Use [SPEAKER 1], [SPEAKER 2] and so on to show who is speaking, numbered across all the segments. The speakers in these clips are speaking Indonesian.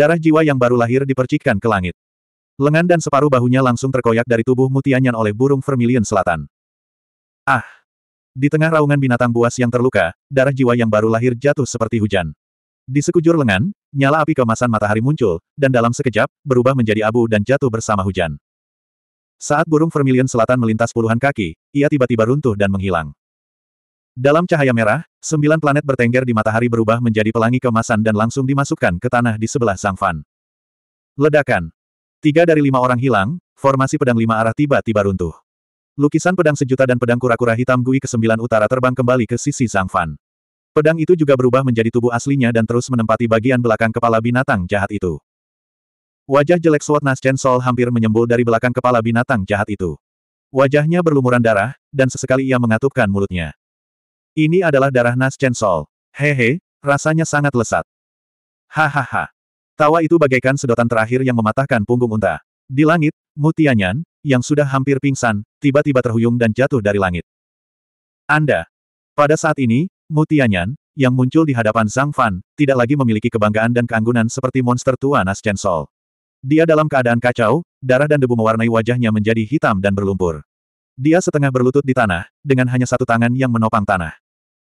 [SPEAKER 1] Darah jiwa yang baru lahir dipercikkan ke langit. Lengan dan separuh bahunya langsung terkoyak dari tubuh mutianyan oleh burung vermilion selatan. Ah! Di tengah raungan binatang buas yang terluka, darah jiwa yang baru lahir jatuh seperti hujan. Di sekujur lengan, nyala api kemasan matahari muncul, dan dalam sekejap, berubah menjadi abu dan jatuh bersama hujan. Saat burung vermilion selatan melintas puluhan kaki, ia tiba-tiba runtuh dan menghilang. Dalam cahaya merah, sembilan planet bertengger di matahari berubah menjadi pelangi kemasan dan langsung dimasukkan ke tanah di sebelah Sang Fan. Ledakan. Tiga dari lima orang hilang, formasi pedang lima arah tiba-tiba runtuh. Lukisan pedang sejuta dan pedang kura-kura hitam Gui ke sembilan utara terbang kembali ke sisi Sang Fan. Pedang itu juga berubah menjadi tubuh aslinya dan terus menempati bagian belakang kepala binatang jahat itu. Wajah jelek Sword Chen Sol hampir menyembul dari belakang kepala binatang jahat itu. Wajahnya berlumuran darah, dan sesekali ia mengatupkan mulutnya. Ini adalah darah Nas Chensol. Hehe, rasanya sangat lesat. Hahaha. Tawa itu bagaikan sedotan terakhir yang mematahkan punggung unta. Di langit, Mutianyan, yang sudah hampir pingsan, tiba-tiba terhuyung dan jatuh dari langit. Anda. Pada saat ini, Mutianyan, yang muncul di hadapan Zhang Fan, tidak lagi memiliki kebanggaan dan keanggunan seperti monster tua Nas Chensol. Dia dalam keadaan kacau, darah dan debu mewarnai wajahnya menjadi hitam dan berlumpur. Dia setengah berlutut di tanah, dengan hanya satu tangan yang menopang tanah.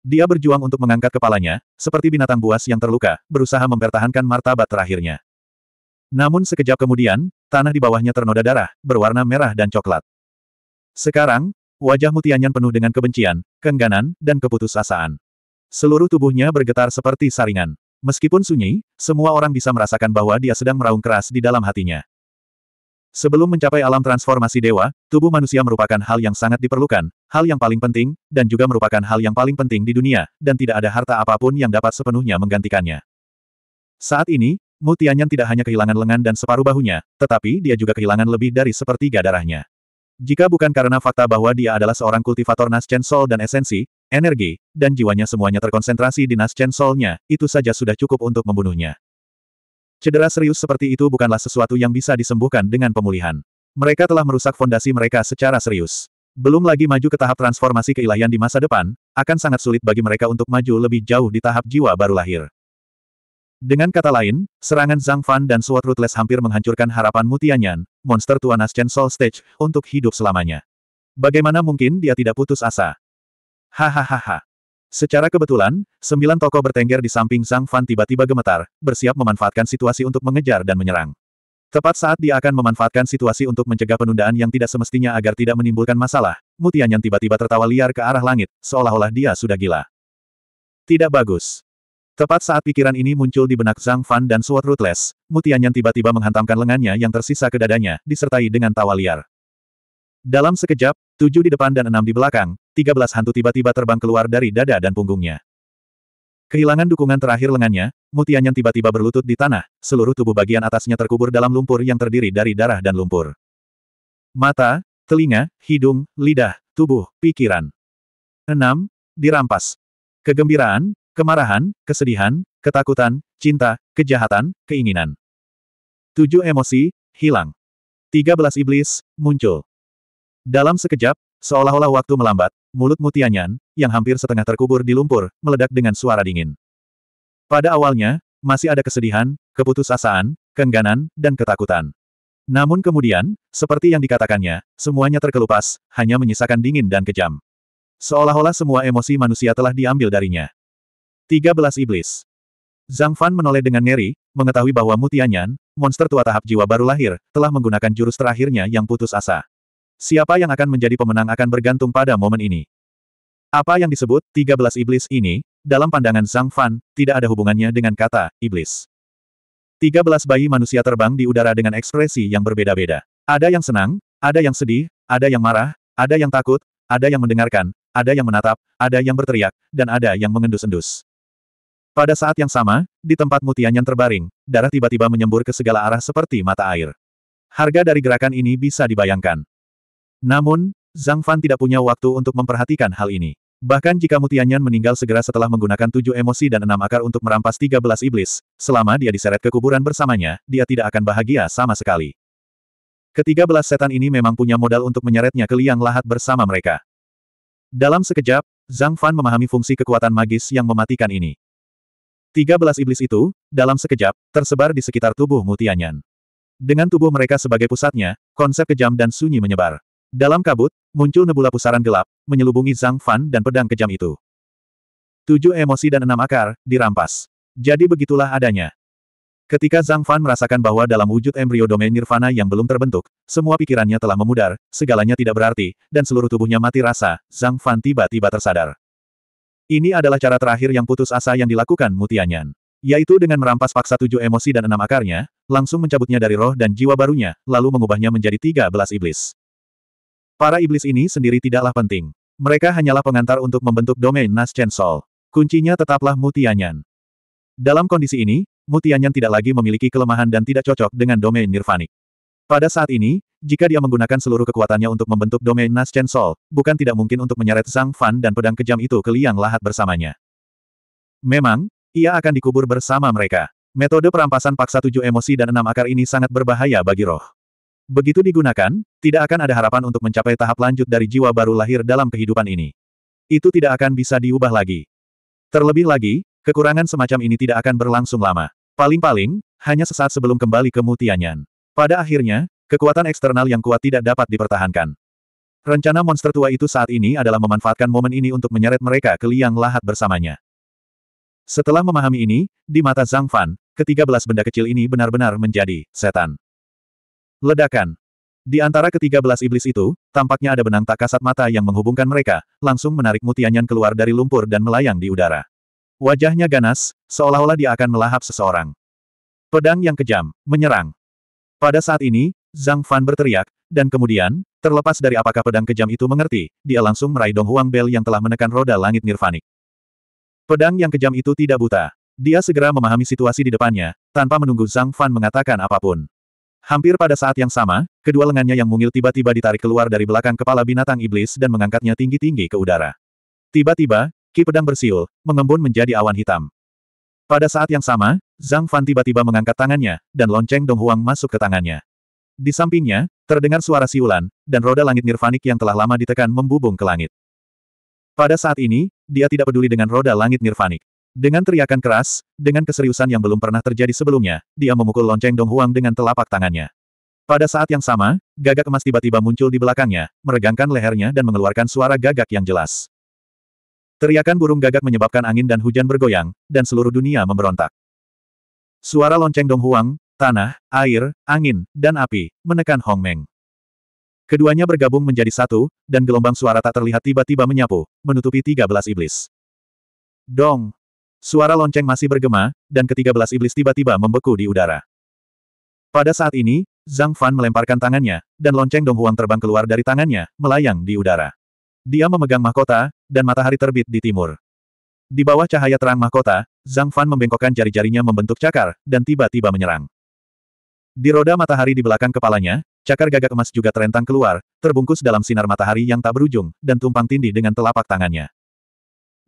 [SPEAKER 1] Dia berjuang untuk mengangkat kepalanya, seperti binatang buas yang terluka, berusaha mempertahankan martabat terakhirnya. Namun sekejap kemudian, tanah di bawahnya ternoda darah, berwarna merah dan coklat. Sekarang, wajah Mutianyan penuh dengan kebencian, keengganan, dan keputusasaan. Seluruh tubuhnya bergetar seperti saringan. Meskipun sunyi, semua orang bisa merasakan bahwa dia sedang meraung keras di dalam hatinya. Sebelum mencapai alam transformasi dewa, tubuh manusia merupakan hal yang sangat diperlukan, hal yang paling penting, dan juga merupakan hal yang paling penting di dunia, dan tidak ada harta apapun yang dapat sepenuhnya menggantikannya. Saat ini, Mu tidak hanya kehilangan lengan dan separuh bahunya, tetapi dia juga kehilangan lebih dari sepertiga darahnya. Jika bukan karena fakta bahwa dia adalah seorang kultivator Nascent Soul dan esensi, energi, dan jiwanya semuanya terkonsentrasi di Nascent Soul-nya, itu saja sudah cukup untuk membunuhnya. Cedera serius seperti itu bukanlah sesuatu yang bisa disembuhkan dengan pemulihan. Mereka telah merusak fondasi mereka secara serius. Belum lagi maju ke tahap transformasi keilahian di masa depan, akan sangat sulit bagi mereka untuk maju lebih jauh di tahap jiwa baru lahir. Dengan kata lain, serangan Zhang Fan dan Sword Ruthless hampir menghancurkan harapan Mutianyan, monster Tuan Ascen Soul Stage, untuk hidup selamanya. Bagaimana mungkin dia tidak putus asa? Hahaha. Secara kebetulan, sembilan tokoh bertengger di samping Zhang Fan tiba-tiba gemetar, bersiap memanfaatkan situasi untuk mengejar dan menyerang. Tepat saat dia akan memanfaatkan situasi untuk mencegah penundaan yang tidak semestinya agar tidak menimbulkan masalah, Mutian yang tiba-tiba tertawa liar ke arah langit, seolah-olah dia sudah gila. Tidak bagus. Tepat saat pikiran ini muncul di benak Zhang Fan dan Sword Ruthless, yang tiba-tiba menghantamkan lengannya yang tersisa ke dadanya, disertai dengan tawa liar. Dalam sekejap, tujuh di depan dan enam di belakang, 13 hantu tiba-tiba terbang keluar dari dada dan punggungnya. Kehilangan dukungan terakhir lengannya, Mutianyan tiba-tiba berlutut di tanah, seluruh tubuh bagian atasnya terkubur dalam lumpur yang terdiri dari darah dan lumpur. Mata, telinga, hidung, lidah, tubuh, pikiran. Enam Dirampas. Kegembiraan, kemarahan, kesedihan, ketakutan, cinta, kejahatan, keinginan. 7 emosi, hilang. 13 iblis, muncul. Dalam sekejap, seolah-olah waktu melambat, Mulut Mutianyan, yang hampir setengah terkubur di lumpur, meledak dengan suara dingin. Pada awalnya, masih ada kesedihan, keputusasaan, keengganan, dan ketakutan. Namun kemudian, seperti yang dikatakannya, semuanya terkelupas, hanya menyisakan dingin dan kejam. Seolah-olah semua emosi manusia telah diambil darinya. 13 Iblis Zhang Fan menoleh dengan ngeri, mengetahui bahwa Mutianyan, monster tua tahap jiwa baru lahir, telah menggunakan jurus terakhirnya yang putus asa. Siapa yang akan menjadi pemenang akan bergantung pada momen ini. Apa yang disebut 13 iblis ini, dalam pandangan Zhang Fan, tidak ada hubungannya dengan kata iblis. 13 bayi manusia terbang di udara dengan ekspresi yang berbeda-beda. Ada yang senang, ada yang sedih, ada yang marah, ada yang takut, ada yang mendengarkan, ada yang menatap, ada yang berteriak, dan ada yang mengendus-endus. Pada saat yang sama, di tempat mutian yang terbaring, darah tiba-tiba menyembur ke segala arah seperti mata air. Harga dari gerakan ini bisa dibayangkan. Namun, Zhang Fan tidak punya waktu untuk memperhatikan hal ini. Bahkan jika Mutianyan meninggal segera setelah menggunakan tujuh emosi dan enam akar untuk merampas tiga belas iblis, selama dia diseret ke kuburan bersamanya, dia tidak akan bahagia sama sekali. Ketiga belas setan ini memang punya modal untuk menyeretnya ke liang lahat bersama mereka. Dalam sekejap, Zhang Fan memahami fungsi kekuatan magis yang mematikan ini. Tiga belas iblis itu, dalam sekejap, tersebar di sekitar tubuh Mutianyan. Dengan tubuh mereka sebagai pusatnya, konsep kejam dan sunyi menyebar. Dalam kabut, muncul nebula pusaran gelap, menyelubungi Zhang Fan dan pedang kejam itu. Tujuh emosi dan enam akar, dirampas. Jadi begitulah adanya. Ketika Zhang Fan merasakan bahwa dalam wujud embrio domain nirvana yang belum terbentuk, semua pikirannya telah memudar, segalanya tidak berarti, dan seluruh tubuhnya mati rasa, Zhang Fan tiba-tiba tersadar. Ini adalah cara terakhir yang putus asa yang dilakukan Mutianyan. Yaitu dengan merampas paksa tujuh emosi dan enam akarnya, langsung mencabutnya dari roh dan jiwa barunya, lalu mengubahnya menjadi tiga belas iblis. Para iblis ini sendiri tidaklah penting. Mereka hanyalah pengantar untuk membentuk domain Nas Chen Sol. Kuncinya tetaplah Mutianyan. Dalam kondisi ini, Mutianyan tidak lagi memiliki kelemahan dan tidak cocok dengan domain nirvanik. Pada saat ini, jika dia menggunakan seluruh kekuatannya untuk membentuk domain Nas Chen Sol, bukan tidak mungkin untuk menyeret sang Fan dan pedang kejam itu ke liang lahat bersamanya. Memang, ia akan dikubur bersama mereka. Metode perampasan paksa tujuh emosi dan enam akar ini sangat berbahaya bagi roh. Begitu digunakan, tidak akan ada harapan untuk mencapai tahap lanjut dari jiwa baru lahir dalam kehidupan ini. Itu tidak akan bisa diubah lagi. Terlebih lagi, kekurangan semacam ini tidak akan berlangsung lama. Paling-paling, hanya sesaat sebelum kembali ke Mutianyan. Pada akhirnya, kekuatan eksternal yang kuat tidak dapat dipertahankan. Rencana monster tua itu saat ini adalah memanfaatkan momen ini untuk menyeret mereka ke liang lahat bersamanya. Setelah memahami ini, di mata Zhang Fan, ketiga belas benda kecil ini benar-benar menjadi setan. Ledakan. Di antara ketiga belas iblis itu, tampaknya ada benang tak kasat mata yang menghubungkan mereka, langsung menarik Mutianyan keluar dari lumpur dan melayang di udara. Wajahnya ganas, seolah-olah dia akan melahap seseorang. Pedang yang kejam, menyerang. Pada saat ini, Zhang Fan berteriak, dan kemudian, terlepas dari apakah pedang kejam itu mengerti, dia langsung meraih Dong Huang Bell yang telah menekan roda langit nirvanik. Pedang yang kejam itu tidak buta. Dia segera memahami situasi di depannya, tanpa menunggu Zhang Fan mengatakan apapun. Hampir pada saat yang sama, kedua lengannya yang mungil tiba-tiba ditarik keluar dari belakang kepala binatang iblis dan mengangkatnya tinggi-tinggi ke udara. Tiba-tiba, ki pedang bersiul, mengembun menjadi awan hitam. Pada saat yang sama, Zhang Fan tiba-tiba mengangkat tangannya, dan lonceng Dong Huang masuk ke tangannya. Di sampingnya, terdengar suara siulan, dan roda langit nirvanik yang telah lama ditekan membubung ke langit. Pada saat ini, dia tidak peduli dengan roda langit nirvanik. Dengan teriakan keras, dengan keseriusan yang belum pernah terjadi sebelumnya, dia memukul lonceng Dong Huang dengan telapak tangannya. Pada saat yang sama, gagak emas tiba-tiba muncul di belakangnya, meregangkan lehernya dan mengeluarkan suara gagak yang jelas. Teriakan burung gagak menyebabkan angin dan hujan bergoyang, dan seluruh dunia memberontak. Suara lonceng Dong Huang, tanah, air, angin, dan api, menekan Hong Meng. Keduanya bergabung menjadi satu, dan gelombang suara tak terlihat tiba-tiba menyapu, menutupi tiga belas iblis. Dong! Suara lonceng masih bergema, dan ketiga belas iblis tiba-tiba membeku di udara. Pada saat ini, Zhang Fan melemparkan tangannya, dan lonceng Donghuang terbang keluar dari tangannya, melayang di udara. Dia memegang mahkota, dan matahari terbit di timur. Di bawah cahaya terang mahkota, Zhang Fan membengkokkan jari-jarinya membentuk cakar, dan tiba-tiba menyerang. Di roda matahari di belakang kepalanya, cakar gagak emas juga terentang keluar, terbungkus dalam sinar matahari yang tak berujung, dan tumpang tindih dengan telapak tangannya.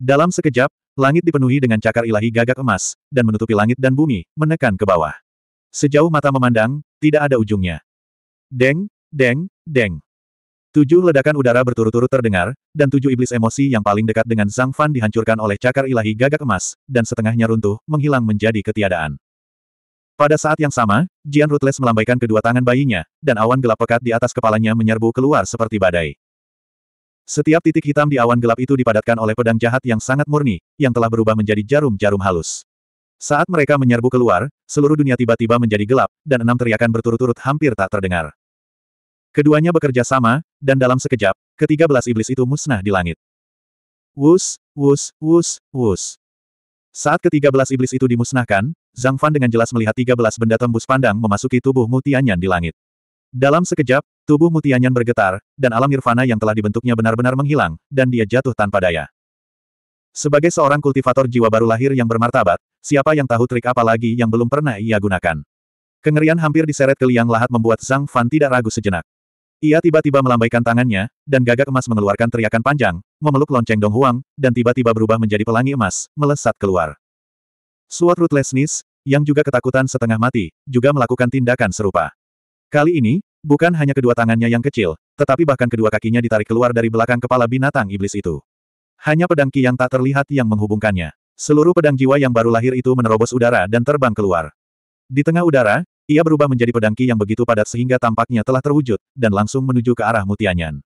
[SPEAKER 1] Dalam sekejap, Langit dipenuhi dengan cakar ilahi gagak emas, dan menutupi langit dan bumi, menekan ke bawah. Sejauh mata memandang, tidak ada ujungnya. Deng, deng, deng. Tujuh ledakan udara berturut-turut terdengar, dan tujuh iblis emosi yang paling dekat dengan Zhang Fan dihancurkan oleh cakar ilahi gagak emas, dan setengahnya runtuh, menghilang menjadi ketiadaan. Pada saat yang sama, Jian Rutles melambaikan kedua tangan bayinya, dan awan gelap pekat di atas kepalanya menyerbu keluar seperti badai. Setiap titik hitam di awan gelap itu dipadatkan oleh pedang jahat yang sangat murni, yang telah berubah menjadi jarum-jarum halus. Saat mereka menyerbu keluar, seluruh dunia tiba-tiba menjadi gelap, dan enam teriakan berturut-turut hampir tak terdengar. Keduanya bekerja sama, dan dalam sekejap, ketiga belas iblis itu musnah di langit. Wus, wus, wus, wus. Saat ketiga belas iblis itu dimusnahkan, Zhang Fan dengan jelas melihat tiga belas benda tembus pandang memasuki tubuh Mutianyan di langit. Dalam sekejap, Tubuh Mutianyan bergetar, dan alam nirvana yang telah dibentuknya benar-benar menghilang, dan dia jatuh tanpa daya. Sebagai seorang kultivator jiwa baru lahir yang bermartabat, siapa yang tahu trik apa lagi yang belum pernah ia gunakan. Kengerian hampir diseret ke liang lahat membuat Zhang Fan tidak ragu sejenak. Ia tiba-tiba melambaikan tangannya, dan gagak emas mengeluarkan teriakan panjang, memeluk lonceng Dong Huang, dan tiba-tiba berubah menjadi pelangi emas, melesat keluar. Suat Ruthlessness, yang juga ketakutan setengah mati, juga melakukan tindakan serupa. Kali ini, Bukan hanya kedua tangannya yang kecil, tetapi bahkan kedua kakinya ditarik keluar dari belakang kepala binatang iblis itu. Hanya pedang Ki yang tak terlihat yang menghubungkannya. Seluruh pedang jiwa yang baru lahir itu menerobos udara dan terbang keluar. Di tengah udara, ia berubah menjadi pedang Ki yang begitu padat sehingga tampaknya telah terwujud, dan langsung menuju ke arah Mutianyan.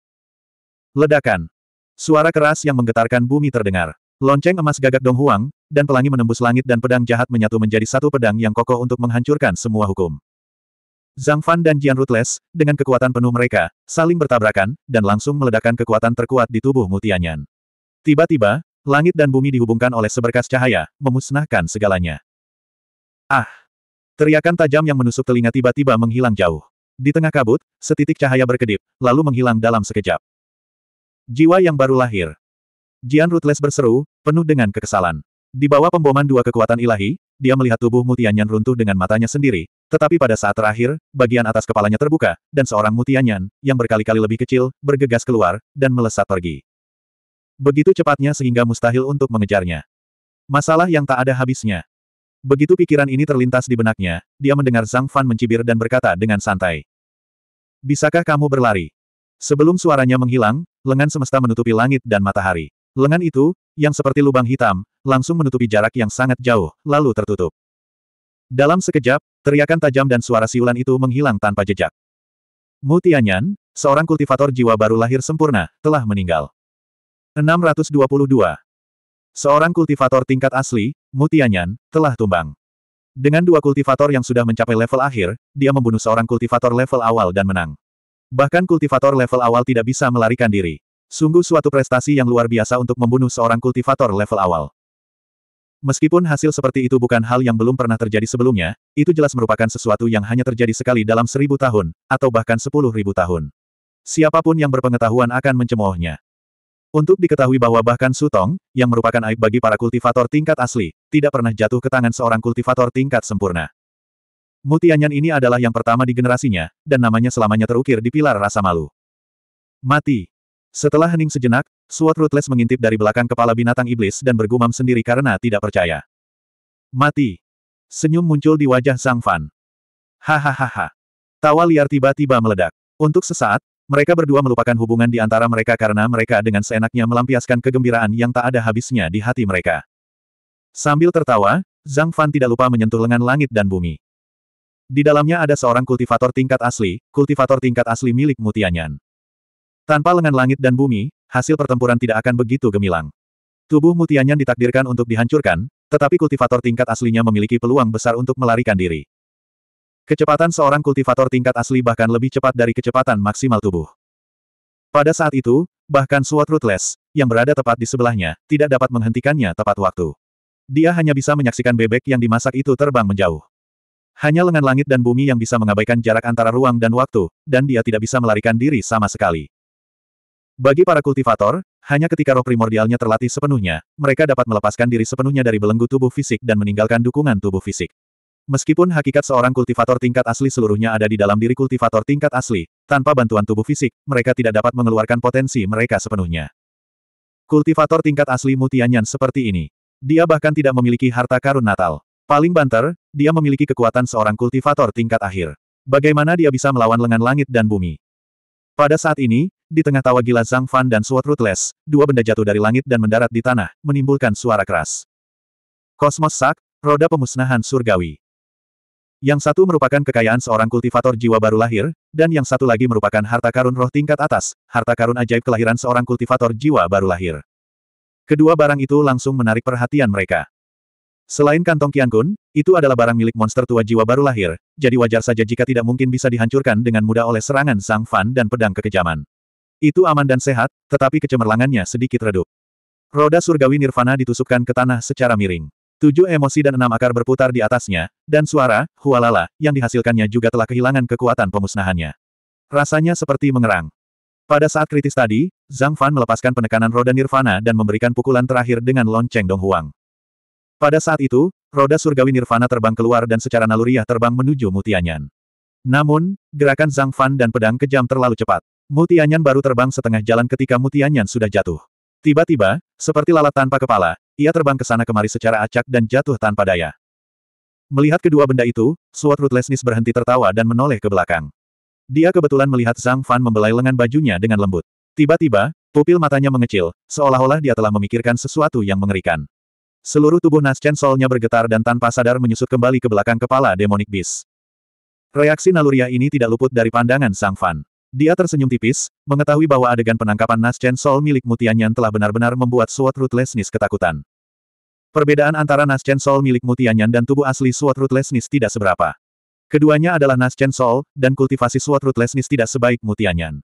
[SPEAKER 1] Ledakan. Suara keras yang menggetarkan bumi terdengar. Lonceng emas gagak Dong Huang, dan pelangi menembus langit dan pedang jahat menyatu menjadi satu pedang yang kokoh untuk menghancurkan semua hukum. Zhang Fan dan Jian Rutles, dengan kekuatan penuh mereka, saling bertabrakan, dan langsung meledakkan kekuatan terkuat di tubuh Mutianyan. Tiba-tiba, langit dan bumi dihubungkan oleh seberkas cahaya, memusnahkan segalanya. Ah! Teriakan tajam yang menusuk telinga tiba-tiba menghilang jauh. Di tengah kabut, setitik cahaya berkedip, lalu menghilang dalam sekejap. Jiwa yang baru lahir. Jian Rutles berseru, penuh dengan kekesalan. Di bawah pemboman dua kekuatan ilahi, dia melihat tubuh Mutianyan runtuh dengan matanya sendiri, tetapi pada saat terakhir, bagian atas kepalanya terbuka, dan seorang Mutianyan, yang berkali-kali lebih kecil, bergegas keluar, dan melesat pergi. Begitu cepatnya sehingga mustahil untuk mengejarnya. Masalah yang tak ada habisnya. Begitu pikiran ini terlintas di benaknya, dia mendengar Zhang Fan mencibir dan berkata dengan santai. Bisakah kamu berlari? Sebelum suaranya menghilang, lengan semesta menutupi langit dan matahari. Lengan itu, yang seperti lubang hitam, langsung menutupi jarak yang sangat jauh, lalu tertutup. Dalam sekejap, teriakan tajam dan suara siulan itu menghilang tanpa jejak. Mutianyan, seorang kultivator jiwa baru lahir sempurna, telah meninggal. 622. Seorang kultivator tingkat asli, Mutianyan, telah tumbang. Dengan dua kultivator yang sudah mencapai level akhir, dia membunuh seorang kultivator level awal dan menang. Bahkan kultivator level awal tidak bisa melarikan diri. Sungguh suatu prestasi yang luar biasa untuk membunuh seorang kultivator level awal. Meskipun hasil seperti itu bukan hal yang belum pernah terjadi sebelumnya, itu jelas merupakan sesuatu yang hanya terjadi sekali dalam seribu tahun, atau bahkan sepuluh ribu tahun. Siapapun yang berpengetahuan akan mencemoohnya. Untuk diketahui bahwa bahkan Sutong, yang merupakan aib bagi para kultivator tingkat asli, tidak pernah jatuh ke tangan seorang kultivator tingkat sempurna. Mutianyan ini adalah yang pertama di generasinya, dan namanya selamanya terukir di pilar rasa malu. Mati. Setelah hening sejenak, Sword Ruthless mengintip dari belakang kepala binatang iblis dan bergumam sendiri karena tidak percaya. Mati. Senyum muncul di wajah Zhang Fan. Hahaha. Tawa liar tiba-tiba meledak. Untuk sesaat, mereka berdua melupakan hubungan di antara mereka karena mereka dengan seenaknya melampiaskan kegembiraan yang tak ada habisnya di hati mereka. Sambil tertawa, Zhang Fan tidak lupa menyentuh lengan langit dan bumi. Di dalamnya ada seorang kultivator tingkat asli, kultivator tingkat asli milik Mutianyan. Tanpa lengan langit dan bumi, hasil pertempuran tidak akan begitu gemilang. Tubuh Mutianyan ditakdirkan untuk dihancurkan, tetapi kultivator tingkat aslinya memiliki peluang besar untuk melarikan diri. Kecepatan seorang kultivator tingkat asli bahkan lebih cepat dari kecepatan maksimal tubuh. Pada saat itu, bahkan Sword Ruthless, yang berada tepat di sebelahnya, tidak dapat menghentikannya tepat waktu. Dia hanya bisa menyaksikan bebek yang dimasak itu terbang menjauh. Hanya lengan langit dan bumi yang bisa mengabaikan jarak antara ruang dan waktu, dan dia tidak bisa melarikan diri sama sekali. Bagi para kultivator, hanya ketika roh primordialnya terlatih sepenuhnya, mereka dapat melepaskan diri sepenuhnya dari belenggu tubuh fisik dan meninggalkan dukungan tubuh fisik. Meskipun hakikat seorang kultivator tingkat asli seluruhnya ada di dalam diri kultivator tingkat asli, tanpa bantuan tubuh fisik, mereka tidak dapat mengeluarkan potensi mereka sepenuhnya. Kultivator tingkat asli Mutianyan seperti ini. Dia bahkan tidak memiliki harta karun natal. Paling banter, dia memiliki kekuatan seorang kultivator tingkat akhir. Bagaimana dia bisa melawan lengan langit dan bumi? Pada saat ini, di tengah tawa gila Zhang Fan dan Sword Ruthless, dua benda jatuh dari langit dan mendarat di tanah, menimbulkan suara keras. Kosmos Sak, Roda Pemusnahan Surgawi. Yang satu merupakan kekayaan seorang kultivator jiwa baru lahir, dan yang satu lagi merupakan harta karun roh tingkat atas, harta karun ajaib kelahiran seorang kultivator jiwa baru lahir. Kedua barang itu langsung menarik perhatian mereka. Selain kantong Qian Kun, itu adalah barang milik monster tua jiwa baru lahir, jadi wajar saja jika tidak mungkin bisa dihancurkan dengan mudah oleh serangan Zhang Fan dan pedang kekejaman. Itu aman dan sehat, tetapi kecemerlangannya sedikit redup. Roda surgawi nirvana ditusukkan ke tanah secara miring. Tujuh emosi dan enam akar berputar di atasnya, dan suara, hualala, yang dihasilkannya juga telah kehilangan kekuatan pemusnahannya. Rasanya seperti mengerang. Pada saat kritis tadi, Zhang Fan melepaskan penekanan roda nirvana dan memberikan pukulan terakhir dengan lonceng Dong donghuang. Pada saat itu, roda surgawi nirvana terbang keluar dan secara naluriah terbang menuju Mutianyan. Namun, gerakan Zhang Fan dan pedang kejam terlalu cepat. Mutianyan baru terbang setengah jalan ketika Mutianyan sudah jatuh. Tiba-tiba, seperti lalat tanpa kepala, ia terbang ke sana kemari secara acak dan jatuh tanpa daya. Melihat kedua benda itu, Sword Ruthlessness berhenti tertawa dan menoleh ke belakang. Dia kebetulan melihat Zhang Fan membelai lengan bajunya dengan lembut. Tiba-tiba, pupil matanya mengecil, seolah-olah dia telah memikirkan sesuatu yang mengerikan. Seluruh tubuh Naschen Solnya bergetar dan tanpa sadar menyusut kembali ke belakang kepala demonic beast. Reaksi naluriah ini tidak luput dari pandangan Zhang Fan. Dia tersenyum tipis, mengetahui bahwa adegan penangkapan Nas Chen Sol milik Mutianyan telah benar-benar membuat Sword ruthlessness ketakutan. Perbedaan antara Nas Chen Sol milik Mutianyan dan tubuh asli Sword ruthlessness tidak seberapa. Keduanya adalah Nas Chen Sol, dan kultivasi Sword ruthlessness tidak sebaik Mutianyan.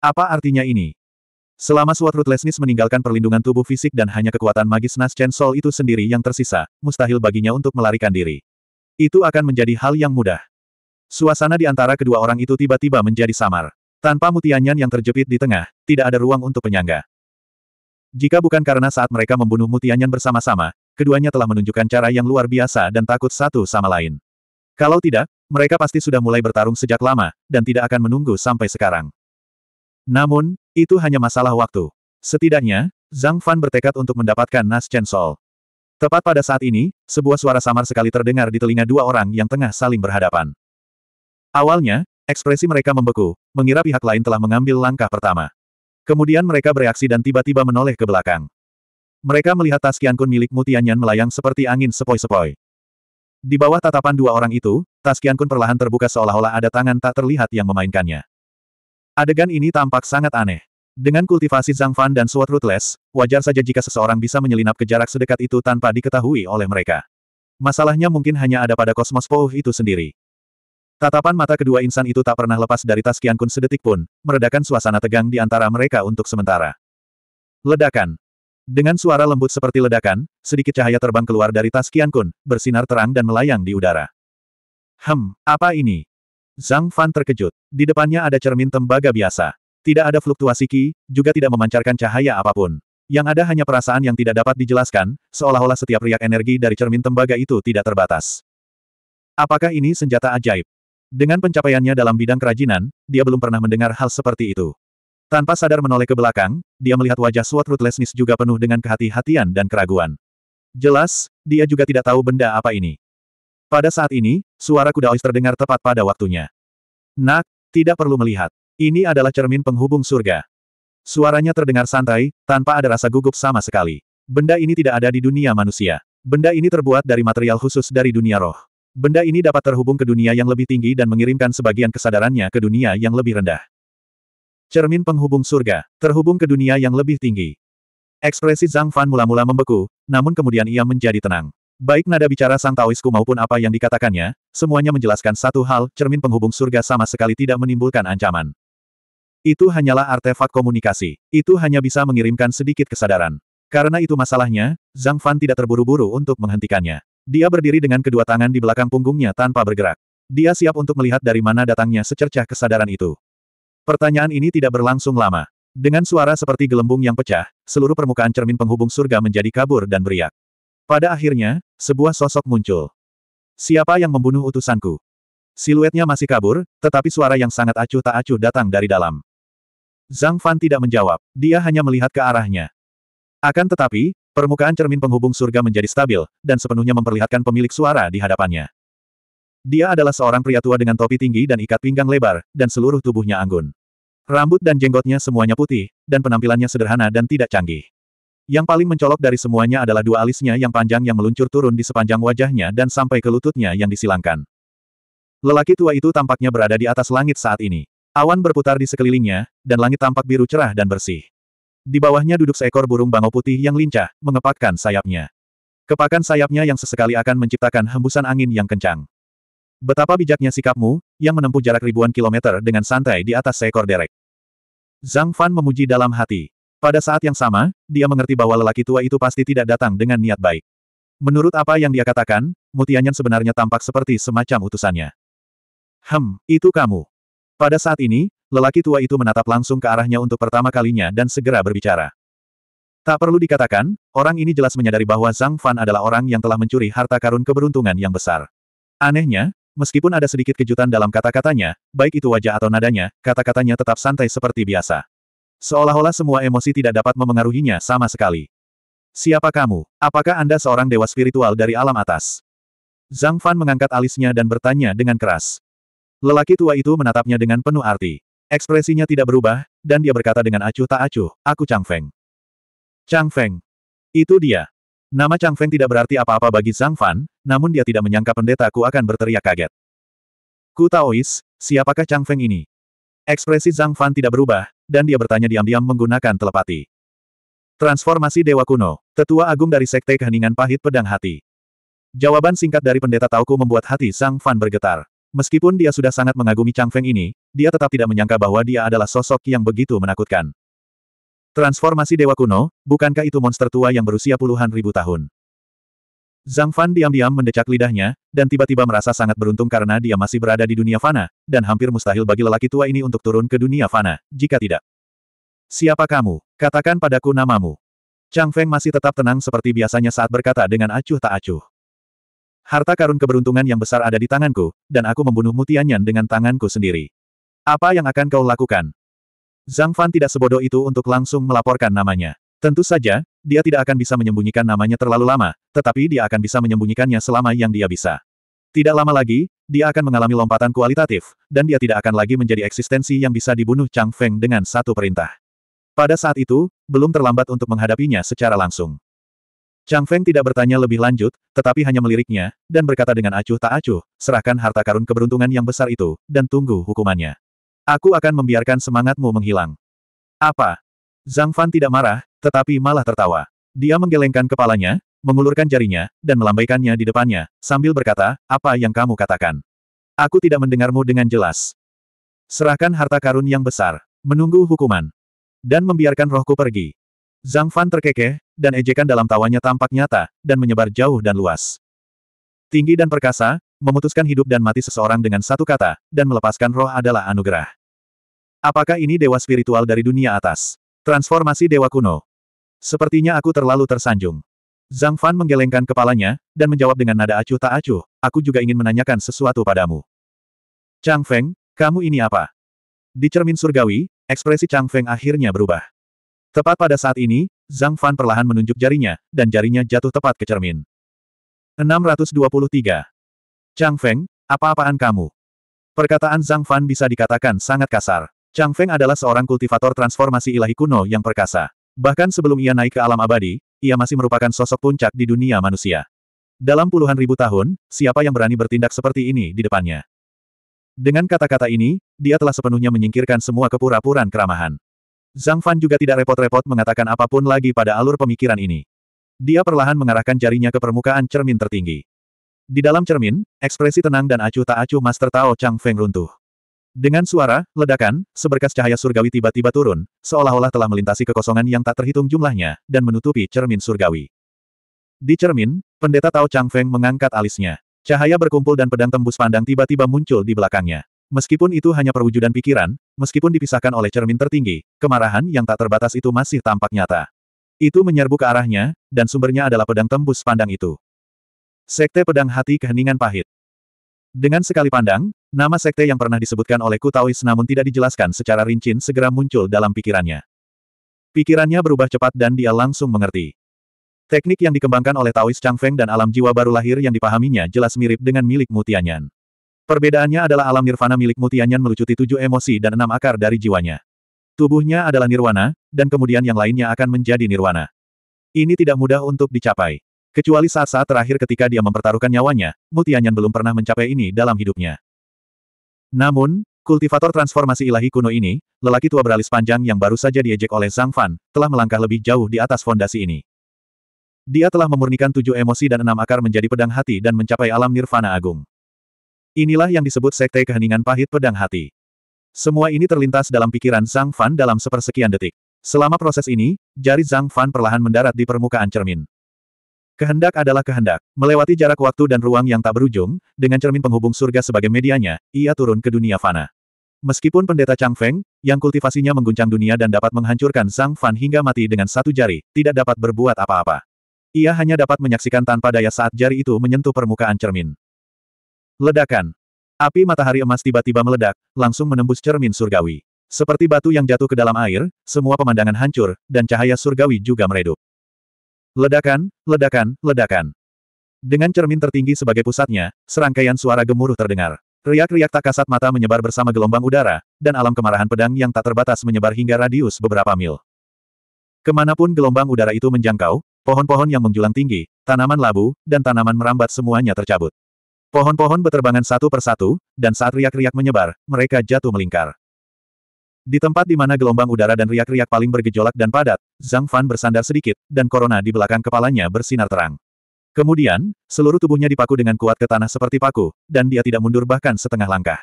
[SPEAKER 1] Apa artinya ini? Selama Sword ruthlessness meninggalkan perlindungan tubuh fisik dan hanya kekuatan magis Nas Chen Sol itu sendiri yang tersisa, mustahil baginya untuk melarikan diri. Itu akan menjadi hal yang mudah. Suasana di antara kedua orang itu tiba-tiba menjadi samar. Tanpa mutianyan yang terjepit di tengah, tidak ada ruang untuk penyangga. Jika bukan karena saat mereka membunuh mutianyan bersama-sama, keduanya telah menunjukkan cara yang luar biasa dan takut satu sama lain. Kalau tidak, mereka pasti sudah mulai bertarung sejak lama, dan tidak akan menunggu sampai sekarang. Namun, itu hanya masalah waktu. Setidaknya, Zhang Fan bertekad untuk mendapatkan Nas Chen Sol. Tepat pada saat ini, sebuah suara samar sekali terdengar di telinga dua orang yang tengah saling berhadapan. Awalnya, ekspresi mereka membeku, mengira pihak lain telah mengambil langkah pertama. Kemudian mereka bereaksi dan tiba-tiba menoleh ke belakang. Mereka melihat tas Qiankun milik Mutianyan melayang seperti angin sepoi-sepoi. Di bawah tatapan dua orang itu, tas Qiankun perlahan terbuka seolah-olah ada tangan tak terlihat yang memainkannya. Adegan ini tampak sangat aneh. Dengan kultivasi Zhang Fan dan Sword Ruthless, wajar saja jika seseorang bisa menyelinap ke jarak sedekat itu tanpa diketahui oleh mereka. Masalahnya mungkin hanya ada pada kosmos Pouh itu sendiri. Tatapan mata kedua insan itu tak pernah lepas dari tas Kian Kun sedetik pun, meredakan suasana tegang di antara mereka untuk sementara. Ledakan. Dengan suara lembut seperti ledakan, sedikit cahaya terbang keluar dari tas Kian Kun, bersinar terang dan melayang di udara. Hem, apa ini? Zhang Fan terkejut. Di depannya ada cermin tembaga biasa. Tidak ada fluktuasi ki, juga tidak memancarkan cahaya apapun. Yang ada hanya perasaan yang tidak dapat dijelaskan, seolah-olah setiap riak energi dari cermin tembaga itu tidak terbatas. Apakah ini senjata ajaib? Dengan pencapaiannya dalam bidang kerajinan, dia belum pernah mendengar hal seperti itu. Tanpa sadar menoleh ke belakang, dia melihat wajah Sword Ruthlessness juga penuh dengan kehati-hatian dan keraguan. Jelas, dia juga tidak tahu benda apa ini. Pada saat ini, suara kuda Ois terdengar tepat pada waktunya. Nak, tidak perlu melihat. Ini adalah cermin penghubung surga. Suaranya terdengar santai, tanpa ada rasa gugup sama sekali. Benda ini tidak ada di dunia manusia. Benda ini terbuat dari material khusus dari dunia roh. Benda ini dapat terhubung ke dunia yang lebih tinggi dan mengirimkan sebagian kesadarannya ke dunia yang lebih rendah. Cermin penghubung surga, terhubung ke dunia yang lebih tinggi. Ekspresi Zhang Fan mula-mula membeku, namun kemudian ia menjadi tenang. Baik nada bicara Sang Taoisku maupun apa yang dikatakannya, semuanya menjelaskan satu hal, cermin penghubung surga sama sekali tidak menimbulkan ancaman. Itu hanyalah artefak komunikasi. Itu hanya bisa mengirimkan sedikit kesadaran. Karena itu masalahnya, Zhang Fan tidak terburu-buru untuk menghentikannya. Dia berdiri dengan kedua tangan di belakang punggungnya tanpa bergerak. Dia siap untuk melihat dari mana datangnya secercah kesadaran itu. Pertanyaan ini tidak berlangsung lama. Dengan suara seperti gelembung yang pecah, seluruh permukaan cermin penghubung surga menjadi kabur dan beriak. Pada akhirnya, sebuah sosok muncul. Siapa yang membunuh utusanku? Siluetnya masih kabur, tetapi suara yang sangat acuh tak acuh datang dari dalam. Zhang Fan tidak menjawab, dia hanya melihat ke arahnya. Akan tetapi, Permukaan cermin penghubung surga menjadi stabil, dan sepenuhnya memperlihatkan pemilik suara di hadapannya. Dia adalah seorang pria tua dengan topi tinggi dan ikat pinggang lebar, dan seluruh tubuhnya anggun. Rambut dan jenggotnya semuanya putih, dan penampilannya sederhana dan tidak canggih. Yang paling mencolok dari semuanya adalah dua alisnya yang panjang yang meluncur turun di sepanjang wajahnya dan sampai ke lututnya yang disilangkan. Lelaki tua itu tampaknya berada di atas langit saat ini. Awan berputar di sekelilingnya, dan langit tampak biru cerah dan bersih. Di bawahnya duduk seekor burung bangau putih yang lincah, mengepakkan sayapnya. Kepakan sayapnya yang sesekali akan menciptakan hembusan angin yang kencang. Betapa bijaknya sikapmu, yang menempuh jarak ribuan kilometer dengan santai di atas seekor derek. Zhang Fan memuji dalam hati. Pada saat yang sama, dia mengerti bahwa lelaki tua itu pasti tidak datang dengan niat baik. Menurut apa yang dia katakan, Mutianyan sebenarnya tampak seperti semacam utusannya. Hem, itu kamu. Pada saat ini, Lelaki tua itu menatap langsung ke arahnya untuk pertama kalinya dan segera berbicara. Tak perlu dikatakan, orang ini jelas menyadari bahwa Zhang Fan adalah orang yang telah mencuri harta karun keberuntungan yang besar. Anehnya, meskipun ada sedikit kejutan dalam kata-katanya, baik itu wajah atau nadanya, kata-katanya tetap santai seperti biasa. Seolah-olah semua emosi tidak dapat memengaruhinya sama sekali. Siapa kamu? Apakah Anda seorang dewa spiritual dari alam atas? Zhang Fan mengangkat alisnya dan bertanya dengan keras. Lelaki tua itu menatapnya dengan penuh arti. Ekspresinya tidak berubah, dan dia berkata dengan acuh tak acuh, aku Chang Feng. Chang Feng. Itu dia. Nama Chang Feng tidak berarti apa-apa bagi Zhang Fan, namun dia tidak menyangka pendeta ku akan berteriak kaget. Ku taois, siapakah Chang Feng ini? Ekspresi Zhang Fan tidak berubah, dan dia bertanya diam-diam menggunakan telepati. Transformasi Dewa Kuno, tetua agung dari Sekte Keheningan Pahit Pedang Hati. Jawaban singkat dari pendeta Tauku membuat hati Zhang Fan bergetar. Meskipun dia sudah sangat mengagumi Chang Feng ini, dia tetap tidak menyangka bahwa dia adalah sosok yang begitu menakutkan. Transformasi Dewa Kuno, bukankah itu monster tua yang berusia puluhan ribu tahun? Zhang Fan diam-diam mendecak lidahnya, dan tiba-tiba merasa sangat beruntung karena dia masih berada di dunia fana, dan hampir mustahil bagi lelaki tua ini untuk turun ke dunia fana, jika tidak. Siapa kamu? Katakan padaku namamu. Chang Feng masih tetap tenang seperti biasanya saat berkata dengan acuh tak acuh. Harta karun keberuntungan yang besar ada di tanganku, dan aku membunuh Mutianyan dengan tanganku sendiri. Apa yang akan kau lakukan? Zhang Fan tidak sebodoh itu untuk langsung melaporkan namanya. Tentu saja, dia tidak akan bisa menyembunyikan namanya terlalu lama, tetapi dia akan bisa menyembunyikannya selama yang dia bisa. Tidak lama lagi, dia akan mengalami lompatan kualitatif, dan dia tidak akan lagi menjadi eksistensi yang bisa dibunuh Chang Feng dengan satu perintah. Pada saat itu, belum terlambat untuk menghadapinya secara langsung. Chang Feng tidak bertanya lebih lanjut, tetapi hanya meliriknya, dan berkata dengan acuh tak acuh, serahkan harta karun keberuntungan yang besar itu, dan tunggu hukumannya. Aku akan membiarkan semangatmu menghilang. Apa? Zhang Fan tidak marah, tetapi malah tertawa. Dia menggelengkan kepalanya, mengulurkan jarinya, dan melambaikannya di depannya, sambil berkata, apa yang kamu katakan? Aku tidak mendengarmu dengan jelas. Serahkan harta karun yang besar, menunggu hukuman, dan membiarkan rohku pergi. Zhang Fan terkekeh, dan ejekan dalam tawanya tampak nyata, dan menyebar jauh dan luas. Tinggi dan perkasa, memutuskan hidup dan mati seseorang dengan satu kata, dan melepaskan roh adalah anugerah. Apakah ini dewa spiritual dari dunia atas? Transformasi dewa kuno. Sepertinya aku terlalu tersanjung. Zhang Fan menggelengkan kepalanya, dan menjawab dengan nada acuh tak acuh, aku juga ingin menanyakan sesuatu padamu. Chang Feng, kamu ini apa? Di cermin surgawi, ekspresi Chang Feng akhirnya berubah. Tepat pada saat ini, Zhang Fan perlahan menunjuk jarinya, dan jarinya jatuh tepat ke cermin. 623. Chang Feng, apa-apaan kamu? Perkataan Zhang Fan bisa dikatakan sangat kasar. Chang Feng adalah seorang kultivator transformasi ilahi kuno yang perkasa. Bahkan sebelum ia naik ke alam abadi, ia masih merupakan sosok puncak di dunia manusia. Dalam puluhan ribu tahun, siapa yang berani bertindak seperti ini di depannya? Dengan kata-kata ini, dia telah sepenuhnya menyingkirkan semua kepura puraan keramahan. Zhang Fan juga tidak repot-repot mengatakan apapun lagi pada alur pemikiran ini. Dia perlahan mengarahkan jarinya ke permukaan cermin tertinggi. Di dalam cermin, ekspresi tenang dan acuh tak acuh Master Tao Chang Feng runtuh. Dengan suara, ledakan, seberkas cahaya surgawi tiba-tiba turun, seolah-olah telah melintasi kekosongan yang tak terhitung jumlahnya, dan menutupi cermin surgawi. Di cermin, pendeta Tao Chang Feng mengangkat alisnya. Cahaya berkumpul dan pedang tembus pandang tiba-tiba muncul di belakangnya. Meskipun itu hanya perwujudan pikiran, meskipun dipisahkan oleh cermin tertinggi, kemarahan yang tak terbatas itu masih tampak nyata. Itu menyerbu ke arahnya, dan sumbernya adalah pedang tembus pandang itu. Sekte Pedang Hati Keheningan Pahit Dengan sekali pandang, nama sekte yang pernah disebutkan oleh Kutawis namun tidak dijelaskan secara rinci segera muncul dalam pikirannya. Pikirannya berubah cepat dan dia langsung mengerti. Teknik yang dikembangkan oleh Taois Feng dan alam jiwa baru lahir yang dipahaminya jelas mirip dengan milik Mutianyan. Perbedaannya adalah alam nirvana milik Mutianyan melucuti tujuh emosi dan enam akar dari jiwanya. Tubuhnya adalah nirwana, dan kemudian yang lainnya akan menjadi nirwana. Ini tidak mudah untuk dicapai. Kecuali saat-saat terakhir ketika dia mempertaruhkan nyawanya, Mutianyan belum pernah mencapai ini dalam hidupnya. Namun, kultivator transformasi ilahi kuno ini, lelaki tua beralis panjang yang baru saja diejek oleh Zhang Fan, telah melangkah lebih jauh di atas fondasi ini. Dia telah memurnikan tujuh emosi dan enam akar menjadi pedang hati dan mencapai alam nirvana agung. Inilah yang disebut sekte keheningan pahit pedang hati. Semua ini terlintas dalam pikiran Zhang Fan dalam sepersekian detik. Selama proses ini, jari Zhang Fan perlahan mendarat di permukaan cermin. Kehendak adalah kehendak. Melewati jarak waktu dan ruang yang tak berujung, dengan cermin penghubung surga sebagai medianya, ia turun ke dunia fana. Meskipun pendeta Chang Feng, yang kultivasinya mengguncang dunia dan dapat menghancurkan Zhang Fan hingga mati dengan satu jari, tidak dapat berbuat apa-apa. Ia hanya dapat menyaksikan tanpa daya saat jari itu menyentuh permukaan cermin. Ledakan. Api matahari emas tiba-tiba meledak, langsung menembus cermin surgawi. Seperti batu yang jatuh ke dalam air, semua pemandangan hancur, dan cahaya surgawi juga meredup. Ledakan, ledakan, ledakan. Dengan cermin tertinggi sebagai pusatnya, serangkaian suara gemuruh terdengar. Riak-riak tak kasat mata menyebar bersama gelombang udara, dan alam kemarahan pedang yang tak terbatas menyebar hingga radius beberapa mil. Kemanapun gelombang udara itu menjangkau, pohon-pohon yang menjulang tinggi, tanaman labu, dan tanaman merambat semuanya tercabut. Pohon-pohon beterbangan satu persatu, dan saat riak-riak menyebar, mereka jatuh melingkar. Di tempat di mana gelombang udara dan riak-riak paling bergejolak dan padat, Zhang Fan bersandar sedikit, dan korona di belakang kepalanya bersinar terang. Kemudian, seluruh tubuhnya dipaku dengan kuat ke tanah seperti paku, dan dia tidak mundur bahkan setengah langkah.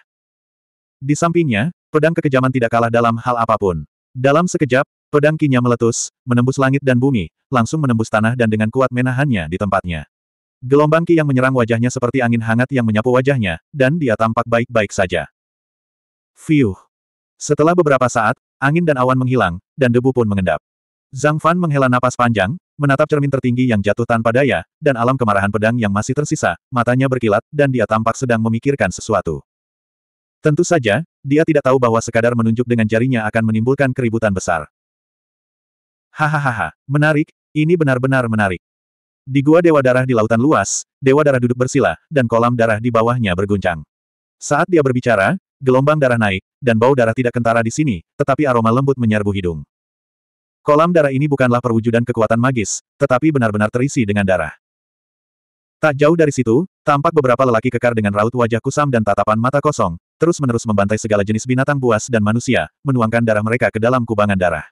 [SPEAKER 1] Di sampingnya, pedang kekejaman tidak kalah dalam hal apapun. Dalam sekejap, pedang kinya meletus, menembus langit dan bumi, langsung menembus tanah dan dengan kuat menahannya di tempatnya. Gelombang ki yang menyerang wajahnya seperti angin hangat yang menyapu wajahnya, dan dia tampak baik-baik saja. Fiuh. Setelah beberapa saat, angin dan awan menghilang, dan debu pun mengendap. Zhang Fan menghela napas panjang, menatap cermin tertinggi yang jatuh tanpa daya, dan alam kemarahan pedang yang masih tersisa, matanya berkilat, dan dia tampak sedang memikirkan sesuatu. Tentu saja, dia tidak tahu bahwa sekadar menunjuk dengan jarinya akan menimbulkan keributan besar. Hahaha, menarik, ini benar-benar menarik. Di gua dewa darah di lautan luas, dewa darah duduk bersila, dan kolam darah di bawahnya berguncang. Saat dia berbicara, gelombang darah naik, dan bau darah tidak kentara di sini, tetapi aroma lembut menyerbu hidung. Kolam darah ini bukanlah perwujudan kekuatan magis, tetapi benar-benar terisi dengan darah. Tak jauh dari situ, tampak beberapa lelaki kekar dengan raut wajah kusam dan tatapan mata kosong, terus-menerus membantai segala jenis binatang buas dan manusia, menuangkan darah mereka ke dalam kubangan darah.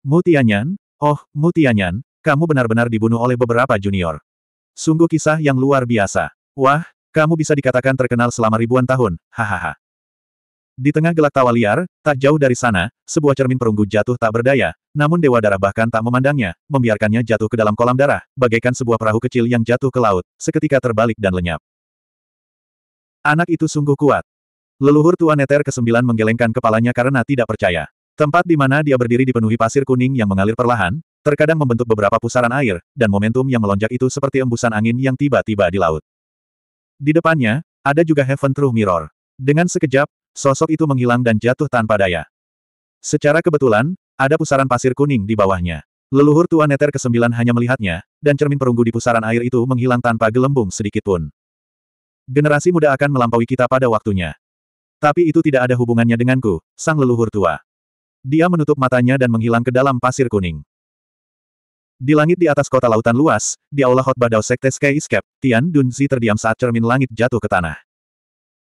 [SPEAKER 1] Mutianyan, oh, Mutianyan, kamu benar-benar dibunuh oleh beberapa junior. Sungguh kisah yang luar biasa. Wah, kamu bisa dikatakan terkenal selama ribuan tahun, hahaha. Di tengah gelak tawa liar, tak jauh dari sana, sebuah cermin perunggu jatuh tak berdaya, namun Dewa Darah bahkan tak memandangnya, membiarkannya jatuh ke dalam kolam darah, bagaikan sebuah perahu kecil yang jatuh ke laut, seketika terbalik dan lenyap. Anak itu sungguh kuat. Leluhur Tua Neter ke-9 menggelengkan kepalanya karena tidak percaya. Tempat di mana dia berdiri dipenuhi pasir kuning yang mengalir perlahan, Terkadang membentuk beberapa pusaran air, dan momentum yang melonjak itu seperti embusan angin yang tiba-tiba di laut. Di depannya, ada juga Heaven True Mirror. Dengan sekejap, sosok itu menghilang dan jatuh tanpa daya. Secara kebetulan, ada pusaran pasir kuning di bawahnya. Leluhur Tua Neter ke-9 hanya melihatnya, dan cermin perunggu di pusaran air itu menghilang tanpa gelembung sedikitpun. Generasi muda akan melampaui kita pada waktunya. Tapi itu tidak ada hubungannya denganku, sang leluhur tua. Dia menutup matanya dan menghilang ke dalam pasir kuning. Di langit di atas kota lautan luas, di aula khotbah Dao Sekte Sky Escape, Tian Dunzi terdiam saat cermin langit jatuh ke tanah.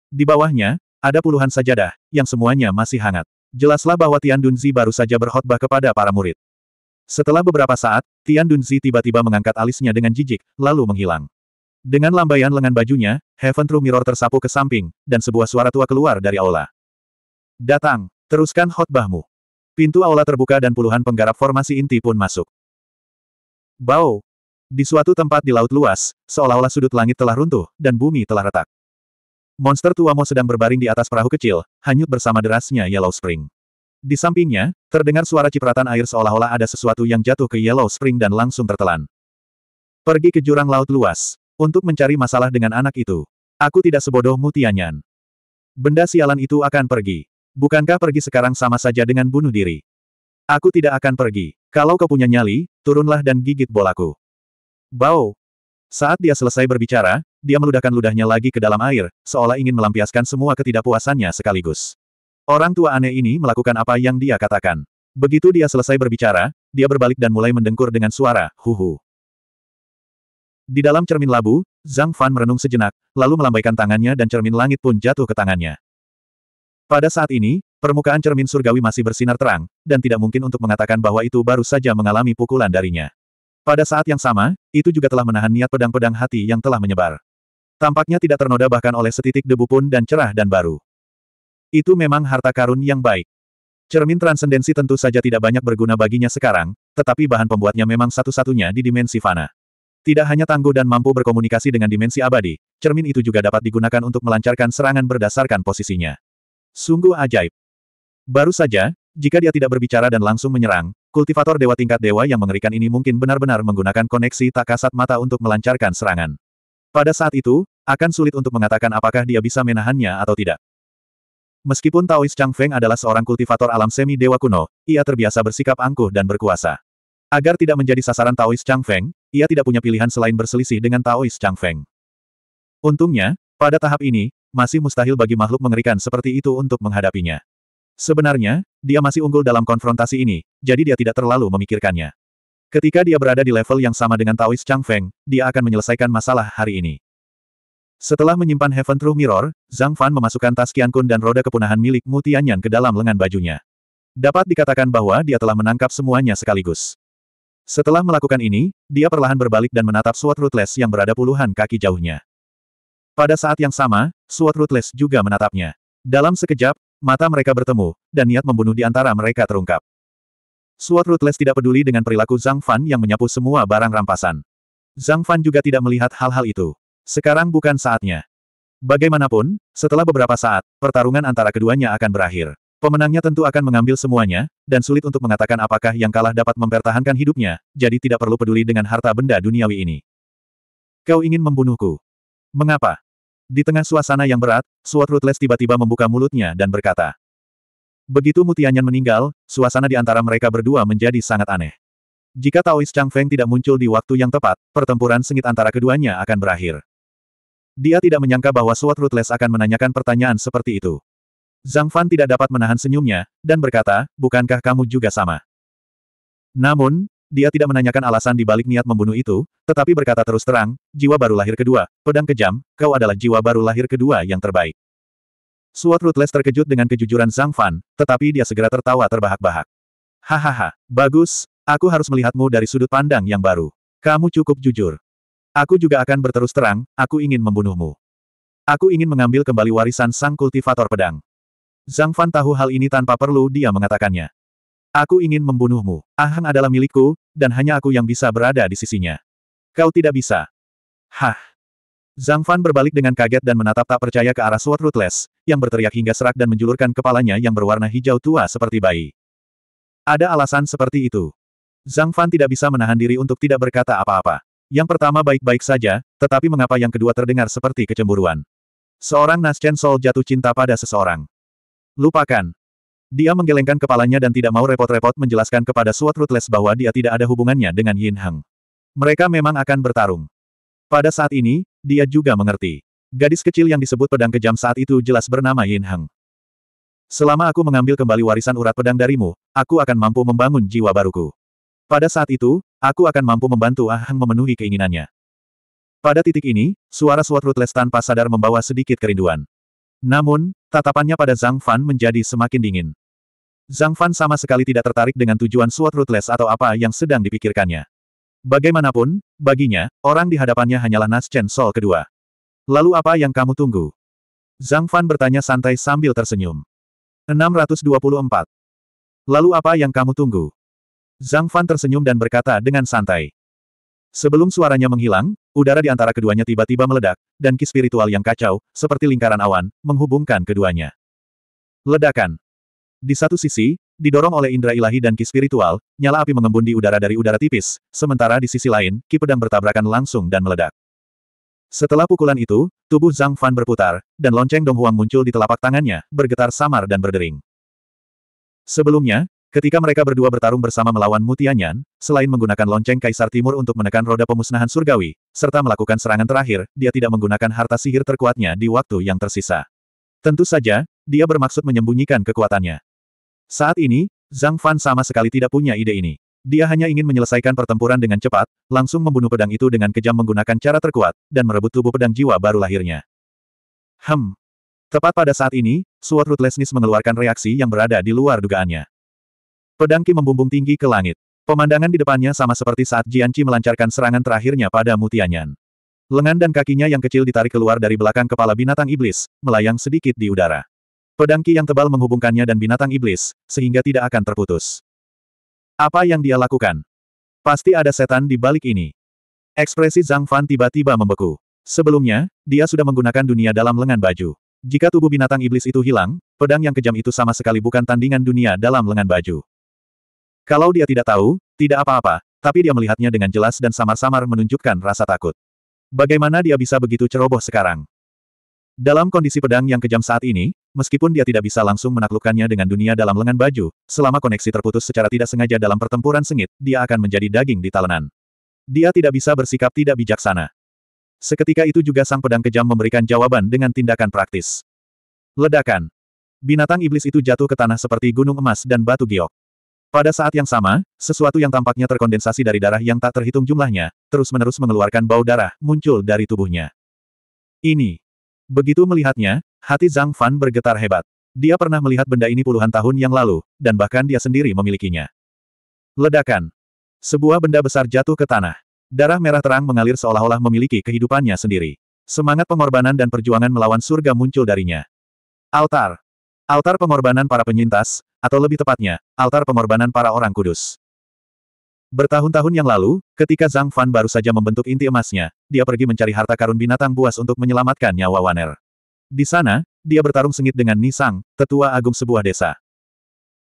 [SPEAKER 1] Di bawahnya, ada puluhan sajadah, yang semuanya masih hangat. Jelaslah bahwa Tian Dunzi baru saja berkhotbah kepada para murid. Setelah beberapa saat, Tian Dunzi tiba-tiba mengangkat alisnya dengan jijik, lalu menghilang. Dengan lambaian lengan bajunya, Heaven True Mirror tersapu ke samping, dan sebuah suara tua keluar dari aula. Datang, teruskan khotbahmu. Pintu aula terbuka dan puluhan penggarap formasi inti pun masuk. Bau! Di suatu tempat di laut luas, seolah-olah sudut langit telah runtuh, dan bumi telah retak. Monster tua Mo sedang berbaring di atas perahu kecil, hanyut bersama derasnya Yellow Spring. Di sampingnya, terdengar suara cipratan air seolah-olah ada sesuatu yang jatuh ke Yellow Spring dan langsung tertelan. Pergi ke jurang laut luas, untuk mencari masalah dengan anak itu. Aku tidak sebodoh Tianyan. Benda sialan itu akan pergi. Bukankah pergi sekarang sama saja dengan bunuh diri? Aku tidak akan pergi. Kalau kau punya nyali, turunlah dan gigit bolaku. Bau. Saat dia selesai berbicara, dia meludahkan ludahnya lagi ke dalam air, seolah ingin melampiaskan semua ketidakpuasannya sekaligus. Orang tua aneh ini melakukan apa yang dia katakan. Begitu dia selesai berbicara, dia berbalik dan mulai mendengkur dengan suara, huhu. Di dalam cermin labu, Zhang Fan merenung sejenak, lalu melambaikan tangannya dan cermin langit pun jatuh ke tangannya. Pada saat ini, permukaan cermin surgawi masih bersinar terang, dan tidak mungkin untuk mengatakan bahwa itu baru saja mengalami pukulan darinya. Pada saat yang sama, itu juga telah menahan niat pedang-pedang hati yang telah menyebar. Tampaknya tidak ternoda bahkan oleh setitik debu pun dan cerah dan baru. Itu memang harta karun yang baik. Cermin transendensi tentu saja tidak banyak berguna baginya sekarang, tetapi bahan pembuatnya memang satu-satunya di dimensi fana. Tidak hanya tangguh dan mampu berkomunikasi dengan dimensi abadi, cermin itu juga dapat digunakan untuk melancarkan serangan berdasarkan posisinya. Sungguh ajaib. Baru saja, jika dia tidak berbicara dan langsung menyerang, kultivator dewa tingkat dewa yang mengerikan ini mungkin benar-benar menggunakan koneksi tak kasat mata untuk melancarkan serangan. Pada saat itu, akan sulit untuk mengatakan apakah dia bisa menahannya atau tidak. Meskipun Taois Chang Feng adalah seorang kultivator alam semi-dewa kuno, ia terbiasa bersikap angkuh dan berkuasa. Agar tidak menjadi sasaran Taois Chang Feng, ia tidak punya pilihan selain berselisih dengan Taois Chang Feng. Untungnya, pada tahap ini, masih mustahil bagi makhluk mengerikan seperti itu untuk menghadapinya. Sebenarnya, dia masih unggul dalam konfrontasi ini, jadi dia tidak terlalu memikirkannya. Ketika dia berada di level yang sama dengan Taoist Chang Feng, dia akan menyelesaikan masalah hari ini. Setelah menyimpan Heaven True Mirror, Zhang Fan memasukkan tas Kun dan roda kepunahan milik Mu Tianyan ke dalam lengan bajunya. Dapat dikatakan bahwa dia telah menangkap semuanya sekaligus. Setelah melakukan ini, dia perlahan berbalik dan menatap Sword Ruthless yang berada puluhan kaki jauhnya. Pada saat yang sama, Sword Ruthless juga menatapnya. Dalam sekejap, mata mereka bertemu, dan niat membunuh di antara mereka terungkap. Sword Ruthless tidak peduli dengan perilaku Zhang Fan yang menyapu semua barang rampasan. Zhang Fan juga tidak melihat hal-hal itu. Sekarang bukan saatnya. Bagaimanapun, setelah beberapa saat, pertarungan antara keduanya akan berakhir. Pemenangnya tentu akan mengambil semuanya, dan sulit untuk mengatakan apakah yang kalah dapat mempertahankan hidupnya, jadi tidak perlu peduli dengan harta benda duniawi ini. Kau ingin membunuhku. Mengapa? Di tengah suasana yang berat, Sword Ruthless tiba-tiba membuka mulutnya dan berkata. Begitu Mutianyan meninggal, suasana di antara mereka berdua menjadi sangat aneh. Jika Taois Feng tidak muncul di waktu yang tepat, pertempuran sengit antara keduanya akan berakhir. Dia tidak menyangka bahwa Sword Ruthless akan menanyakan pertanyaan seperti itu. Zhang Fan tidak dapat menahan senyumnya, dan berkata, bukankah kamu juga sama? Namun, dia tidak menanyakan alasan di balik niat membunuh itu, tetapi berkata terus terang, jiwa baru lahir kedua, pedang kejam, kau adalah jiwa baru lahir kedua yang terbaik. Suat Ruthless terkejut dengan kejujuran Zhang Fan, tetapi dia segera tertawa terbahak-bahak. Hahaha, bagus, aku harus melihatmu dari sudut pandang yang baru. Kamu cukup jujur. Aku juga akan berterus terang, aku ingin membunuhmu. Aku ingin mengambil kembali warisan sang kultivator pedang. Zhang Fan tahu hal ini tanpa perlu dia mengatakannya. Aku ingin membunuhmu. Ahang adalah milikku, dan hanya aku yang bisa berada di sisinya. Kau tidak bisa. Hah. Zhang Fan berbalik dengan kaget dan menatap tak percaya ke arah Sword Ruthless, yang berteriak hingga serak dan menjulurkan kepalanya yang berwarna hijau tua seperti bayi. Ada alasan seperti itu. Zhang Fan tidak bisa menahan diri untuk tidak berkata apa-apa. Yang pertama baik-baik saja, tetapi mengapa yang kedua terdengar seperti kecemburuan? Seorang Naschen Sol jatuh cinta pada seseorang. Lupakan, dia menggelengkan kepalanya dan tidak mau repot-repot menjelaskan kepada SWAT Ruthless bahwa dia tidak ada hubungannya dengan Yin Heng. Mereka memang akan bertarung. Pada saat ini, dia juga mengerti. Gadis kecil yang disebut pedang kejam saat itu jelas bernama Yin Heng. Selama aku mengambil kembali warisan urat pedang darimu, aku akan mampu membangun jiwa baruku. Pada saat itu, aku akan mampu membantu Ah Heng memenuhi keinginannya. Pada titik ini, suara SWAT Ruthless tanpa sadar membawa sedikit kerinduan. Namun, tatapannya pada Zhang Fan menjadi semakin dingin. Zhang Fan sama sekali tidak tertarik dengan tujuan Sword Ruthless atau apa yang sedang dipikirkannya. Bagaimanapun, baginya, orang di hadapannya hanyalah Chen Sol kedua. Lalu apa yang kamu tunggu? Zhang Fan bertanya santai sambil tersenyum. 624. Lalu apa yang kamu tunggu? Zhang Fan tersenyum dan berkata dengan santai. Sebelum suaranya menghilang, udara di antara keduanya tiba-tiba meledak, dan ki spiritual yang kacau, seperti lingkaran awan, menghubungkan keduanya. Ledakan. Di satu sisi, didorong oleh indera ilahi dan ki spiritual, nyala api mengembun di udara dari udara tipis, sementara di sisi lain, ki pedang bertabrakan langsung dan meledak. Setelah pukulan itu, tubuh Zhang Fan berputar, dan lonceng Donghuang muncul di telapak tangannya, bergetar samar dan berdering. Sebelumnya, Ketika mereka berdua bertarung bersama melawan Mutianyan, selain menggunakan lonceng Kaisar Timur untuk menekan roda pemusnahan surgawi, serta melakukan serangan terakhir, dia tidak menggunakan harta sihir terkuatnya di waktu yang tersisa. Tentu saja, dia bermaksud menyembunyikan kekuatannya. Saat ini, Zhang Fan sama sekali tidak punya ide ini. Dia hanya ingin menyelesaikan pertempuran dengan cepat, langsung membunuh pedang itu dengan kejam menggunakan cara terkuat, dan merebut tubuh pedang jiwa baru lahirnya. Hmm. Tepat pada saat ini, Sword Ruthlessness mengeluarkan reaksi yang berada di luar dugaannya. Pedang Qi membumbung tinggi ke langit. Pemandangan di depannya sama seperti saat Qi melancarkan serangan terakhirnya pada Mutianyan. Lengan dan kakinya yang kecil ditarik keluar dari belakang kepala binatang iblis, melayang sedikit di udara. Pedang Qi yang tebal menghubungkannya dan binatang iblis, sehingga tidak akan terputus. Apa yang dia lakukan? Pasti ada setan di balik ini. Ekspresi Zhang Fan tiba-tiba membeku. Sebelumnya, dia sudah menggunakan dunia dalam lengan baju. Jika tubuh binatang iblis itu hilang, pedang yang kejam itu sama sekali bukan tandingan dunia dalam lengan baju. Kalau dia tidak tahu, tidak apa-apa, tapi dia melihatnya dengan jelas dan samar-samar menunjukkan rasa takut. Bagaimana dia bisa begitu ceroboh sekarang? Dalam kondisi pedang yang kejam saat ini, meskipun dia tidak bisa langsung menaklukkannya dengan dunia dalam lengan baju, selama koneksi terputus secara tidak sengaja dalam pertempuran sengit, dia akan menjadi daging di talenan. Dia tidak bisa bersikap tidak bijaksana. Seketika itu juga sang pedang kejam memberikan jawaban dengan tindakan praktis. Ledakan. Binatang iblis itu jatuh ke tanah seperti gunung emas dan batu giok. Pada saat yang sama, sesuatu yang tampaknya terkondensasi dari darah yang tak terhitung jumlahnya, terus-menerus mengeluarkan bau darah, muncul dari tubuhnya. Ini. Begitu melihatnya, hati Zhang Fan bergetar hebat. Dia pernah melihat benda ini puluhan tahun yang lalu, dan bahkan dia sendiri memilikinya. Ledakan. Sebuah benda besar jatuh ke tanah. Darah merah terang mengalir seolah-olah memiliki kehidupannya sendiri. Semangat pengorbanan dan perjuangan melawan surga muncul darinya. Altar. Altar pengorbanan para penyintas, atau lebih tepatnya, altar pengorbanan para orang kudus. Bertahun-tahun yang lalu, ketika Zhang Fan baru saja membentuk inti emasnya, dia pergi mencari harta karun binatang buas untuk menyelamatkan nyawa Waner. Di sana, dia bertarung sengit dengan Nisang, tetua agung sebuah desa.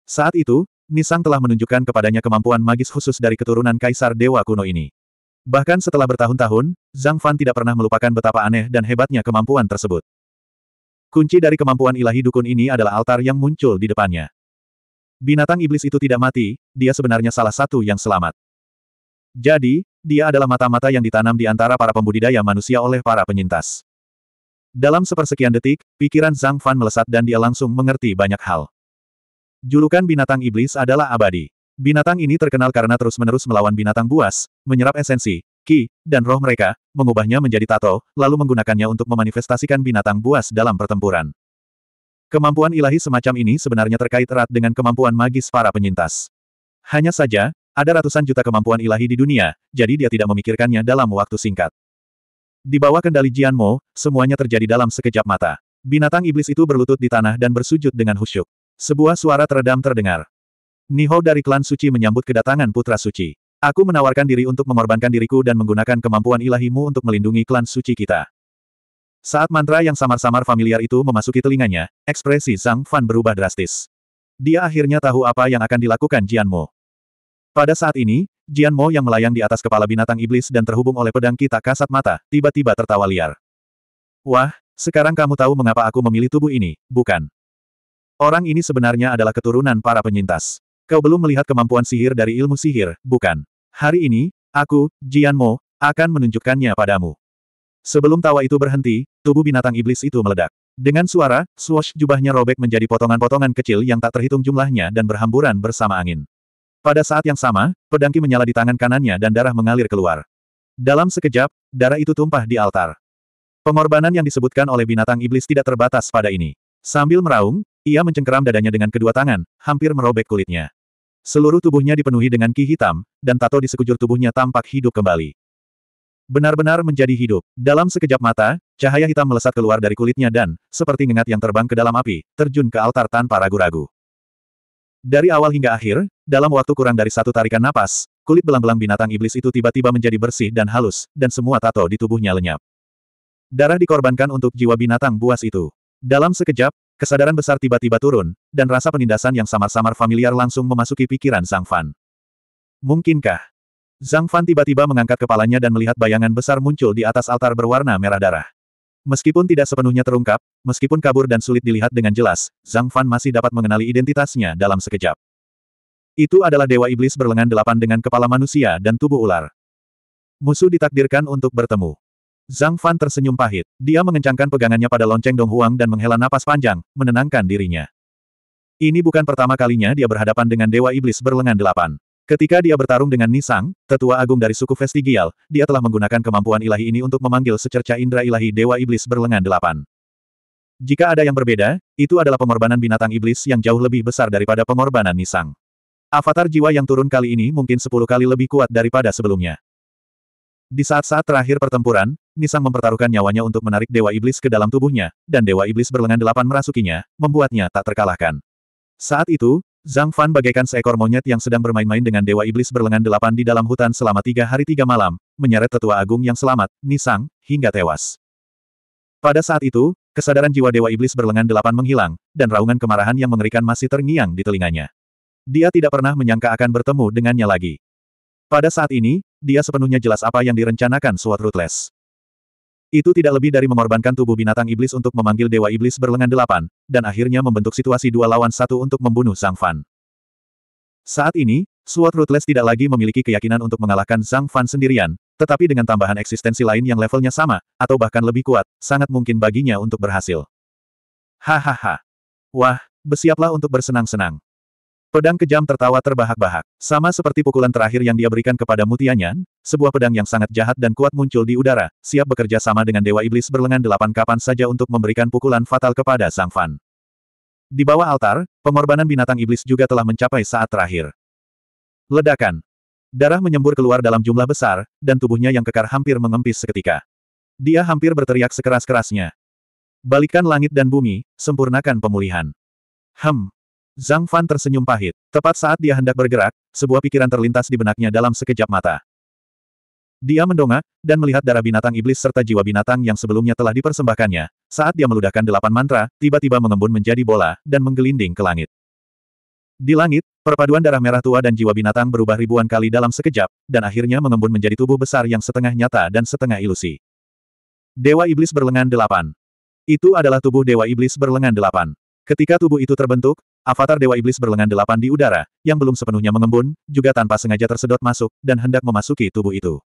[SPEAKER 1] Saat itu, Nisang telah menunjukkan kepadanya kemampuan magis khusus dari keturunan kaisar dewa kuno ini. Bahkan setelah bertahun-tahun, Zhang Fan tidak pernah melupakan betapa aneh dan hebatnya kemampuan tersebut. Kunci dari kemampuan ilahi dukun ini adalah altar yang muncul di depannya. Binatang iblis itu tidak mati, dia sebenarnya salah satu yang selamat. Jadi, dia adalah mata-mata yang ditanam di antara para pembudidaya manusia oleh para penyintas. Dalam sepersekian detik, pikiran Zhang Fan melesat dan dia langsung mengerti banyak hal. Julukan binatang iblis adalah abadi. Binatang ini terkenal karena terus-menerus melawan binatang buas, menyerap esensi, ki, dan roh mereka, mengubahnya menjadi tato, lalu menggunakannya untuk memanifestasikan binatang buas dalam pertempuran. Kemampuan ilahi semacam ini sebenarnya terkait erat dengan kemampuan magis para penyintas. Hanya saja, ada ratusan juta kemampuan ilahi di dunia, jadi dia tidak memikirkannya dalam waktu singkat. Di bawah kendali Jianmo, semuanya terjadi dalam sekejap mata. Binatang iblis itu berlutut di tanah dan bersujud dengan khusyuk. Sebuah suara teredam terdengar. Niho dari klan suci menyambut kedatangan putra suci. Aku menawarkan diri untuk mengorbankan diriku dan menggunakan kemampuan ilahimu untuk melindungi klan suci kita. Saat mantra yang samar-samar familiar itu memasuki telinganya, ekspresi Zhang Fan berubah drastis. Dia akhirnya tahu apa yang akan dilakukan Jian Mo. Pada saat ini, Jian Mo yang melayang di atas kepala binatang iblis dan terhubung oleh pedang kita kasat mata, tiba-tiba tertawa liar. Wah, sekarang kamu tahu mengapa aku memilih tubuh ini, bukan? Orang ini sebenarnya adalah keturunan para penyintas. Kau belum melihat kemampuan sihir dari ilmu sihir, bukan? Hari ini, aku, Jian Mo, akan menunjukkannya padamu. Sebelum tawa itu berhenti, tubuh binatang iblis itu meledak. Dengan suara, swash jubahnya robek menjadi potongan-potongan kecil yang tak terhitung jumlahnya dan berhamburan bersama angin. Pada saat yang sama, pedangki menyala di tangan kanannya dan darah mengalir keluar. Dalam sekejap, darah itu tumpah di altar. Pengorbanan yang disebutkan oleh binatang iblis tidak terbatas pada ini. Sambil meraung, ia mencengkeram dadanya dengan kedua tangan, hampir merobek kulitnya. Seluruh tubuhnya dipenuhi dengan ki hitam, dan tato di sekujur tubuhnya tampak hidup kembali. Benar-benar menjadi hidup. Dalam sekejap mata, cahaya hitam melesat keluar dari kulitnya dan, seperti ngengat yang terbang ke dalam api, terjun ke altar tanpa ragu-ragu. Dari awal hingga akhir, dalam waktu kurang dari satu tarikan napas, kulit belang-belang binatang iblis itu tiba-tiba menjadi bersih dan halus, dan semua tato di tubuhnya lenyap. Darah dikorbankan untuk jiwa binatang buas itu. Dalam sekejap, Kesadaran besar tiba-tiba turun, dan rasa penindasan yang samar-samar familiar langsung memasuki pikiran Zhang Fan. Mungkinkah? Zhang Fan tiba-tiba mengangkat kepalanya dan melihat bayangan besar muncul di atas altar berwarna merah darah. Meskipun tidak sepenuhnya terungkap, meskipun kabur dan sulit dilihat dengan jelas, Zhang Fan masih dapat mengenali identitasnya dalam sekejap. Itu adalah Dewa Iblis berlengan delapan dengan kepala manusia dan tubuh ular. Musuh ditakdirkan untuk bertemu. Zhang Fan tersenyum pahit. Dia mengencangkan pegangannya pada lonceng Dong Huang dan menghela napas panjang, menenangkan dirinya. Ini bukan pertama kalinya dia berhadapan dengan Dewa Iblis berlengan delapan. Ketika dia bertarung dengan Nisang, tetua agung dari suku Vestigial, dia telah menggunakan kemampuan ilahi ini untuk memanggil secerca indra ilahi Dewa Iblis berlengan delapan. Jika ada yang berbeda, itu adalah pengorbanan binatang iblis yang jauh lebih besar daripada pengorbanan Nisang. Avatar jiwa yang turun kali ini mungkin sepuluh kali lebih kuat daripada sebelumnya. Di saat-saat terakhir pertempuran, Nisang mempertaruhkan nyawanya untuk menarik Dewa Iblis ke dalam tubuhnya, dan Dewa Iblis berlengan delapan merasukinya, membuatnya tak terkalahkan. Saat itu, Zhang Fan bagaikan seekor monyet yang sedang bermain-main dengan Dewa Iblis berlengan delapan di dalam hutan selama tiga hari tiga malam, menyeret tetua agung yang selamat, Nisang, hingga tewas. Pada saat itu, kesadaran jiwa Dewa Iblis berlengan delapan menghilang, dan raungan kemarahan yang mengerikan masih terngiang di telinganya. Dia tidak pernah menyangka akan bertemu dengannya lagi. Pada saat ini, dia sepenuhnya jelas apa yang direncanakan Sword Ruthless. Itu tidak lebih dari mengorbankan tubuh binatang iblis untuk memanggil Dewa Iblis berlengan delapan, dan akhirnya membentuk situasi dua lawan satu untuk membunuh Zhang Fan. Saat ini, Sword Ruthless tidak lagi memiliki keyakinan untuk mengalahkan Zhang Fan sendirian, tetapi dengan tambahan eksistensi lain yang levelnya sama, atau bahkan lebih kuat, sangat mungkin baginya untuk berhasil. Hahaha. Wah, bersiaplah untuk bersenang-senang. Pedang kejam tertawa terbahak-bahak. Sama seperti pukulan terakhir yang dia berikan kepada Mutianyan, sebuah pedang yang sangat jahat dan kuat muncul di udara, siap bekerja sama dengan Dewa Iblis berlengan delapan kapan saja untuk memberikan pukulan fatal kepada Sang Fan. Di bawah altar, pengorbanan binatang iblis juga telah mencapai saat terakhir. Ledakan. Darah menyembur keluar dalam jumlah besar, dan tubuhnya yang kekar hampir mengempis seketika. Dia hampir berteriak sekeras-kerasnya. Balikan langit dan bumi, sempurnakan pemulihan. Hem, Zhang Fan tersenyum pahit. Tepat saat dia hendak bergerak, sebuah pikiran terlintas di benaknya dalam sekejap mata. Dia mendongak, dan melihat darah binatang iblis serta jiwa binatang yang sebelumnya telah dipersembahkannya. Saat dia meludahkan delapan mantra, tiba-tiba mengembun menjadi bola, dan menggelinding ke langit. Di langit, perpaduan darah merah tua dan jiwa binatang berubah ribuan kali dalam sekejap, dan akhirnya mengembun menjadi tubuh besar yang setengah nyata dan setengah ilusi. Dewa Iblis Berlengan Delapan Itu adalah tubuh Dewa Iblis Berlengan Delapan. Ketika tubuh itu terbentuk, Avatar Dewa Iblis berlengan delapan di udara, yang belum sepenuhnya mengembun, juga tanpa sengaja tersedot masuk, dan hendak memasuki tubuh itu.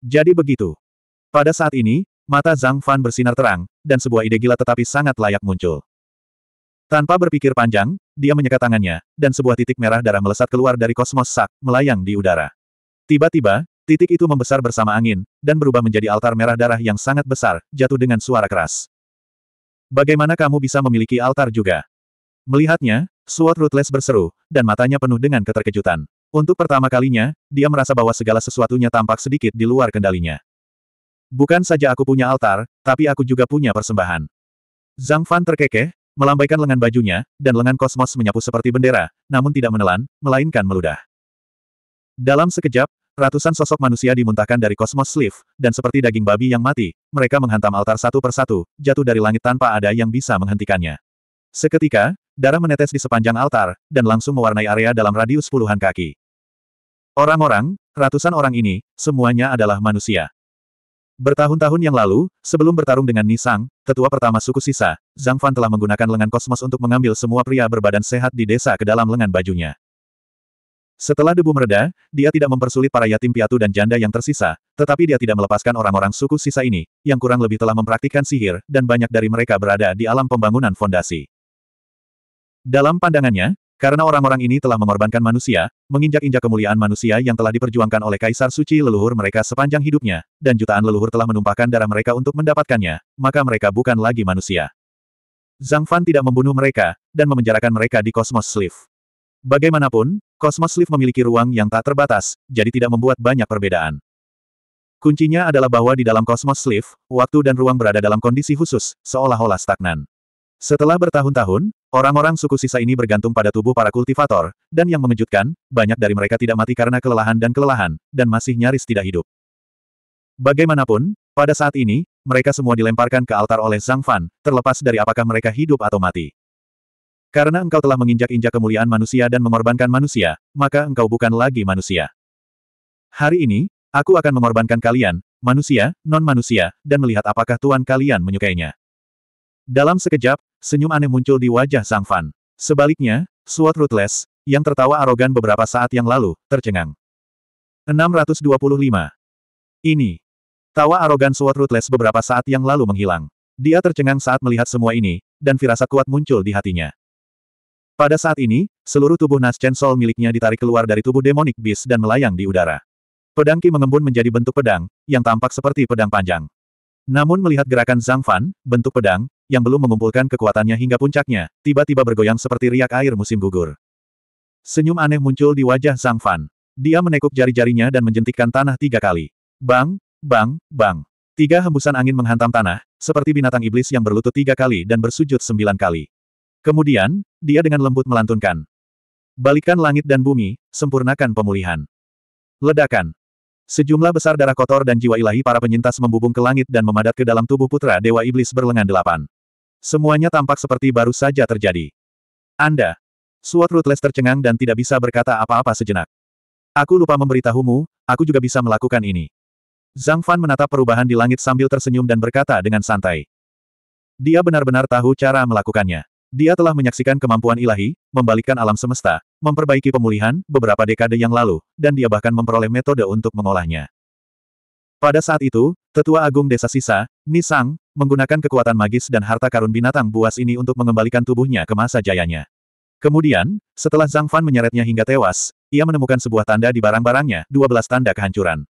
[SPEAKER 1] Jadi begitu. Pada saat ini, mata Zhang Fan bersinar terang, dan sebuah ide gila tetapi sangat layak muncul. Tanpa berpikir panjang, dia menyeka tangannya, dan sebuah titik merah darah melesat keluar dari kosmos sak, melayang di udara. Tiba-tiba, titik itu membesar bersama angin, dan berubah menjadi altar merah darah yang sangat besar, jatuh dengan suara keras. Bagaimana kamu bisa memiliki altar juga? Melihatnya, Sword Ruthless berseru, dan matanya penuh dengan keterkejutan. Untuk pertama kalinya, dia merasa bahwa segala sesuatunya tampak sedikit di luar kendalinya. Bukan saja aku punya altar, tapi aku juga punya persembahan. Zhang Fan terkekeh, melambaikan lengan bajunya, dan lengan kosmos menyapu seperti bendera, namun tidak menelan, melainkan meludah. Dalam sekejap, ratusan sosok manusia dimuntahkan dari kosmos sleeve, dan seperti daging babi yang mati, mereka menghantam altar satu persatu, jatuh dari langit tanpa ada yang bisa menghentikannya. Seketika, Darah menetes di sepanjang altar, dan langsung mewarnai area dalam radius puluhan kaki. Orang-orang, ratusan orang ini, semuanya adalah manusia. Bertahun-tahun yang lalu, sebelum bertarung dengan Nisang, tetua pertama suku Sisa, Zhang Fan telah menggunakan lengan kosmos untuk mengambil semua pria berbadan sehat di desa ke dalam lengan bajunya. Setelah debu mereda, dia tidak mempersulit para yatim piatu dan janda yang tersisa, tetapi dia tidak melepaskan orang-orang suku Sisa ini, yang kurang lebih telah mempraktikkan sihir, dan banyak dari mereka berada di alam pembangunan fondasi. Dalam pandangannya, karena orang-orang ini telah mengorbankan manusia, menginjak-injak kemuliaan manusia yang telah diperjuangkan oleh Kaisar Suci leluhur mereka sepanjang hidupnya, dan jutaan leluhur telah menumpahkan darah mereka untuk mendapatkannya, maka mereka bukan lagi manusia. Zhang Fan tidak membunuh mereka, dan memenjarakan mereka di kosmos Sleeve. Bagaimanapun, kosmos Sleeve memiliki ruang yang tak terbatas, jadi tidak membuat banyak perbedaan. Kuncinya adalah bahwa di dalam kosmos sleeve, waktu dan ruang berada dalam kondisi khusus, seolah-olah stagnan. Setelah bertahun-tahun, Orang-orang suku sisa ini bergantung pada tubuh para kultivator, dan yang mengejutkan, banyak dari mereka tidak mati karena kelelahan dan kelelahan, dan masih nyaris tidak hidup. Bagaimanapun, pada saat ini, mereka semua dilemparkan ke altar oleh Zhang Fan, terlepas dari apakah mereka hidup atau mati. Karena engkau telah menginjak-injak kemuliaan manusia dan mengorbankan manusia, maka engkau bukan lagi manusia. Hari ini, aku akan mengorbankan kalian, manusia, non-manusia, dan melihat apakah tuan kalian menyukainya. Dalam sekejap, senyum aneh muncul di wajah Zhang Fan. Sebaliknya, Suat Ruthless, yang tertawa arogan beberapa saat yang lalu, tercengang. 625. Ini. Tawa arogan Suat Ruthless beberapa saat yang lalu menghilang. Dia tercengang saat melihat semua ini, dan firasat kuat muncul di hatinya. Pada saat ini, seluruh tubuh Nas Chen Sol miliknya ditarik keluar dari tubuh demonik beast dan melayang di udara. Pedang Ki mengembun menjadi bentuk pedang, yang tampak seperti pedang panjang. Namun melihat gerakan Zhang Fan, bentuk pedang, yang belum mengumpulkan kekuatannya hingga puncaknya, tiba-tiba bergoyang seperti riak air musim gugur. Senyum aneh muncul di wajah Zhang Fan. Dia menekuk jari-jarinya dan menjentikkan tanah tiga kali. Bang, bang, bang. Tiga hembusan angin menghantam tanah, seperti binatang iblis yang berlutut tiga kali dan bersujud sembilan kali. Kemudian, dia dengan lembut melantunkan. Balikan langit dan bumi, sempurnakan pemulihan. Ledakan, Sejumlah besar darah kotor dan jiwa ilahi para penyintas membubung ke langit dan memadat ke dalam tubuh putra Dewa Iblis berlengan delapan. Semuanya tampak seperti baru saja terjadi. Anda. Sword Ruthless tercengang dan tidak bisa berkata apa-apa sejenak. Aku lupa memberitahumu, aku juga bisa melakukan ini. Zhang Fan menatap perubahan di langit sambil tersenyum dan berkata dengan santai. Dia benar-benar tahu cara melakukannya. Dia telah menyaksikan kemampuan ilahi, membalikkan alam semesta, memperbaiki pemulihan beberapa dekade yang lalu, dan dia bahkan memperoleh metode untuk mengolahnya. Pada saat itu, Tetua Agung Desa Sisa, Nisang, menggunakan kekuatan magis dan harta karun binatang buas ini untuk mengembalikan tubuhnya ke masa jayanya. Kemudian, setelah Zhang Fan menyeretnya hingga tewas, ia menemukan sebuah tanda di barang-barangnya, 12 tanda kehancuran.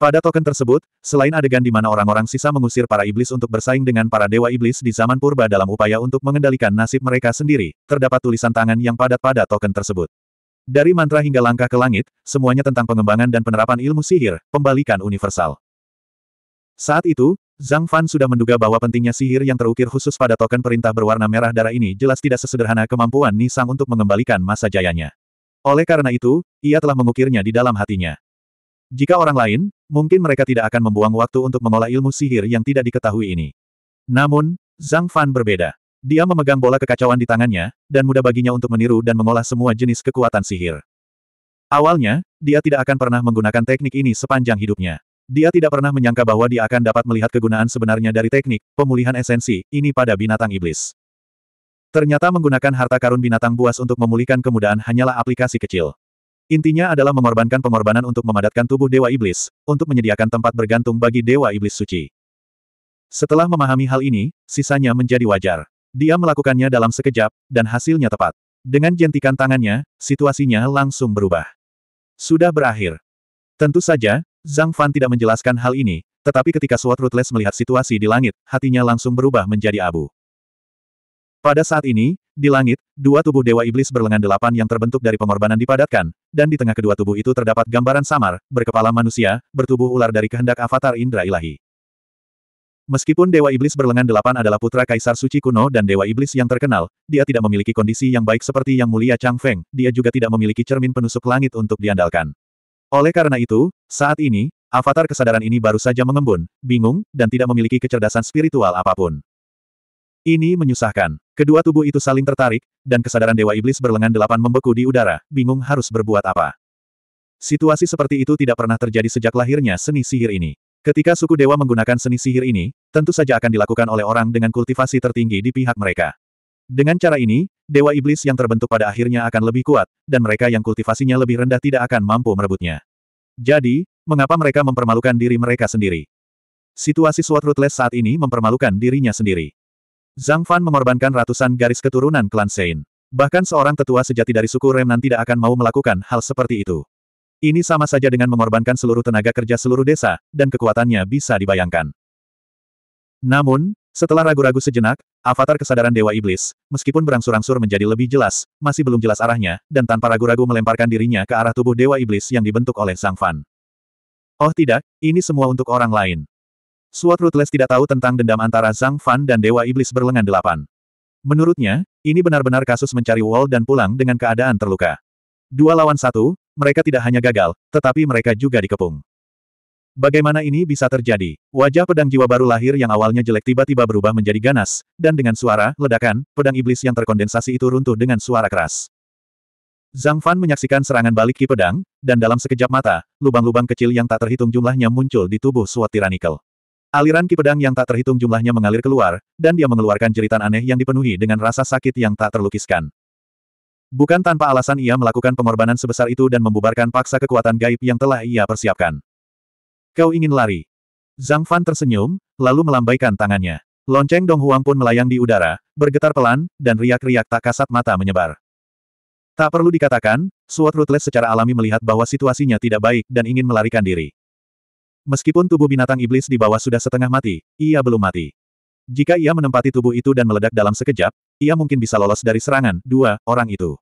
[SPEAKER 1] Pada token tersebut, selain adegan di mana orang-orang sisa mengusir para iblis untuk bersaing dengan para dewa iblis di zaman purba dalam upaya untuk mengendalikan nasib mereka sendiri, terdapat tulisan tangan yang padat pada token tersebut. Dari mantra hingga langkah ke langit, semuanya tentang pengembangan dan penerapan ilmu sihir, pembalikan universal. Saat itu, Zhang Fan sudah menduga bahwa pentingnya sihir yang terukir khusus pada token perintah berwarna merah darah ini jelas tidak sesederhana kemampuan Nisang untuk mengembalikan masa jayanya. Oleh karena itu, ia telah mengukirnya di dalam hatinya. Jika orang lain, mungkin mereka tidak akan membuang waktu untuk mengolah ilmu sihir yang tidak diketahui ini. Namun, Zhang Fan berbeda. Dia memegang bola kekacauan di tangannya, dan mudah baginya untuk meniru dan mengolah semua jenis kekuatan sihir. Awalnya, dia tidak akan pernah menggunakan teknik ini sepanjang hidupnya. Dia tidak pernah menyangka bahwa dia akan dapat melihat kegunaan sebenarnya dari teknik pemulihan esensi ini pada binatang iblis. Ternyata menggunakan harta karun binatang buas untuk memulihkan kemudahan hanyalah aplikasi kecil. Intinya adalah mengorbankan pengorbanan untuk memadatkan tubuh Dewa Iblis, untuk menyediakan tempat bergantung bagi Dewa Iblis Suci. Setelah memahami hal ini, sisanya menjadi wajar. Dia melakukannya dalam sekejap, dan hasilnya tepat. Dengan jentikan tangannya, situasinya langsung berubah. Sudah berakhir. Tentu saja, Zhang Fan tidak menjelaskan hal ini, tetapi ketika Sword Ruthless melihat situasi di langit, hatinya langsung berubah menjadi abu. Pada saat ini, di langit, dua tubuh Dewa Iblis berlengan delapan yang terbentuk dari pengorbanan dipadatkan, dan di tengah kedua tubuh itu terdapat gambaran samar, berkepala manusia, bertubuh ular dari kehendak avatar Indra Ilahi. Meskipun Dewa Iblis berlengan delapan adalah putra Kaisar Suci kuno dan Dewa Iblis yang terkenal, dia tidak memiliki kondisi yang baik seperti Yang Mulia Chang Feng, dia juga tidak memiliki cermin penusuk langit untuk diandalkan. Oleh karena itu, saat ini, avatar kesadaran ini baru saja mengembun, bingung, dan tidak memiliki kecerdasan spiritual apapun. Ini menyusahkan. Kedua tubuh itu saling tertarik, dan kesadaran Dewa Iblis berlengan delapan membeku di udara, bingung harus berbuat apa. Situasi seperti itu tidak pernah terjadi sejak lahirnya seni sihir ini. Ketika suku dewa menggunakan seni sihir ini, tentu saja akan dilakukan oleh orang dengan kultivasi tertinggi di pihak mereka. Dengan cara ini, dewa iblis yang terbentuk pada akhirnya akan lebih kuat, dan mereka yang kultivasinya lebih rendah tidak akan mampu merebutnya. Jadi, mengapa mereka mempermalukan diri mereka sendiri? Situasi Sword Ruthless saat ini mempermalukan dirinya sendiri. Zhang Fan mengorbankan ratusan garis keturunan klan Sein. Bahkan seorang tetua sejati dari suku Remnan tidak akan mau melakukan hal seperti itu. Ini sama saja dengan mengorbankan seluruh tenaga kerja seluruh desa, dan kekuatannya bisa dibayangkan. Namun, setelah ragu-ragu sejenak, avatar kesadaran Dewa Iblis, meskipun berangsur-angsur menjadi lebih jelas, masih belum jelas arahnya, dan tanpa ragu-ragu melemparkan dirinya ke arah tubuh Dewa Iblis yang dibentuk oleh Sang Fan. Oh tidak, ini semua untuk orang lain. Swat Ruthless tidak tahu tentang dendam antara Sang Fan dan Dewa Iblis berlengan delapan. Menurutnya, ini benar-benar kasus mencari wall dan pulang dengan keadaan terluka. Dua lawan satu, mereka tidak hanya gagal, tetapi mereka juga dikepung. Bagaimana ini bisa terjadi? Wajah pedang jiwa baru lahir yang awalnya jelek tiba-tiba berubah menjadi ganas, dan dengan suara ledakan, pedang iblis yang terkondensasi itu runtuh dengan suara keras. Zhang Fan menyaksikan serangan balik ki pedang, dan dalam sekejap mata, lubang-lubang kecil yang tak terhitung jumlahnya muncul di tubuh suat tiranikel. Aliran ki pedang yang tak terhitung jumlahnya mengalir keluar, dan dia mengeluarkan jeritan aneh yang dipenuhi dengan rasa sakit yang tak terlukiskan. Bukan tanpa alasan ia melakukan pengorbanan sebesar itu dan membubarkan paksa kekuatan gaib yang telah ia persiapkan. Kau ingin lari? Zhang Fan tersenyum, lalu melambaikan tangannya. Lonceng Dong Huang pun melayang di udara, bergetar pelan, dan riak-riak tak kasat mata menyebar. Tak perlu dikatakan, Sword Ruthless secara alami melihat bahwa situasinya tidak baik dan ingin melarikan diri. Meskipun tubuh binatang iblis di bawah sudah setengah mati, ia belum mati. Jika ia menempati tubuh itu dan meledak dalam sekejap, ia mungkin bisa lolos dari serangan dua orang itu.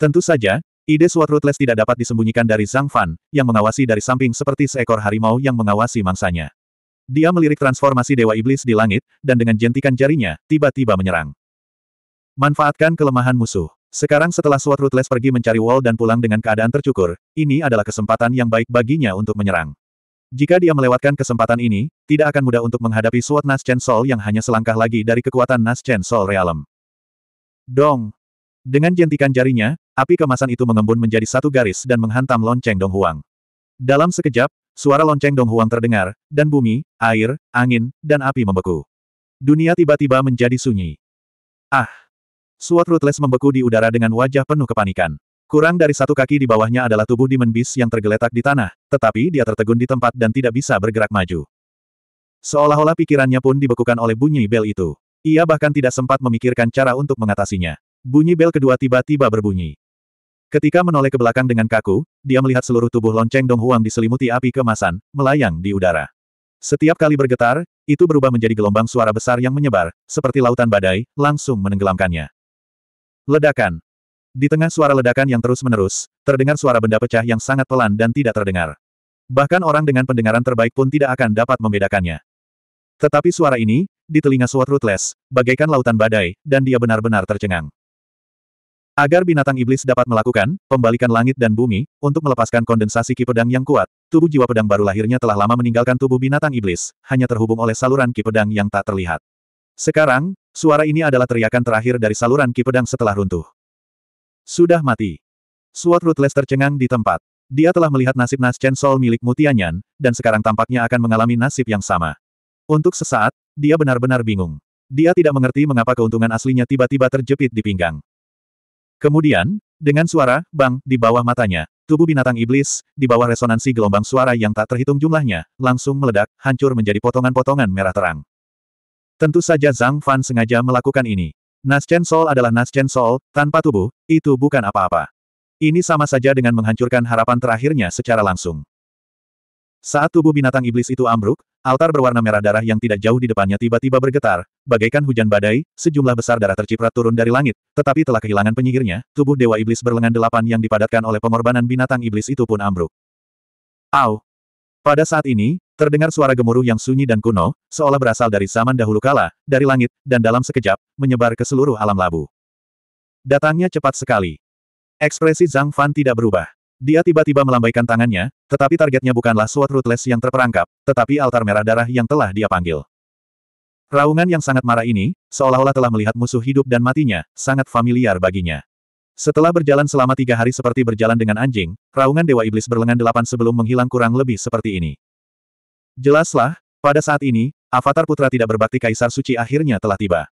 [SPEAKER 1] Tentu saja, ide SWAT Ruthless tidak dapat disembunyikan dari Zhang Fan, yang mengawasi dari samping seperti seekor harimau yang mengawasi mangsanya. Dia melirik transformasi Dewa Iblis di langit, dan dengan jentikan jarinya, tiba-tiba menyerang. Manfaatkan kelemahan musuh. Sekarang setelah Sword Ruthless pergi mencari Wall dan pulang dengan keadaan tercukur, ini adalah kesempatan yang baik baginya untuk menyerang. Jika dia melewatkan kesempatan ini, tidak akan mudah untuk menghadapi Sword Nas Chen Sol yang hanya selangkah lagi dari kekuatan Nas Chen Sol Realm. Dong! Dengan jentikan jarinya, api kemasan itu mengembun menjadi satu garis dan menghantam lonceng Dong Huang. Dalam sekejap, suara lonceng Dong Huang terdengar, dan bumi, air, angin, dan api membeku. Dunia tiba-tiba menjadi sunyi. Ah! Suat Ruthless membeku di udara dengan wajah penuh kepanikan. Kurang dari satu kaki di bawahnya adalah tubuh Demon Beast yang tergeletak di tanah, tetapi dia tertegun di tempat dan tidak bisa bergerak maju. Seolah-olah pikirannya pun dibekukan oleh bunyi bel itu. Ia bahkan tidak sempat memikirkan cara untuk mengatasinya. Bunyi bel kedua tiba-tiba berbunyi. Ketika menoleh ke belakang dengan kaku, dia melihat seluruh tubuh lonceng Dong Huang diselimuti api kemasan, melayang di udara. Setiap kali bergetar, itu berubah menjadi gelombang suara besar yang menyebar, seperti lautan badai, langsung menenggelamkannya. Ledakan. Di tengah suara ledakan yang terus-menerus, terdengar suara benda pecah yang sangat pelan dan tidak terdengar. Bahkan orang dengan pendengaran terbaik pun tidak akan dapat membedakannya. Tetapi suara ini, di telinga Sword Ruthless, bagaikan lautan badai, dan dia benar-benar tercengang. Agar binatang iblis dapat melakukan pembalikan langit dan bumi untuk melepaskan kondensasi ki pedang yang kuat, tubuh jiwa pedang baru lahirnya telah lama meninggalkan tubuh binatang iblis, hanya terhubung oleh saluran ki pedang yang tak terlihat. Sekarang, suara ini adalah teriakan terakhir dari saluran ki pedang setelah runtuh. Sudah mati. Suat Ruthless tercengang di tempat. Dia telah melihat nasib Chen Sol milik Mutianyan, dan sekarang tampaknya akan mengalami nasib yang sama. Untuk sesaat, dia benar-benar bingung. Dia tidak mengerti mengapa keuntungan aslinya tiba-tiba terjepit di pinggang. Kemudian, dengan suara, bang, di bawah matanya, tubuh binatang iblis, di bawah resonansi gelombang suara yang tak terhitung jumlahnya, langsung meledak, hancur menjadi potongan-potongan merah terang. Tentu saja Zhang Fan sengaja melakukan ini. Chen Sol adalah Chen Sol, tanpa tubuh, itu bukan apa-apa. Ini sama saja dengan menghancurkan harapan terakhirnya secara langsung. Saat tubuh binatang iblis itu ambruk, Altar berwarna merah darah yang tidak jauh di depannya tiba-tiba bergetar, bagaikan hujan badai, sejumlah besar darah terciprat turun dari langit, tetapi telah kehilangan penyihirnya, tubuh Dewa Iblis berlengan delapan yang dipadatkan oleh pengorbanan binatang iblis itu pun ambruk. Au! Pada saat ini, terdengar suara gemuruh yang sunyi dan kuno, seolah berasal dari zaman dahulu kala, dari langit, dan dalam sekejap, menyebar ke seluruh alam labu. Datangnya cepat sekali. Ekspresi Zhang Fan tidak berubah. Dia tiba-tiba melambaikan tangannya, tetapi targetnya bukanlah Sword Ruthless yang terperangkap, tetapi altar merah darah yang telah dia panggil. Raungan yang sangat marah ini, seolah-olah telah melihat musuh hidup dan matinya, sangat familiar baginya. Setelah berjalan selama tiga hari seperti berjalan dengan anjing, raungan Dewa Iblis berlengan delapan sebelum menghilang kurang lebih seperti ini. Jelaslah, pada saat ini, Avatar Putra tidak berbakti Kaisar Suci akhirnya telah tiba.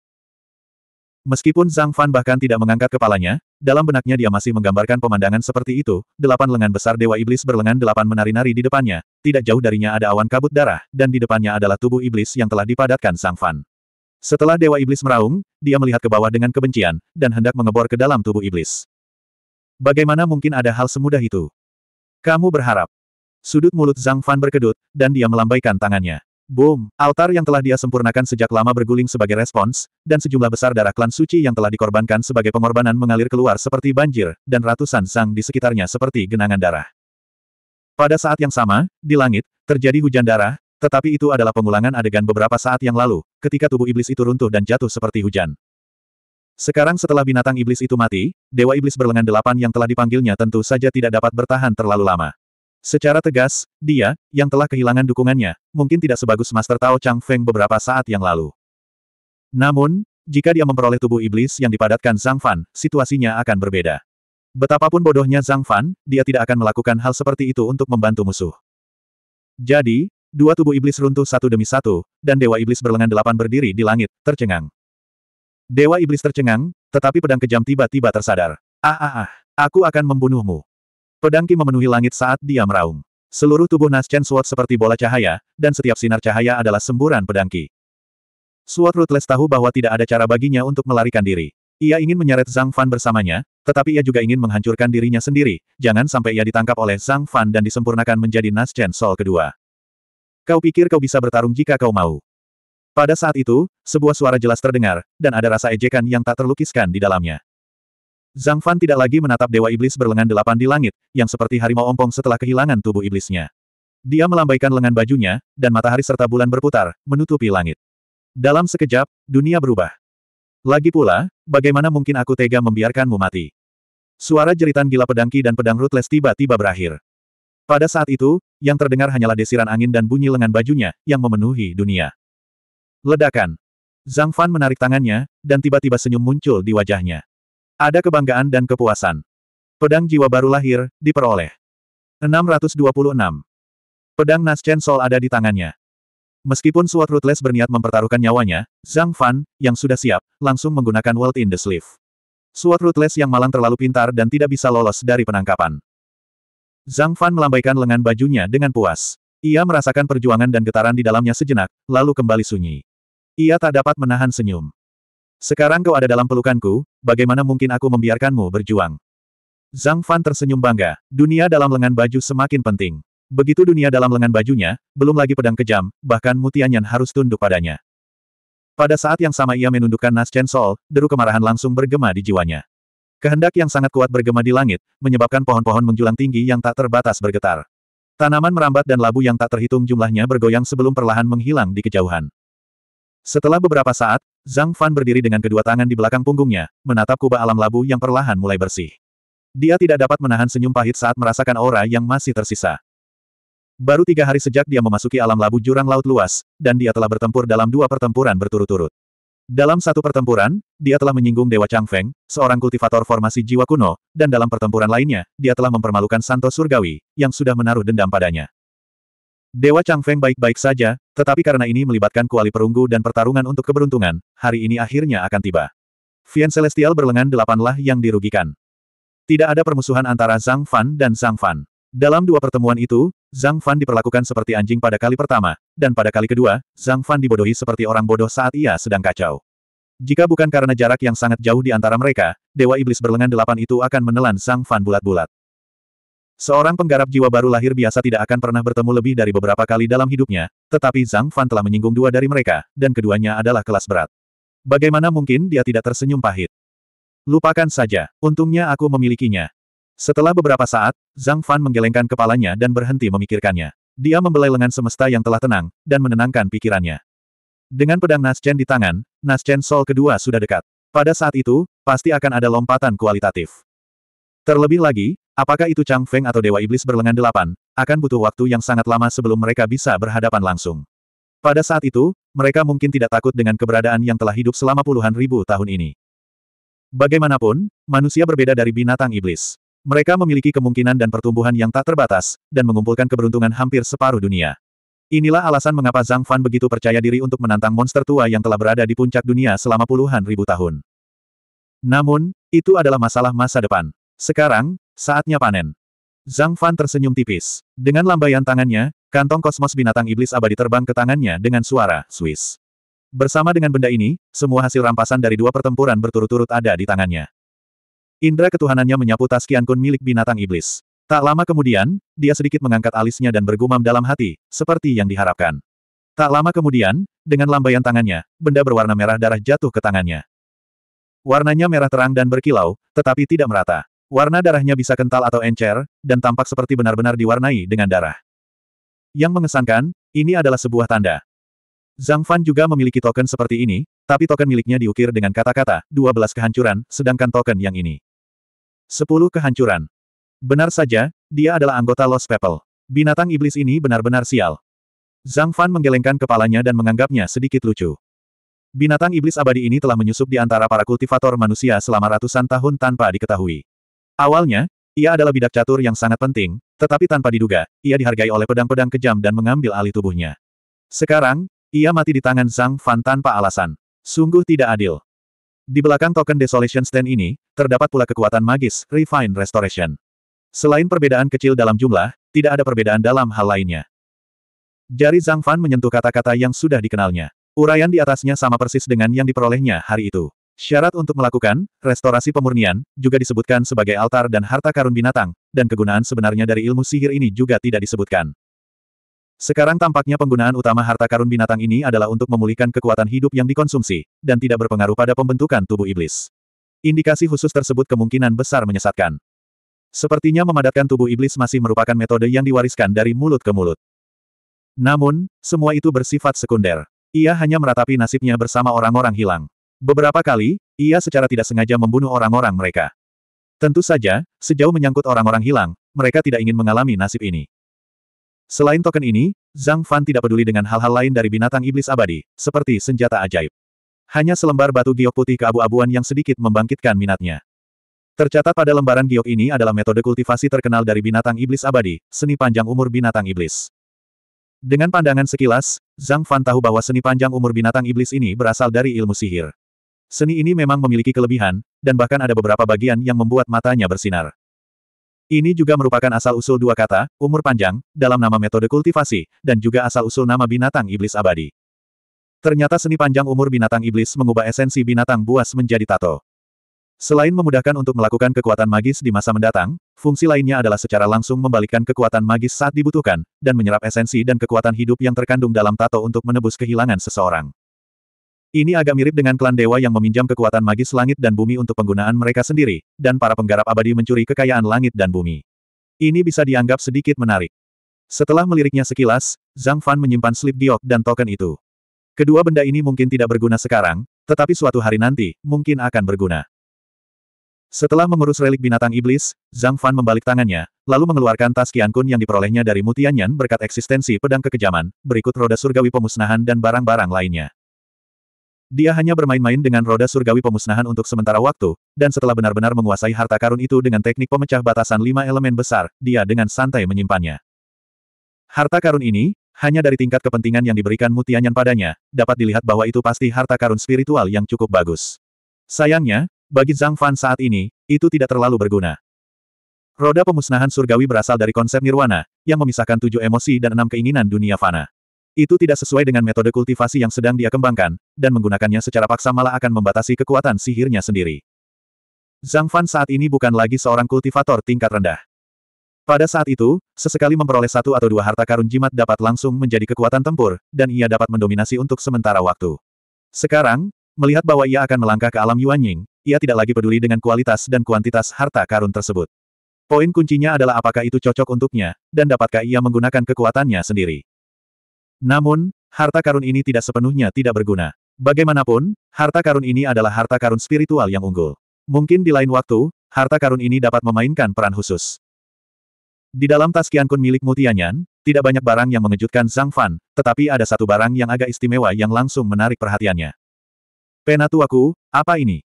[SPEAKER 1] Meskipun Zhang Fan bahkan tidak mengangkat kepalanya, dalam benaknya dia masih menggambarkan pemandangan seperti itu, delapan lengan besar Dewa Iblis berlengan delapan menari-nari di depannya, tidak jauh darinya ada awan kabut darah, dan di depannya adalah tubuh Iblis yang telah dipadatkan Zhang Fan. Setelah Dewa Iblis meraung, dia melihat ke bawah dengan kebencian, dan hendak mengebor ke dalam tubuh Iblis. Bagaimana mungkin ada hal semudah itu? Kamu berharap. Sudut mulut Zhang Fan berkedut, dan dia melambaikan tangannya. Boom! Altar yang telah dia sempurnakan sejak lama berguling sebagai respons, dan sejumlah besar darah klan suci yang telah dikorbankan sebagai pengorbanan mengalir keluar seperti banjir, dan ratusan sang di sekitarnya seperti genangan darah. Pada saat yang sama, di langit, terjadi hujan darah, tetapi itu adalah pengulangan adegan beberapa saat yang lalu, ketika tubuh iblis itu runtuh dan jatuh seperti hujan. Sekarang setelah binatang iblis itu mati, Dewa Iblis berlengan delapan yang telah dipanggilnya tentu saja tidak dapat bertahan terlalu lama. Secara tegas, dia, yang telah kehilangan dukungannya, mungkin tidak sebagus Master Tao Chang Feng beberapa saat yang lalu. Namun, jika dia memperoleh tubuh iblis yang dipadatkan Zhang Fan, situasinya akan berbeda. Betapapun bodohnya Zhang Fan, dia tidak akan melakukan hal seperti itu untuk membantu musuh. Jadi, dua tubuh iblis runtuh satu demi satu, dan Dewa Iblis berlengan delapan berdiri di langit, tercengang. Dewa Iblis tercengang, tetapi pedang kejam tiba-tiba tersadar. Ah ah ah, aku akan membunuhmu. Pedangki memenuhi langit saat dia meraung. Seluruh tubuh Naschen Sword seperti bola cahaya, dan setiap sinar cahaya adalah semburan pedangki. Sword Ruthless tahu bahwa tidak ada cara baginya untuk melarikan diri. Ia ingin menyeret Zhang Fan bersamanya, tetapi ia juga ingin menghancurkan dirinya sendiri, jangan sampai ia ditangkap oleh Zhang Fan dan disempurnakan menjadi Naschen Soul kedua. Kau pikir kau bisa bertarung jika kau mau. Pada saat itu, sebuah suara jelas terdengar, dan ada rasa ejekan yang tak terlukiskan di dalamnya. Zhang Fan tidak lagi menatap Dewa Iblis berlengan delapan di langit, yang seperti harimau ompong setelah kehilangan tubuh iblisnya. Dia melambaikan lengan bajunya, dan matahari serta bulan berputar, menutupi langit. Dalam sekejap, dunia berubah. Lagi pula, bagaimana mungkin aku tega membiarkanmu mati? Suara jeritan gila pedangki dan pedang rutles tiba-tiba berakhir. Pada saat itu, yang terdengar hanyalah desiran angin dan bunyi lengan bajunya, yang memenuhi dunia. Ledakan. Zhang Fan menarik tangannya, dan tiba-tiba senyum muncul di wajahnya. Ada kebanggaan dan kepuasan. Pedang jiwa baru lahir, diperoleh. 626. Pedang Chen Sol ada di tangannya. Meskipun Sword Ruthless berniat mempertaruhkan nyawanya, Zhang Fan, yang sudah siap, langsung menggunakan World in the Sleeve. Sword Ruthless yang malang terlalu pintar dan tidak bisa lolos dari penangkapan. Zhang Fan melambaikan lengan bajunya dengan puas. Ia merasakan perjuangan dan getaran di dalamnya sejenak, lalu kembali sunyi. Ia tak dapat menahan senyum. Sekarang kau ada dalam pelukanku, bagaimana mungkin aku membiarkanmu berjuang? Zhang Fan tersenyum bangga, dunia dalam lengan baju semakin penting. Begitu dunia dalam lengan bajunya, belum lagi pedang kejam, bahkan mutianyan harus tunduk padanya. Pada saat yang sama ia menundukkan Nas Chen Sol, deru kemarahan langsung bergema di jiwanya. Kehendak yang sangat kuat bergema di langit, menyebabkan pohon-pohon menjulang tinggi yang tak terbatas bergetar. Tanaman merambat dan labu yang tak terhitung jumlahnya bergoyang sebelum perlahan menghilang di kejauhan. Setelah beberapa saat, Zhang Fan berdiri dengan kedua tangan di belakang punggungnya, menatap kubah alam labu yang perlahan mulai bersih. Dia tidak dapat menahan senyum pahit saat merasakan aura yang masih tersisa. Baru tiga hari sejak dia memasuki alam labu jurang laut luas, dan dia telah bertempur dalam dua pertempuran berturut-turut. Dalam satu pertempuran, dia telah menyinggung Dewa Chang Feng, seorang kultivator formasi jiwa kuno, dan dalam pertempuran lainnya, dia telah mempermalukan Santo Surgawi, yang sudah menaruh dendam padanya. Dewa Chang Feng baik-baik saja, tetapi karena ini melibatkan kuali perunggu dan pertarungan untuk keberuntungan, hari ini akhirnya akan tiba. Fian Celestial berlengan delapanlah yang dirugikan. Tidak ada permusuhan antara Zhang Fan dan Zhang Fan. Dalam dua pertemuan itu, Zhang Fan diperlakukan seperti anjing pada kali pertama, dan pada kali kedua, Zhang Fan dibodohi seperti orang bodoh saat ia sedang kacau. Jika bukan karena jarak yang sangat jauh di antara mereka, Dewa Iblis berlengan delapan itu akan menelan Zhang Fan bulat-bulat. Seorang penggarap jiwa baru lahir biasa tidak akan pernah bertemu lebih dari beberapa kali dalam hidupnya, tetapi Zhang Fan telah menyinggung dua dari mereka, dan keduanya adalah kelas berat. Bagaimana mungkin dia tidak tersenyum pahit? Lupakan saja, untungnya aku memilikinya. Setelah beberapa saat, Zhang Fan menggelengkan kepalanya dan berhenti memikirkannya. Dia membelai lengan semesta yang telah tenang, dan menenangkan pikirannya. Dengan pedang Naschen di tangan, Naschen Sol kedua sudah dekat. Pada saat itu, pasti akan ada lompatan kualitatif. Terlebih lagi, Apakah itu Chang Feng atau Dewa Iblis berlengan delapan, akan butuh waktu yang sangat lama sebelum mereka bisa berhadapan langsung. Pada saat itu, mereka mungkin tidak takut dengan keberadaan yang telah hidup selama puluhan ribu tahun ini. Bagaimanapun, manusia berbeda dari binatang iblis. Mereka memiliki kemungkinan dan pertumbuhan yang tak terbatas, dan mengumpulkan keberuntungan hampir separuh dunia. Inilah alasan mengapa Zhang Fan begitu percaya diri untuk menantang monster tua yang telah berada di puncak dunia selama puluhan ribu tahun. Namun, itu adalah masalah masa depan. Sekarang, saatnya panen. Zhang Fan tersenyum tipis. Dengan lambaian tangannya, kantong kosmos binatang iblis abadi terbang ke tangannya dengan suara Swiss. Bersama dengan benda ini, semua hasil rampasan dari dua pertempuran berturut-turut ada di tangannya. Indra ketuhanannya menyapu tas kian Kun milik binatang iblis. Tak lama kemudian, dia sedikit mengangkat alisnya dan bergumam dalam hati, seperti yang diharapkan. Tak lama kemudian, dengan lambaian tangannya, benda berwarna merah darah jatuh ke tangannya. Warnanya merah terang dan berkilau, tetapi tidak merata. Warna darahnya bisa kental atau encer, dan tampak seperti benar-benar diwarnai dengan darah. Yang mengesankan, ini adalah sebuah tanda. Zhang Fan juga memiliki token seperti ini, tapi token miliknya diukir dengan kata-kata, 12 kehancuran, sedangkan token yang ini. 10 kehancuran. Benar saja, dia adalah anggota Lost People. Binatang iblis ini benar-benar sial. Zhang Fan menggelengkan kepalanya dan menganggapnya sedikit lucu. Binatang iblis abadi ini telah menyusup di antara para kultivator manusia selama ratusan tahun tanpa diketahui. Awalnya, ia adalah bidak catur yang sangat penting, tetapi tanpa diduga, ia dihargai oleh pedang-pedang kejam dan mengambil alih tubuhnya. Sekarang, ia mati di tangan Zhang Fan tanpa alasan. Sungguh tidak adil. Di belakang token Desolation Stand ini, terdapat pula kekuatan magis, Refine Restoration. Selain perbedaan kecil dalam jumlah, tidak ada perbedaan dalam hal lainnya. Jari Zhang Fan menyentuh kata-kata yang sudah dikenalnya. Uraian di atasnya sama persis dengan yang diperolehnya hari itu. Syarat untuk melakukan restorasi pemurnian juga disebutkan sebagai altar dan harta karun binatang, dan kegunaan sebenarnya dari ilmu sihir ini juga tidak disebutkan. Sekarang tampaknya penggunaan utama harta karun binatang ini adalah untuk memulihkan kekuatan hidup yang dikonsumsi, dan tidak berpengaruh pada pembentukan tubuh iblis. Indikasi khusus tersebut kemungkinan besar menyesatkan. Sepertinya memadatkan tubuh iblis masih merupakan metode yang diwariskan dari mulut ke mulut. Namun, semua itu bersifat sekunder. Ia hanya meratapi nasibnya bersama orang-orang hilang. Beberapa kali, ia secara tidak sengaja membunuh orang-orang mereka. Tentu saja, sejauh menyangkut orang-orang hilang, mereka tidak ingin mengalami nasib ini. Selain token ini, Zhang Fan tidak peduli dengan hal-hal lain dari binatang iblis abadi, seperti senjata ajaib. Hanya selembar batu giok putih keabu-abuan yang sedikit membangkitkan minatnya. Tercatat pada lembaran giok ini adalah metode kultivasi terkenal dari binatang iblis abadi, seni panjang umur binatang iblis. Dengan pandangan sekilas, Zhang Fan tahu bahwa seni panjang umur binatang iblis ini berasal dari ilmu sihir. Seni ini memang memiliki kelebihan, dan bahkan ada beberapa bagian yang membuat matanya bersinar. Ini juga merupakan asal-usul dua kata, umur panjang, dalam nama metode kultivasi, dan juga asal-usul nama binatang iblis abadi. Ternyata seni panjang umur binatang iblis mengubah esensi binatang buas menjadi tato. Selain memudahkan untuk melakukan kekuatan magis di masa mendatang, fungsi lainnya adalah secara langsung membalikkan kekuatan magis saat dibutuhkan, dan menyerap esensi dan kekuatan hidup yang terkandung dalam tato untuk menebus kehilangan seseorang. Ini agak mirip dengan klan dewa yang meminjam kekuatan magis langit dan bumi untuk penggunaan mereka sendiri, dan para penggarap abadi mencuri kekayaan langit dan bumi. Ini bisa dianggap sedikit menarik. Setelah meliriknya sekilas, Zhang Fan menyimpan slip giok dan token itu. Kedua benda ini mungkin tidak berguna sekarang, tetapi suatu hari nanti, mungkin akan berguna. Setelah mengurus relik binatang iblis, Zhang Fan membalik tangannya, lalu mengeluarkan tas Kun yang diperolehnya dari Mutianyan berkat eksistensi pedang kekejaman, berikut roda surgawi pemusnahan dan barang-barang lainnya. Dia hanya bermain-main dengan roda surgawi pemusnahan untuk sementara waktu, dan setelah benar-benar menguasai harta karun itu dengan teknik pemecah batasan lima elemen besar, dia dengan santai menyimpannya. Harta karun ini, hanya dari tingkat kepentingan yang diberikan mutianyan padanya, dapat dilihat bahwa itu pasti harta karun spiritual yang cukup bagus. Sayangnya, bagi Zhang Fan saat ini, itu tidak terlalu berguna. Roda pemusnahan surgawi berasal dari konsep nirwana, yang memisahkan tujuh emosi dan enam keinginan dunia fana. Itu tidak sesuai dengan metode kultivasi yang sedang dia kembangkan, dan menggunakannya secara paksa malah akan membatasi kekuatan sihirnya sendiri. Zhang Fan saat ini bukan lagi seorang kultivator tingkat rendah. Pada saat itu, sesekali memperoleh satu atau dua harta karun jimat dapat langsung menjadi kekuatan tempur, dan ia dapat mendominasi untuk sementara waktu. Sekarang, melihat bahwa ia akan melangkah ke alam Yuanying, ia tidak lagi peduli dengan kualitas dan kuantitas harta karun tersebut. Poin kuncinya adalah apakah itu cocok untuknya, dan dapatkah ia menggunakan kekuatannya sendiri. Namun, harta karun ini tidak sepenuhnya tidak berguna. Bagaimanapun, harta karun ini adalah harta karun spiritual yang unggul. Mungkin di lain waktu, harta karun ini dapat memainkan peran khusus. Di dalam tas kun milik Mutianyan, tidak banyak barang yang mengejutkan Zhang Fan, tetapi ada satu barang yang agak istimewa yang langsung menarik perhatiannya. Penatuaku, apa ini?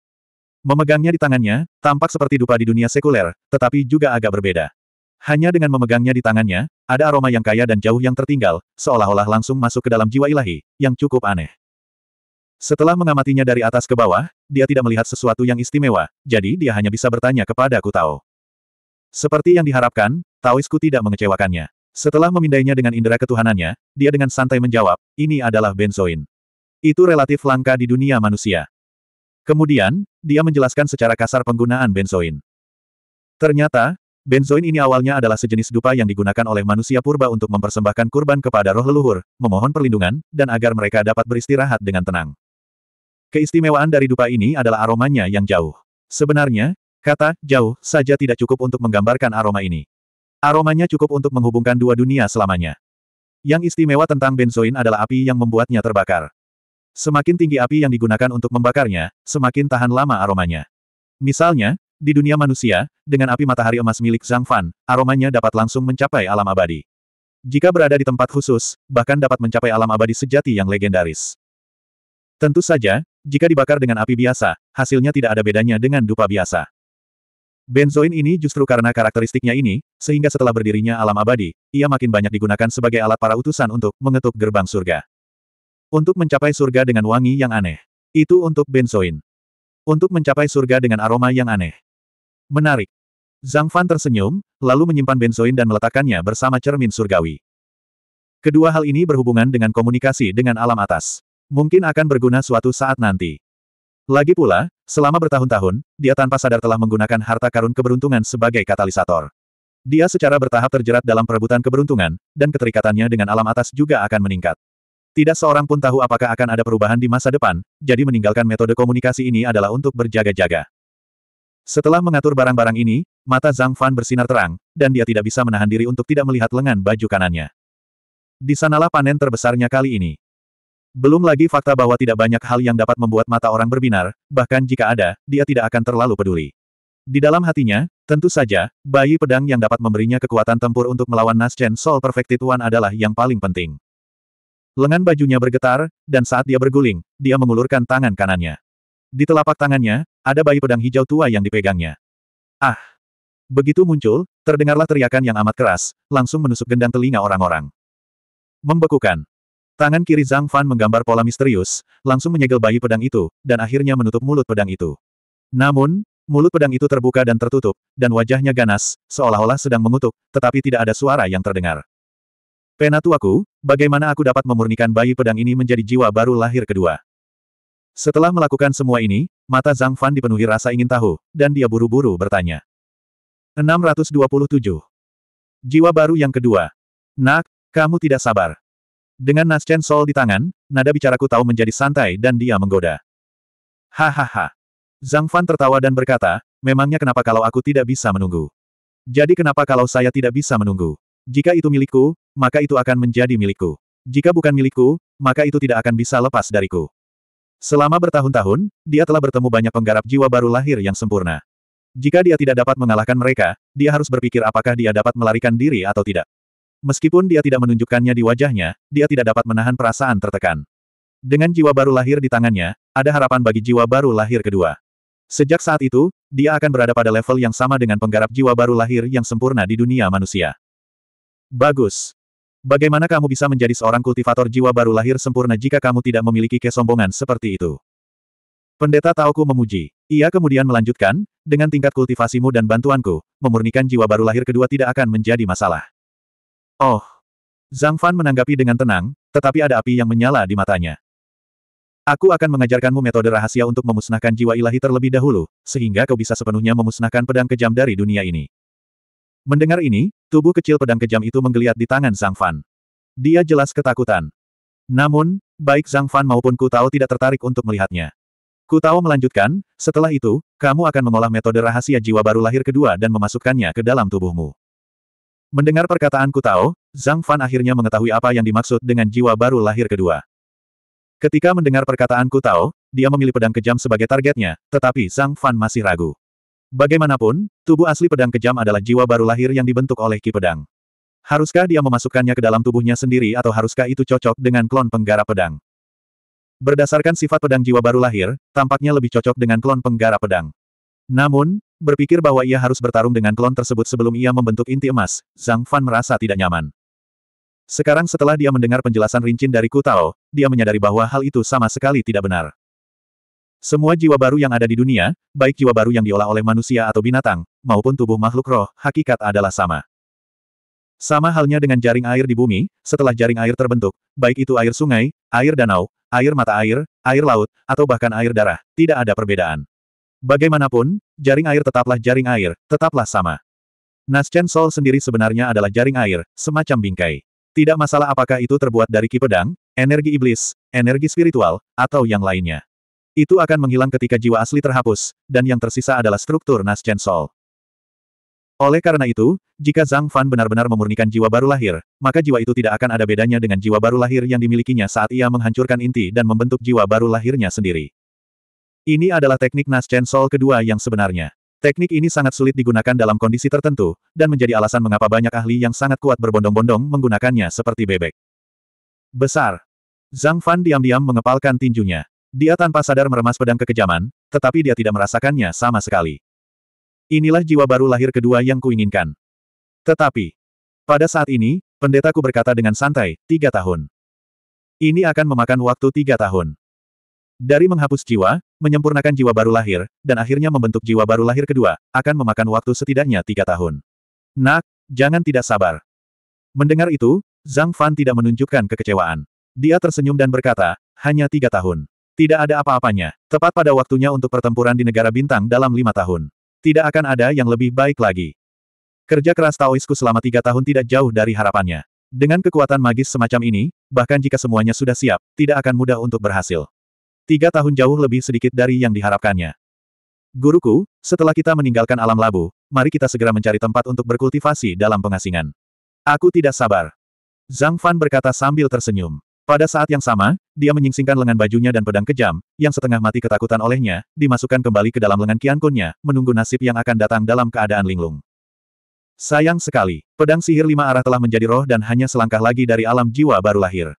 [SPEAKER 1] Memegangnya di tangannya, tampak seperti dupa di dunia sekuler, tetapi juga agak berbeda. Hanya dengan memegangnya di tangannya, ada aroma yang kaya dan jauh yang tertinggal, seolah-olah langsung masuk ke dalam jiwa ilahi, yang cukup aneh. Setelah mengamatinya dari atas ke bawah, dia tidak melihat sesuatu yang istimewa, jadi dia hanya bisa bertanya kepada Kutao. Seperti yang diharapkan, Taoisku tidak mengecewakannya. Setelah memindainya dengan indera ketuhanannya, dia dengan santai menjawab, ini adalah benzoin. Itu relatif langka di dunia manusia. Kemudian, dia menjelaskan secara kasar penggunaan benzoin. Ternyata, Benzoin ini awalnya adalah sejenis dupa yang digunakan oleh manusia purba untuk mempersembahkan kurban kepada roh leluhur, memohon perlindungan, dan agar mereka dapat beristirahat dengan tenang. Keistimewaan dari dupa ini adalah aromanya yang jauh. Sebenarnya, kata jauh saja tidak cukup untuk menggambarkan aroma ini. Aromanya cukup untuk menghubungkan dua dunia selamanya. Yang istimewa tentang benzoin adalah api yang membuatnya terbakar. Semakin tinggi api yang digunakan untuk membakarnya, semakin tahan lama aromanya. Misalnya, di dunia manusia, dengan api matahari emas milik Zhang Fan, aromanya dapat langsung mencapai alam abadi. Jika berada di tempat khusus, bahkan dapat mencapai alam abadi sejati yang legendaris. Tentu saja, jika dibakar dengan api biasa, hasilnya tidak ada bedanya dengan dupa biasa. Benzoin ini justru karena karakteristiknya ini, sehingga setelah berdirinya alam abadi, ia makin banyak digunakan sebagai alat para utusan untuk mengetuk gerbang surga. Untuk mencapai surga dengan wangi yang aneh. Itu untuk benzoin. Untuk mencapai surga dengan aroma yang aneh. Menarik. Zhang Fan tersenyum, lalu menyimpan benzoin dan meletakkannya bersama cermin surgawi. Kedua hal ini berhubungan dengan komunikasi dengan alam atas. Mungkin akan berguna suatu saat nanti. Lagi pula, selama bertahun-tahun, dia tanpa sadar telah menggunakan harta karun keberuntungan sebagai katalisator. Dia secara bertahap terjerat dalam perebutan keberuntungan, dan keterikatannya dengan alam atas juga akan meningkat. Tidak seorang pun tahu apakah akan ada perubahan di masa depan, jadi meninggalkan metode komunikasi ini adalah untuk berjaga-jaga. Setelah mengatur barang-barang ini, mata Zhang Fan bersinar terang, dan dia tidak bisa menahan diri untuk tidak melihat lengan baju kanannya. Di sanalah panen terbesarnya kali ini. Belum lagi fakta bahwa tidak banyak hal yang dapat membuat mata orang berbinar, bahkan jika ada, dia tidak akan terlalu peduli. Di dalam hatinya, tentu saja, bayi pedang yang dapat memberinya kekuatan tempur untuk melawan Naschen Soul Perfected One adalah yang paling penting. Lengan bajunya bergetar, dan saat dia berguling, dia mengulurkan tangan kanannya. Di telapak tangannya, ada bayi pedang hijau tua yang dipegangnya. Ah! Begitu muncul, terdengarlah teriakan yang amat keras, langsung menusuk gendang telinga orang-orang. Membekukan. Tangan kiri Zhang Fan menggambar pola misterius, langsung menyegel bayi pedang itu, dan akhirnya menutup mulut pedang itu. Namun, mulut pedang itu terbuka dan tertutup, dan wajahnya ganas, seolah-olah sedang mengutuk, tetapi tidak ada suara yang terdengar. Penatuaku, bagaimana aku dapat memurnikan bayi pedang ini menjadi jiwa baru lahir kedua? Setelah melakukan semua ini, mata Zhang Fan dipenuhi rasa ingin tahu, dan dia buru-buru bertanya. 627. Jiwa baru yang kedua. Nak, kamu tidak sabar. Dengan Naschen Sol di tangan, nada bicaraku tahu menjadi santai dan dia menggoda. Hahaha. Zhang Fan tertawa dan berkata, memangnya kenapa kalau aku tidak bisa menunggu? Jadi kenapa kalau saya tidak bisa menunggu? Jika itu milikku, maka itu akan menjadi milikku. Jika bukan milikku, maka itu tidak akan bisa lepas dariku. Selama bertahun-tahun, dia telah bertemu banyak penggarap jiwa baru lahir yang sempurna. Jika dia tidak dapat mengalahkan mereka, dia harus berpikir apakah dia dapat melarikan diri atau tidak. Meskipun dia tidak menunjukkannya di wajahnya, dia tidak dapat menahan perasaan tertekan. Dengan jiwa baru lahir di tangannya, ada harapan bagi jiwa baru lahir kedua. Sejak saat itu, dia akan berada pada level yang sama dengan penggarap jiwa baru lahir yang sempurna di dunia manusia. Bagus. Bagaimana kamu bisa menjadi seorang kultivator jiwa baru lahir sempurna jika kamu tidak memiliki kesombongan seperti itu? Pendeta Taoku memuji. Ia kemudian melanjutkan, dengan tingkat kultivasimu dan bantuanku, memurnikan jiwa baru lahir kedua tidak akan menjadi masalah. Oh. Zhang Fan menanggapi dengan tenang, tetapi ada api yang menyala di matanya. Aku akan mengajarkanmu metode rahasia untuk memusnahkan jiwa ilahi terlebih dahulu, sehingga kau bisa sepenuhnya memusnahkan pedang kejam dari dunia ini. Mendengar ini, tubuh kecil pedang kejam itu menggeliat di tangan Zhang Fan. Dia jelas ketakutan. Namun, baik Zhang Fan maupun Ku Tao tidak tertarik untuk melihatnya. Ku Tao melanjutkan, setelah itu, kamu akan mengolah metode rahasia jiwa baru lahir kedua dan memasukkannya ke dalam tubuhmu. Mendengar perkataan Ku Tao, Zhang Fan akhirnya mengetahui apa yang dimaksud dengan jiwa baru lahir kedua. Ketika mendengar perkataan Ku Tao, dia memilih pedang kejam sebagai targetnya, tetapi Zhang Fan masih ragu. Bagaimanapun, tubuh asli pedang kejam adalah jiwa baru lahir yang dibentuk oleh Ki Pedang. Haruskah dia memasukkannya ke dalam tubuhnya sendiri atau haruskah itu cocok dengan klon penggara pedang? Berdasarkan sifat pedang jiwa baru lahir, tampaknya lebih cocok dengan klon penggara pedang. Namun, berpikir bahwa ia harus bertarung dengan klon tersebut sebelum ia membentuk inti emas, Zhang Fan merasa tidak nyaman. Sekarang setelah dia mendengar penjelasan rincin dari Tao, dia menyadari bahwa hal itu sama sekali tidak benar. Semua jiwa baru yang ada di dunia, baik jiwa baru yang diolah oleh manusia atau binatang, maupun tubuh makhluk roh, hakikat adalah sama. Sama halnya dengan jaring air di bumi, setelah jaring air terbentuk, baik itu air sungai, air danau, air mata air, air laut, atau bahkan air darah, tidak ada perbedaan. Bagaimanapun, jaring air tetaplah jaring air, tetaplah sama. Naschen Sol sendiri sebenarnya adalah jaring air, semacam bingkai. Tidak masalah apakah itu terbuat dari kipedang, energi iblis, energi spiritual, atau yang lainnya. Itu akan menghilang ketika jiwa asli terhapus, dan yang tersisa adalah struktur Chen Soul. Oleh karena itu, jika Zhang Fan benar-benar memurnikan jiwa baru lahir, maka jiwa itu tidak akan ada bedanya dengan jiwa baru lahir yang dimilikinya saat ia menghancurkan inti dan membentuk jiwa baru lahirnya sendiri. Ini adalah teknik Chen Soul kedua yang sebenarnya. Teknik ini sangat sulit digunakan dalam kondisi tertentu, dan menjadi alasan mengapa banyak ahli yang sangat kuat berbondong-bondong menggunakannya seperti bebek. Besar. Zhang Fan diam-diam mengepalkan tinjunya. Dia tanpa sadar meremas pedang kekejaman, tetapi dia tidak merasakannya sama sekali. Inilah jiwa baru lahir kedua yang kuinginkan. Tetapi, pada saat ini, pendetaku berkata dengan santai, tiga tahun. Ini akan memakan waktu tiga tahun. Dari menghapus jiwa, menyempurnakan jiwa baru lahir, dan akhirnya membentuk jiwa baru lahir kedua, akan memakan waktu setidaknya tiga tahun. Nak, jangan tidak sabar. Mendengar itu, Zhang Fan tidak menunjukkan kekecewaan. Dia tersenyum dan berkata, hanya tiga tahun. Tidak ada apa-apanya. Tepat pada waktunya untuk pertempuran di negara bintang dalam lima tahun. Tidak akan ada yang lebih baik lagi. Kerja keras Taoisku selama tiga tahun tidak jauh dari harapannya. Dengan kekuatan magis semacam ini, bahkan jika semuanya sudah siap, tidak akan mudah untuk berhasil. Tiga tahun jauh lebih sedikit dari yang diharapkannya. Guruku, setelah kita meninggalkan alam labu, mari kita segera mencari tempat untuk berkultivasi dalam pengasingan. Aku tidak sabar. Zhang Fan berkata sambil tersenyum. Pada saat yang sama, dia menyingsingkan lengan bajunya dan pedang kejam, yang setengah mati ketakutan olehnya, dimasukkan kembali ke dalam lengan kiankunnya, menunggu nasib yang akan datang dalam keadaan linglung. Sayang sekali, pedang sihir lima arah telah menjadi roh dan hanya selangkah lagi dari alam jiwa baru lahir.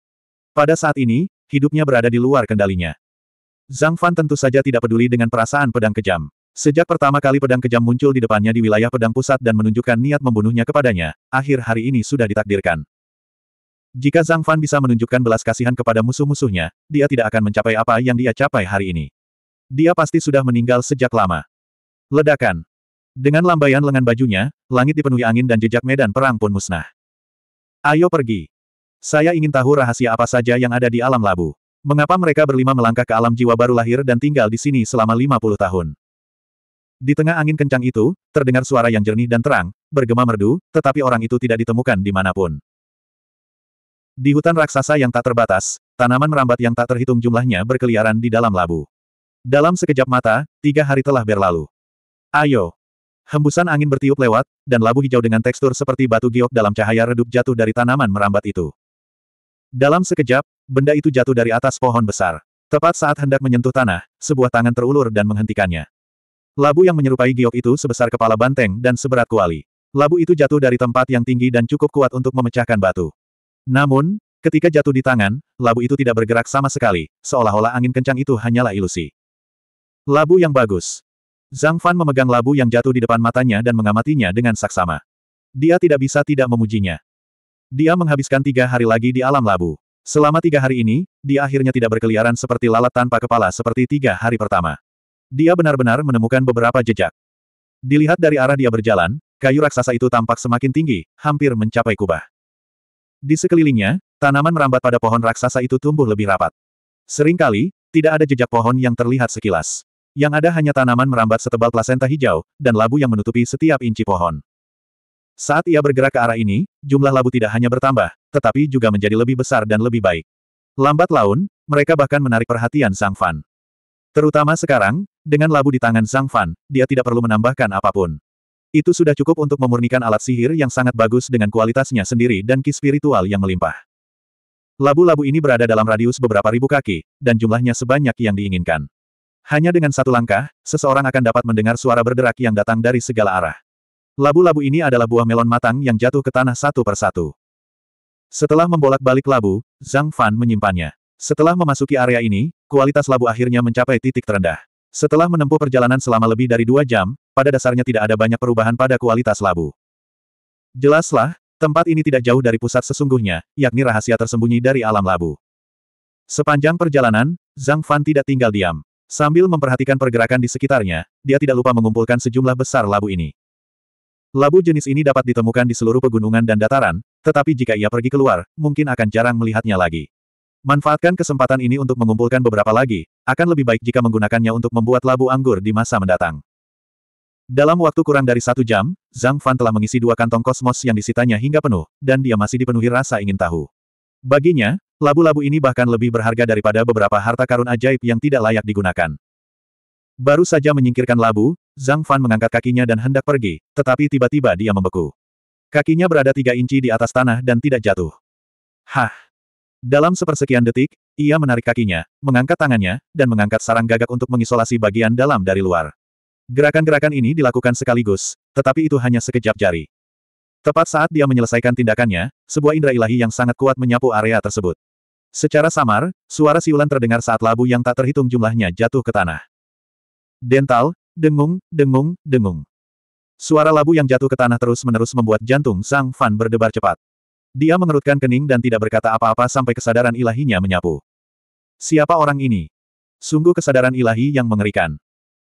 [SPEAKER 1] Pada saat ini, hidupnya berada di luar kendalinya. Zhang Fan tentu saja tidak peduli dengan perasaan pedang kejam. Sejak pertama kali pedang kejam muncul di depannya di wilayah pedang pusat dan menunjukkan niat membunuhnya kepadanya, akhir hari ini sudah ditakdirkan. Jika Zhang Fan bisa menunjukkan belas kasihan kepada musuh-musuhnya, dia tidak akan mencapai apa yang dia capai hari ini. Dia pasti sudah meninggal sejak lama. Ledakan. Dengan lambaian lengan bajunya, langit dipenuhi angin dan jejak medan perang pun musnah. Ayo pergi. Saya ingin tahu rahasia apa saja yang ada di alam labu. Mengapa mereka berlima melangkah ke alam jiwa baru lahir dan tinggal di sini selama 50 tahun? Di tengah angin kencang itu, terdengar suara yang jernih dan terang, bergema merdu, tetapi orang itu tidak ditemukan di manapun. Di hutan raksasa yang tak terbatas, tanaman merambat yang tak terhitung jumlahnya berkeliaran di dalam labu. Dalam sekejap mata, tiga hari telah berlalu. Ayo! Hembusan angin bertiup lewat, dan labu hijau dengan tekstur seperti batu giok dalam cahaya redup jatuh dari tanaman merambat itu. Dalam sekejap, benda itu jatuh dari atas pohon besar. Tepat saat hendak menyentuh tanah, sebuah tangan terulur dan menghentikannya. Labu yang menyerupai giok itu sebesar kepala banteng dan seberat kuali. Labu itu jatuh dari tempat yang tinggi dan cukup kuat untuk memecahkan batu. Namun, ketika jatuh di tangan, labu itu tidak bergerak sama sekali, seolah-olah angin kencang itu hanyalah ilusi. Labu yang bagus. Zhang Fan memegang labu yang jatuh di depan matanya dan mengamatinya dengan saksama. Dia tidak bisa tidak memujinya. Dia menghabiskan tiga hari lagi di alam labu. Selama tiga hari ini, dia akhirnya tidak berkeliaran seperti lalat tanpa kepala seperti tiga hari pertama. Dia benar-benar menemukan beberapa jejak. Dilihat dari arah dia berjalan, kayu raksasa itu tampak semakin tinggi, hampir mencapai kubah. Di sekelilingnya, tanaman merambat pada pohon raksasa itu tumbuh lebih rapat. Seringkali, tidak ada jejak pohon yang terlihat sekilas. Yang ada hanya tanaman merambat setebal plasenta hijau, dan labu yang menutupi setiap inci pohon. Saat ia bergerak ke arah ini, jumlah labu tidak hanya bertambah, tetapi juga menjadi lebih besar dan lebih baik. Lambat laun, mereka bahkan menarik perhatian Sang Fan. Terutama sekarang, dengan labu di tangan Sang Fan, dia tidak perlu menambahkan apapun. Itu sudah cukup untuk memurnikan alat sihir yang sangat bagus dengan kualitasnya sendiri dan ki spiritual yang melimpah. Labu-labu ini berada dalam radius beberapa ribu kaki, dan jumlahnya sebanyak yang diinginkan. Hanya dengan satu langkah, seseorang akan dapat mendengar suara berderak yang datang dari segala arah. Labu-labu ini adalah buah melon matang yang jatuh ke tanah satu persatu. Setelah membolak-balik labu, Zhang Fan menyimpannya. Setelah memasuki area ini, kualitas labu akhirnya mencapai titik terendah. Setelah menempuh perjalanan selama lebih dari dua jam, pada dasarnya tidak ada banyak perubahan pada kualitas labu. Jelaslah, tempat ini tidak jauh dari pusat sesungguhnya, yakni rahasia tersembunyi dari alam labu. Sepanjang perjalanan, Zhang Fan tidak tinggal diam. Sambil memperhatikan pergerakan di sekitarnya, dia tidak lupa mengumpulkan sejumlah besar labu ini. Labu jenis ini dapat ditemukan di seluruh pegunungan dan dataran, tetapi jika ia pergi keluar, mungkin akan jarang melihatnya lagi. Manfaatkan kesempatan ini untuk mengumpulkan beberapa lagi, akan lebih baik jika menggunakannya untuk membuat labu anggur di masa mendatang. Dalam waktu kurang dari satu jam, Zhang Fan telah mengisi dua kantong kosmos yang disitanya hingga penuh, dan dia masih dipenuhi rasa ingin tahu. Baginya, labu-labu ini bahkan lebih berharga daripada beberapa harta karun ajaib yang tidak layak digunakan. Baru saja menyingkirkan labu, Zhang Fan mengangkat kakinya dan hendak pergi, tetapi tiba-tiba dia membeku. Kakinya berada tiga inci di atas tanah dan tidak jatuh. Hah! Dalam sepersekian detik, ia menarik kakinya, mengangkat tangannya, dan mengangkat sarang gagak untuk mengisolasi bagian dalam dari luar. Gerakan-gerakan ini dilakukan sekaligus, tetapi itu hanya sekejap jari. Tepat saat dia menyelesaikan tindakannya, sebuah indera ilahi yang sangat kuat menyapu area tersebut. Secara samar, suara siulan terdengar saat labu yang tak terhitung jumlahnya jatuh ke tanah. Dental, dengung, dengung, dengung. Suara labu yang jatuh ke tanah terus-menerus membuat jantung Sang Fan berdebar cepat. Dia mengerutkan kening dan tidak berkata apa-apa sampai kesadaran ilahinya menyapu. Siapa orang ini? Sungguh kesadaran ilahi yang mengerikan.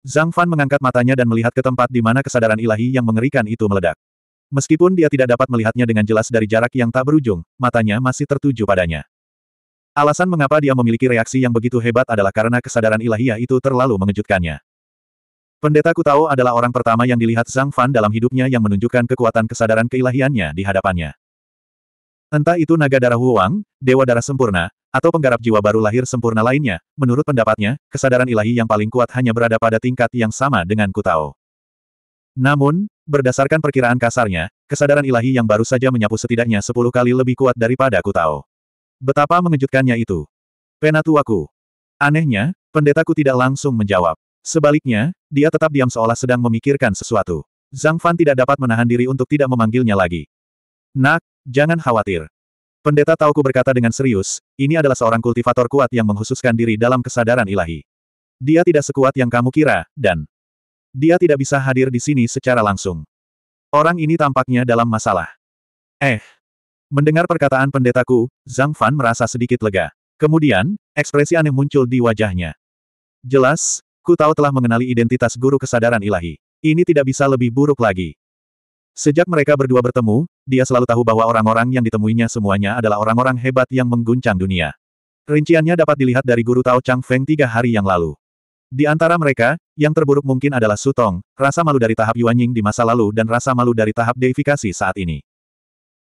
[SPEAKER 1] Zhang Fan mengangkat matanya dan melihat ke tempat di mana kesadaran ilahi yang mengerikan itu meledak. Meskipun dia tidak dapat melihatnya dengan jelas dari jarak yang tak berujung, matanya masih tertuju padanya. Alasan mengapa dia memiliki reaksi yang begitu hebat adalah karena kesadaran ilahiyah itu terlalu mengejutkannya. Pendeta Kutao adalah orang pertama yang dilihat Zhang Fan dalam hidupnya yang menunjukkan kekuatan kesadaran keilahiannya di hadapannya. Entah itu naga darah Wuwang, dewa darah sempurna, atau penggarap jiwa baru lahir sempurna lainnya, menurut pendapatnya, kesadaran ilahi yang paling kuat hanya berada pada tingkat yang sama dengan Kutao. Namun, berdasarkan perkiraan kasarnya, kesadaran ilahi yang baru saja menyapu setidaknya sepuluh kali lebih kuat daripada Kutao. Betapa mengejutkannya itu. Penatuaku. Anehnya, pendetaku tidak langsung menjawab. Sebaliknya, dia tetap diam seolah sedang memikirkan sesuatu. Zhang Fan tidak dapat menahan diri untuk tidak memanggilnya lagi. Nak, Jangan khawatir. Pendeta Tauku berkata dengan serius, ini adalah seorang kultivator kuat yang menghususkan diri dalam kesadaran ilahi. Dia tidak sekuat yang kamu kira, dan dia tidak bisa hadir di sini secara langsung. Orang ini tampaknya dalam masalah. Eh. Mendengar perkataan pendetaku, Zhang Fan merasa sedikit lega. Kemudian, ekspresi aneh muncul di wajahnya. Jelas, ku tahu telah mengenali identitas guru kesadaran ilahi. Ini tidak bisa lebih buruk lagi. Sejak mereka berdua bertemu, dia selalu tahu bahwa orang-orang yang ditemuinya semuanya adalah orang-orang hebat yang mengguncang dunia. Rinciannya dapat dilihat dari guru Tao Chang Feng tiga hari yang lalu. Di antara mereka, yang terburuk mungkin adalah Sutong, rasa malu dari tahap Yuanying di masa lalu dan rasa malu dari tahap deifikasi saat ini.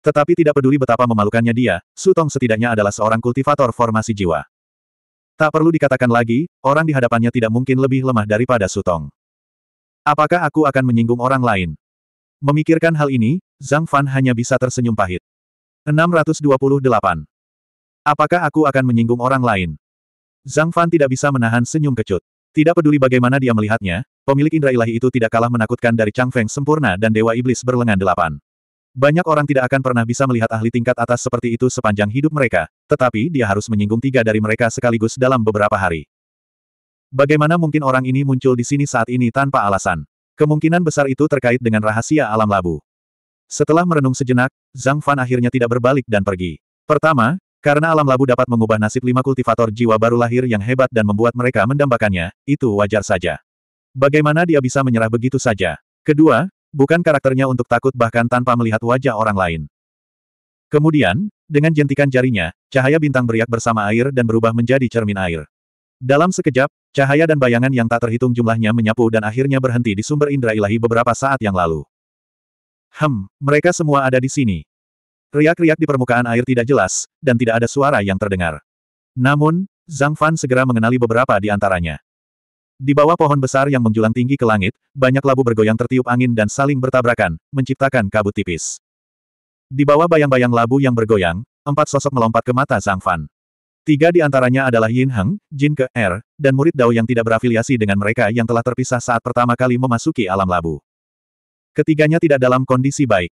[SPEAKER 1] Tetapi tidak peduli betapa memalukannya dia, Sutong setidaknya adalah seorang kultivator formasi jiwa. Tak perlu dikatakan lagi, orang di hadapannya tidak mungkin lebih lemah daripada Sutong. Apakah aku akan menyinggung orang lain? Memikirkan hal ini, Zhang Fan hanya bisa tersenyum pahit. 628. Apakah aku akan menyinggung orang lain? Zhang Fan tidak bisa menahan senyum kecut. Tidak peduli bagaimana dia melihatnya, pemilik indra ilahi itu tidak kalah menakutkan dari Chang Feng sempurna dan Dewa Iblis berlengan delapan. Banyak orang tidak akan pernah bisa melihat ahli tingkat atas seperti itu sepanjang hidup mereka, tetapi dia harus menyinggung tiga dari mereka sekaligus dalam beberapa hari. Bagaimana mungkin orang ini muncul di sini saat ini tanpa alasan? Kemungkinan besar itu terkait dengan rahasia alam labu. Setelah merenung sejenak, Zhang Fan akhirnya tidak berbalik dan pergi. Pertama, karena alam labu dapat mengubah nasib lima kultivator jiwa baru lahir yang hebat dan membuat mereka mendambakannya, itu wajar saja. Bagaimana dia bisa menyerah begitu saja? Kedua, bukan karakternya untuk takut bahkan tanpa melihat wajah orang lain. Kemudian, dengan jentikan jarinya, cahaya bintang beriak bersama air dan berubah menjadi cermin air. Dalam sekejap, cahaya dan bayangan yang tak terhitung jumlahnya menyapu dan akhirnya berhenti di sumber indera ilahi beberapa saat yang lalu. Hem, mereka semua ada di sini. Riak-riak di permukaan air tidak jelas, dan tidak ada suara yang terdengar. Namun, Zhang Fan segera mengenali beberapa di antaranya. Di bawah pohon besar yang menjulang tinggi ke langit, banyak labu bergoyang tertiup angin dan saling bertabrakan, menciptakan kabut tipis. Di bawah bayang-bayang labu yang bergoyang, empat sosok melompat ke mata Zhang Fan. Tiga di antaranya adalah Yin Heng, Jin Ke, Er, dan murid Dao yang tidak berafiliasi dengan mereka yang telah terpisah saat pertama kali memasuki alam labu. Ketiganya tidak dalam kondisi baik.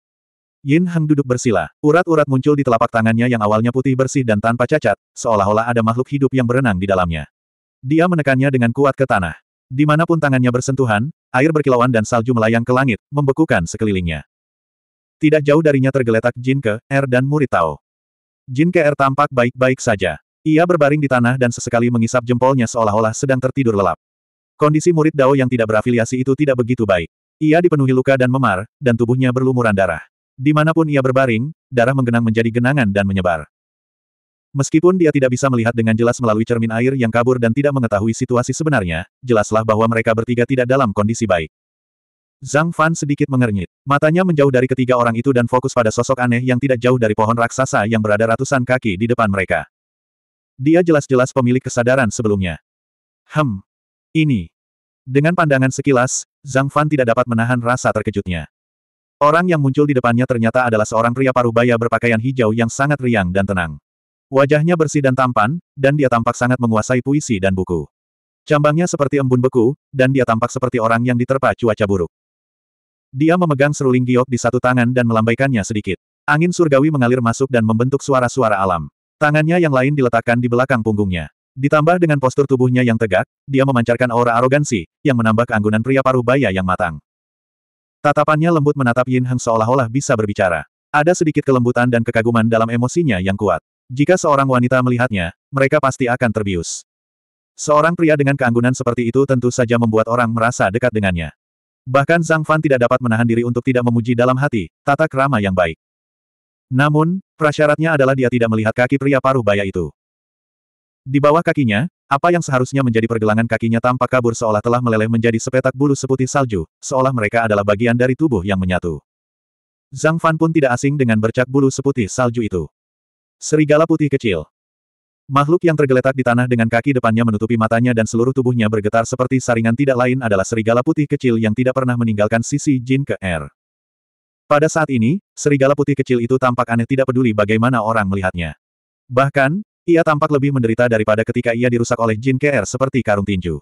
[SPEAKER 1] Yin Heng duduk bersila, urat-urat muncul di telapak tangannya yang awalnya putih bersih dan tanpa cacat, seolah-olah ada makhluk hidup yang berenang di dalamnya. Dia menekannya dengan kuat ke tanah. Dimanapun tangannya bersentuhan, air berkilauan dan salju melayang ke langit, membekukan sekelilingnya. Tidak jauh darinya tergeletak Jin Ke, Er dan murid Tao. Jin Ke Er tampak baik-baik saja. Ia berbaring di tanah dan sesekali mengisap jempolnya seolah-olah sedang tertidur lelap. Kondisi murid Dao yang tidak berafiliasi itu tidak begitu baik. Ia dipenuhi luka dan memar, dan tubuhnya berlumuran darah. Dimanapun ia berbaring, darah menggenang menjadi genangan dan menyebar. Meskipun dia tidak bisa melihat dengan jelas melalui cermin air yang kabur dan tidak mengetahui situasi sebenarnya, jelaslah bahwa mereka bertiga tidak dalam kondisi baik. Zhang Fan sedikit mengernyit. Matanya menjauh dari ketiga orang itu dan fokus pada sosok aneh yang tidak jauh dari pohon raksasa yang berada ratusan kaki di depan mereka. Dia jelas-jelas pemilik kesadaran sebelumnya. Hem. Ini. Dengan pandangan sekilas, Zhang Fan tidak dapat menahan rasa terkejutnya. Orang yang muncul di depannya ternyata adalah seorang pria parubaya berpakaian hijau yang sangat riang dan tenang. Wajahnya bersih dan tampan, dan dia tampak sangat menguasai puisi dan buku. Cambangnya seperti embun beku, dan dia tampak seperti orang yang diterpa cuaca buruk. Dia memegang seruling giok di satu tangan dan melambaikannya sedikit. Angin surgawi mengalir masuk dan membentuk suara-suara alam. Tangannya yang lain diletakkan di belakang punggungnya. Ditambah dengan postur tubuhnya yang tegak, dia memancarkan aura arogansi, yang menambah keanggunan pria paruh baya yang matang. Tatapannya lembut menatap Yin Heng seolah-olah bisa berbicara. Ada sedikit kelembutan dan kekaguman dalam emosinya yang kuat. Jika seorang wanita melihatnya, mereka pasti akan terbius. Seorang pria dengan keanggunan seperti itu tentu saja membuat orang merasa dekat dengannya. Bahkan Zhang Fan tidak dapat menahan diri untuk tidak memuji dalam hati, tata kerama yang baik. Namun, prasyaratnya adalah dia tidak melihat kaki pria paruh baya itu. Di bawah kakinya, apa yang seharusnya menjadi pergelangan kakinya tampak kabur seolah telah meleleh menjadi sepetak bulu seputih salju, seolah mereka adalah bagian dari tubuh yang menyatu. Zhang Fan pun tidak asing dengan bercak bulu seputih salju itu. Serigala putih kecil. Makhluk yang tergeletak di tanah dengan kaki depannya menutupi matanya dan seluruh tubuhnya bergetar seperti saringan tidak lain adalah serigala putih kecil yang tidak pernah meninggalkan sisi Jin ke air. Pada saat ini, serigala putih kecil itu tampak aneh tidak peduli bagaimana orang melihatnya. Bahkan, ia tampak lebih menderita daripada ketika ia dirusak oleh Jin KR seperti karung tinju.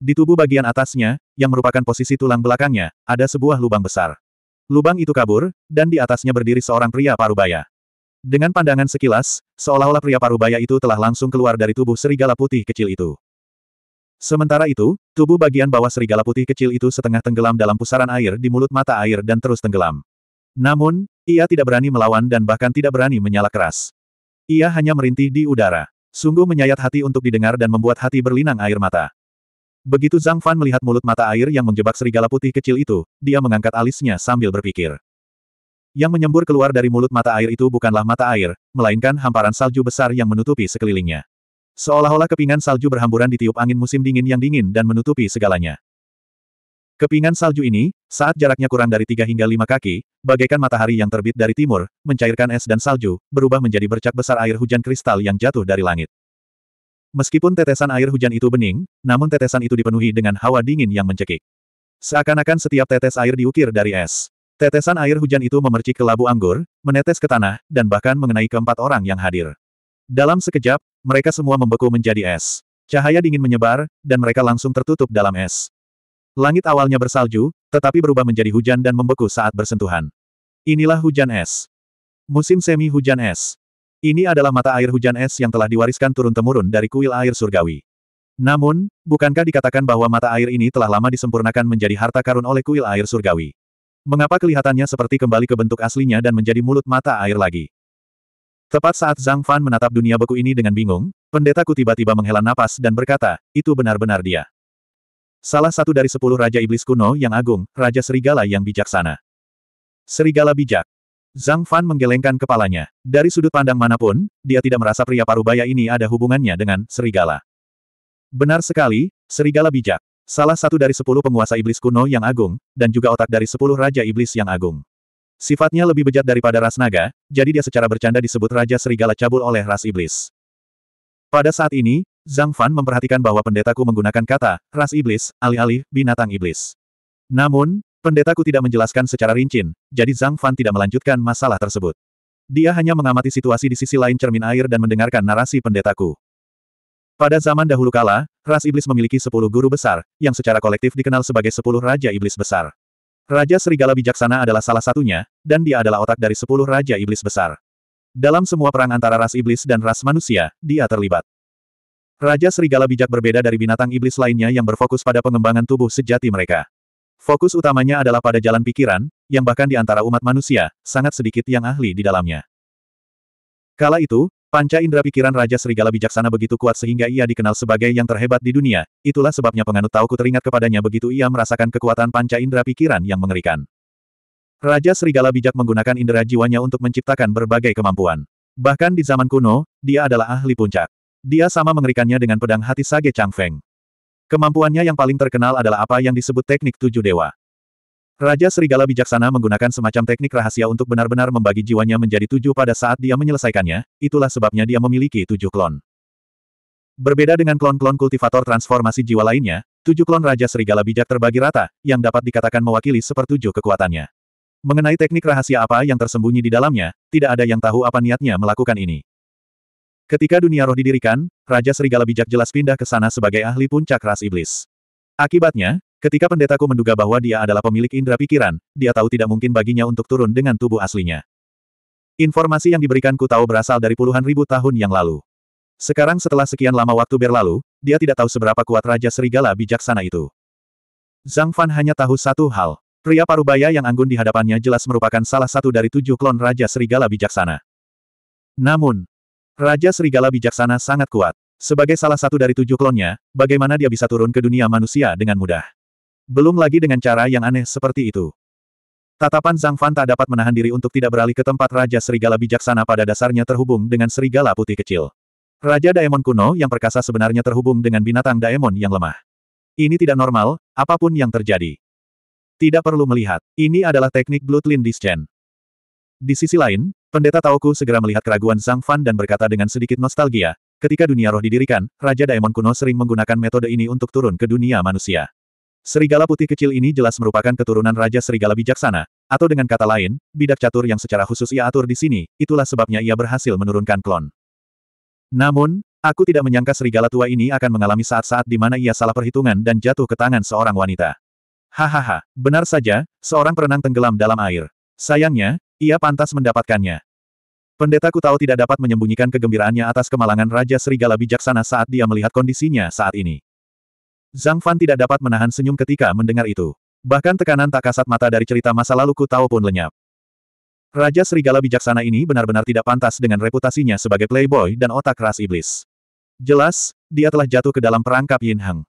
[SPEAKER 1] Di tubuh bagian atasnya, yang merupakan posisi tulang belakangnya, ada sebuah lubang besar. Lubang itu kabur, dan di atasnya berdiri seorang pria parubaya. Dengan pandangan sekilas, seolah-olah pria parubaya itu telah langsung keluar dari tubuh serigala putih kecil itu. Sementara itu, tubuh bagian bawah serigala putih kecil itu setengah tenggelam dalam pusaran air di mulut mata air dan terus tenggelam. Namun, ia tidak berani melawan dan bahkan tidak berani menyala keras. Ia hanya merintih di udara. Sungguh menyayat hati untuk didengar dan membuat hati berlinang air mata. Begitu Zhang Fan melihat mulut mata air yang menjebak serigala putih kecil itu, dia mengangkat alisnya sambil berpikir. Yang menyembur keluar dari mulut mata air itu bukanlah mata air, melainkan hamparan salju besar yang menutupi sekelilingnya. Seolah-olah kepingan salju berhamburan ditiup angin musim dingin yang dingin dan menutupi segalanya. Kepingan salju ini, saat jaraknya kurang dari 3 hingga 5 kaki, bagaikan matahari yang terbit dari timur, mencairkan es dan salju, berubah menjadi bercak besar air hujan kristal yang jatuh dari langit. Meskipun tetesan air hujan itu bening, namun tetesan itu dipenuhi dengan hawa dingin yang mencekik. Seakan-akan setiap tetes air diukir dari es. Tetesan air hujan itu memercik ke labu anggur, menetes ke tanah, dan bahkan mengenai keempat orang yang hadir. Dalam sekejap, mereka semua membeku menjadi es. Cahaya dingin menyebar, dan mereka langsung tertutup dalam es. Langit awalnya bersalju, tetapi berubah menjadi hujan dan membeku saat bersentuhan. Inilah hujan es. Musim semi hujan es. Ini adalah mata air hujan es yang telah diwariskan turun-temurun dari kuil air surgawi. Namun, bukankah dikatakan bahwa mata air ini telah lama disempurnakan menjadi harta karun oleh kuil air surgawi? Mengapa kelihatannya seperti kembali ke bentuk aslinya dan menjadi mulut mata air lagi? Tepat saat Zhang Fan menatap dunia beku ini dengan bingung, pendetaku tiba-tiba menghela napas dan berkata, itu benar-benar dia. Salah satu dari sepuluh Raja Iblis kuno yang agung, Raja Serigala yang bijaksana. Serigala bijak. Zhang Fan menggelengkan kepalanya. Dari sudut pandang manapun, dia tidak merasa pria parubaya ini ada hubungannya dengan Serigala. Benar sekali, Serigala bijak. Salah satu dari sepuluh penguasa iblis kuno yang agung, dan juga otak dari sepuluh Raja Iblis yang agung. Sifatnya lebih bejat daripada ras naga, jadi dia secara bercanda disebut Raja Serigala Cabul oleh ras iblis. Pada saat ini, Zhang Fan memperhatikan bahwa pendetaku menggunakan kata, ras iblis, alih-alih, binatang iblis. Namun, pendetaku tidak menjelaskan secara rinci, jadi Zhang Fan tidak melanjutkan masalah tersebut. Dia hanya mengamati situasi di sisi lain cermin air dan mendengarkan narasi pendetaku. Pada zaman dahulu kala, ras iblis memiliki sepuluh guru besar, yang secara kolektif dikenal sebagai sepuluh raja iblis besar. Raja Serigala Bijaksana adalah salah satunya, dan dia adalah otak dari sepuluh Raja Iblis Besar. Dalam semua perang antara ras iblis dan ras manusia, dia terlibat. Raja Serigala Bijak berbeda dari binatang iblis lainnya yang berfokus pada pengembangan tubuh sejati mereka. Fokus utamanya adalah pada jalan pikiran, yang bahkan di antara umat manusia, sangat sedikit yang ahli di dalamnya. Kala itu, Panca indera pikiran Raja Serigala bijaksana begitu kuat sehingga ia dikenal sebagai yang terhebat di dunia, itulah sebabnya penganut Tauku teringat kepadanya begitu ia merasakan kekuatan panca indera pikiran yang mengerikan. Raja Serigala bijak menggunakan indera jiwanya untuk menciptakan berbagai kemampuan. Bahkan di zaman kuno, dia adalah ahli puncak. Dia sama mengerikannya dengan pedang hati Sage Chang Feng. Kemampuannya yang paling terkenal adalah apa yang disebut teknik tujuh dewa. Raja Serigala Bijaksana menggunakan semacam teknik rahasia untuk benar-benar membagi jiwanya menjadi tujuh pada saat dia menyelesaikannya, itulah sebabnya dia memiliki tujuh klon. Berbeda dengan klon-klon kultivator transformasi jiwa lainnya, tujuh klon Raja Serigala Bijak terbagi rata, yang dapat dikatakan mewakili sepertujuh kekuatannya. Mengenai teknik rahasia apa yang tersembunyi di dalamnya, tidak ada yang tahu apa niatnya melakukan ini. Ketika dunia roh didirikan, Raja Serigala Bijak jelas pindah ke sana sebagai ahli puncak ras iblis. Akibatnya, Ketika pendetaku menduga bahwa dia adalah pemilik indera pikiran, dia tahu tidak mungkin baginya untuk turun dengan tubuh aslinya. Informasi yang diberikanku tahu berasal dari puluhan ribu tahun yang lalu. Sekarang setelah sekian lama waktu berlalu, dia tidak tahu seberapa kuat Raja Serigala bijaksana itu. Zhang Fan hanya tahu satu hal. Pria parubaya yang anggun di hadapannya jelas merupakan salah satu dari tujuh klon Raja Serigala bijaksana. Namun, Raja Serigala bijaksana sangat kuat. Sebagai salah satu dari tujuh klonnya, bagaimana dia bisa turun ke dunia manusia dengan mudah? Belum lagi dengan cara yang aneh seperti itu. Tatapan Zhang Fan tak dapat menahan diri untuk tidak beralih ke tempat Raja Serigala Bijaksana pada dasarnya terhubung dengan Serigala Putih kecil. Raja Daemon kuno yang perkasa sebenarnya terhubung dengan binatang Daemon yang lemah. Ini tidak normal, apapun yang terjadi. Tidak perlu melihat, ini adalah teknik Bloodline Dischen. Di sisi lain, Pendeta Taoku segera melihat keraguan Zhang Fan dan berkata dengan sedikit nostalgia, ketika dunia roh didirikan, Raja Daemon kuno sering menggunakan metode ini untuk turun ke dunia manusia. Serigala putih kecil ini jelas merupakan keturunan Raja Serigala Bijaksana, atau dengan kata lain, bidak catur yang secara khusus ia atur di sini, itulah sebabnya ia berhasil menurunkan klon. Namun, aku tidak menyangka serigala tua ini akan mengalami saat-saat di mana ia salah perhitungan dan jatuh ke tangan seorang wanita. Hahaha, benar saja, seorang perenang tenggelam dalam air. Sayangnya, ia pantas mendapatkannya. Pendeta tahu tidak dapat menyembunyikan kegembiraannya atas kemalangan Raja Serigala Bijaksana saat dia melihat kondisinya saat ini. Zhang Fan tidak dapat menahan senyum ketika mendengar itu. Bahkan tekanan tak kasat mata dari cerita masa lalu Ku Tao pun lenyap. Raja Serigala bijaksana ini benar-benar tidak pantas dengan reputasinya sebagai playboy dan otak ras iblis. Jelas, dia telah jatuh ke dalam perangkap Yin Hang.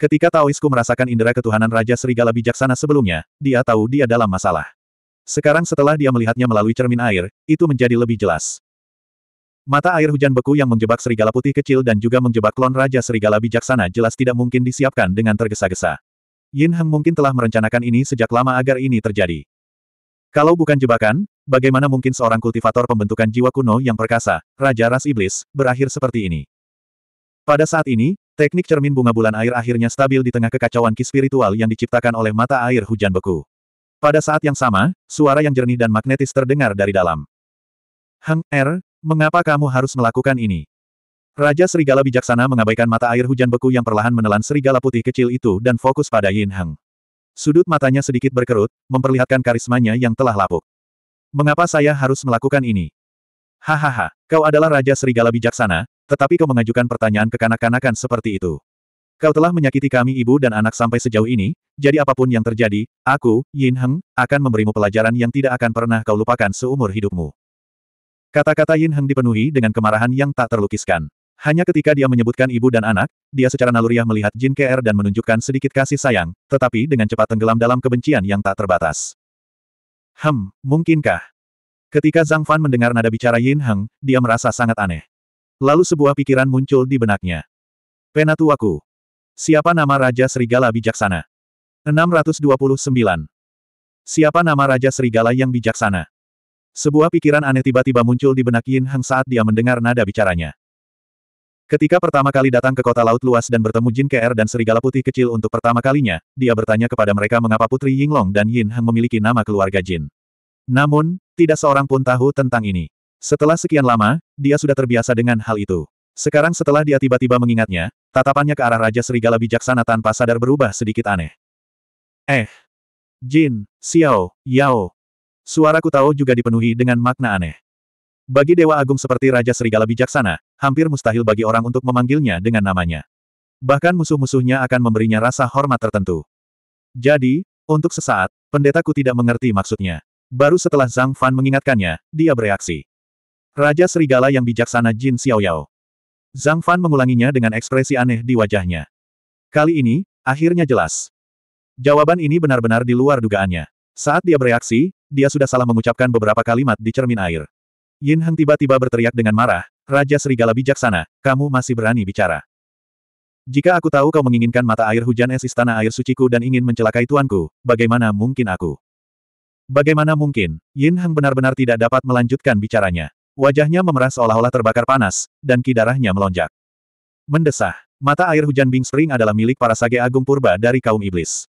[SPEAKER 1] Ketika Taoisku merasakan indera ketuhanan Raja Serigala bijaksana sebelumnya, dia tahu dia dalam masalah. Sekarang setelah dia melihatnya melalui cermin air, itu menjadi lebih jelas. Mata air hujan beku yang menjebak serigala putih kecil dan juga menjebak klon Raja Serigala Bijaksana jelas tidak mungkin disiapkan dengan tergesa-gesa. Yin Heng mungkin telah merencanakan ini sejak lama agar ini terjadi. Kalau bukan jebakan, bagaimana mungkin seorang kultivator pembentukan jiwa kuno yang perkasa, Raja Ras Iblis, berakhir seperti ini? Pada saat ini, teknik cermin bunga bulan air akhirnya stabil di tengah kekacauan ki spiritual yang diciptakan oleh mata air hujan beku. Pada saat yang sama, suara yang jernih dan magnetis terdengar dari dalam. Heng Er, Mengapa kamu harus melakukan ini? Raja Serigala bijaksana mengabaikan mata air hujan beku yang perlahan menelan serigala putih kecil itu dan fokus pada Yin Heng. Sudut matanya sedikit berkerut, memperlihatkan karismanya yang telah lapuk. Mengapa saya harus melakukan ini? Hahaha, kau adalah Raja Serigala bijaksana, tetapi kau mengajukan pertanyaan kekanak-kanakan seperti itu. Kau telah menyakiti kami ibu dan anak sampai sejauh ini, jadi apapun yang terjadi, aku, Yin Heng, akan memberimu pelajaran yang tidak akan pernah kau lupakan seumur hidupmu. Kata-kata Yin Heng dipenuhi dengan kemarahan yang tak terlukiskan. Hanya ketika dia menyebutkan ibu dan anak, dia secara naluriah melihat Jin Ke'er dan menunjukkan sedikit kasih sayang, tetapi dengan cepat tenggelam dalam kebencian yang tak terbatas. Hem, mungkinkah? Ketika Zhang Fan mendengar nada bicara Yin Heng, dia merasa sangat aneh. Lalu sebuah pikiran muncul di benaknya. Penatuaku. Siapa nama Raja Serigala Bijaksana? 629. Siapa nama Raja Serigala yang bijaksana? Sebuah pikiran aneh tiba-tiba muncul di benak Yin Hang saat dia mendengar nada bicaranya. Ketika pertama kali datang ke kota laut luas dan bertemu Jin Ke'er dan serigala putih kecil untuk pertama kalinya, dia bertanya kepada mereka mengapa Putri Yinglong dan Yin Hang memiliki nama keluarga Jin. Namun, tidak seorang pun tahu tentang ini. Setelah sekian lama, dia sudah terbiasa dengan hal itu. Sekarang setelah dia tiba-tiba mengingatnya, tatapannya ke arah Raja Serigala Bijaksana tanpa sadar berubah sedikit aneh. Eh, Jin, Xiao, Yao, suara tahu juga dipenuhi dengan makna aneh. Bagi Dewa Agung seperti Raja Serigala Bijaksana, hampir mustahil bagi orang untuk memanggilnya dengan namanya. Bahkan musuh-musuhnya akan memberinya rasa hormat tertentu. Jadi, untuk sesaat, pendetaku tidak mengerti maksudnya. Baru setelah Zhang Fan mengingatkannya, dia bereaksi. Raja Serigala yang bijaksana Jin Xiaoyao. Zhang Fan mengulanginya dengan ekspresi aneh di wajahnya. Kali ini, akhirnya jelas. Jawaban ini benar-benar di luar dugaannya. Saat dia bereaksi, dia sudah salah mengucapkan beberapa kalimat di cermin air. Yin Heng tiba-tiba berteriak dengan marah, Raja Serigala Bijaksana, kamu masih berani bicara. Jika aku tahu kau menginginkan mata air hujan es istana air suciku dan ingin mencelakai tuanku, bagaimana mungkin aku? Bagaimana mungkin? Yin Heng benar-benar tidak dapat melanjutkan bicaranya. Wajahnya memerah seolah-olah terbakar panas, dan kidarahnya melonjak. Mendesah. Mata air hujan Bing Spring adalah milik para sage agung purba dari kaum iblis.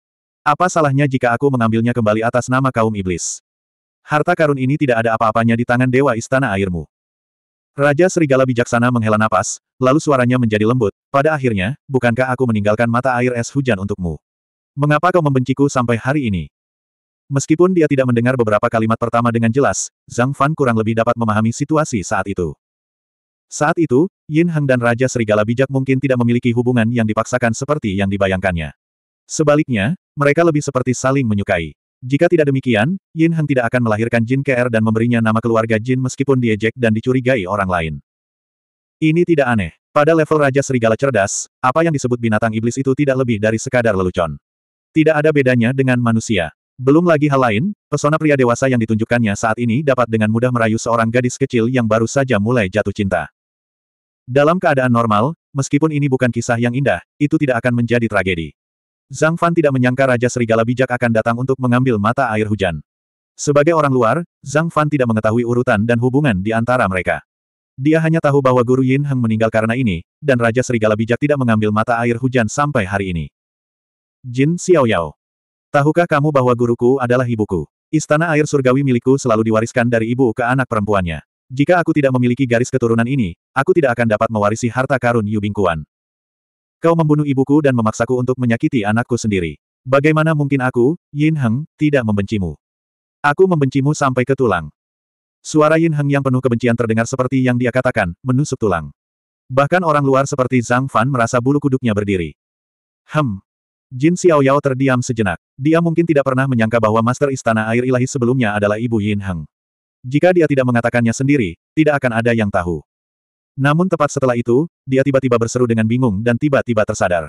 [SPEAKER 1] Apa salahnya jika aku mengambilnya kembali atas nama kaum iblis? Harta karun ini tidak ada apa-apanya di tangan Dewa Istana Airmu. Raja Serigala Bijaksana menghela napas, lalu suaranya menjadi lembut, pada akhirnya, bukankah aku meninggalkan mata air es hujan untukmu? Mengapa kau membenciku sampai hari ini? Meskipun dia tidak mendengar beberapa kalimat pertama dengan jelas, Zhang Fan kurang lebih dapat memahami situasi saat itu. Saat itu, Yin Heng dan Raja Serigala Bijak mungkin tidak memiliki hubungan yang dipaksakan seperti yang dibayangkannya. Sebaliknya, mereka lebih seperti saling menyukai. Jika tidak demikian, Yin Heng tidak akan melahirkan Jin KR dan memberinya nama keluarga Jin meskipun diejek dan dicurigai orang lain. Ini tidak aneh. Pada level Raja Serigala Cerdas, apa yang disebut binatang iblis itu tidak lebih dari sekadar lelucon. Tidak ada bedanya dengan manusia. Belum lagi hal lain, pesona pria dewasa yang ditunjukkannya saat ini dapat dengan mudah merayu seorang gadis kecil yang baru saja mulai jatuh cinta. Dalam keadaan normal, meskipun ini bukan kisah yang indah, itu tidak akan menjadi tragedi. Zhang Fan tidak menyangka Raja Serigala Bijak akan datang untuk mengambil mata air hujan. Sebagai orang luar, Zhang Fan tidak mengetahui urutan dan hubungan di antara mereka. Dia hanya tahu bahwa Guru Yin Heng meninggal karena ini, dan Raja Serigala Bijak tidak mengambil mata air hujan sampai hari ini. Jin Xiao Yao, Tahukah kamu bahwa guruku adalah ibuku? Istana air surgawi milikku selalu diwariskan dari ibu ke anak perempuannya. Jika aku tidak memiliki garis keturunan ini, aku tidak akan dapat mewarisi harta karun Yu Bingkuan. Kau membunuh ibuku dan memaksaku untuk menyakiti anakku sendiri. Bagaimana mungkin aku, Yin Heng, tidak membencimu? Aku membencimu sampai ke tulang. Suara Yin Heng yang penuh kebencian terdengar seperti yang dia katakan, menusuk tulang. Bahkan orang luar seperti Zhang Fan merasa bulu kuduknya berdiri. Hem. Jin Xiao Yao terdiam sejenak. Dia mungkin tidak pernah menyangka bahwa Master Istana Air Ilahi sebelumnya adalah Ibu Yin Heng. Jika dia tidak mengatakannya sendiri, tidak akan ada yang tahu. Namun tepat setelah itu, dia tiba-tiba berseru dengan bingung dan tiba-tiba tersadar.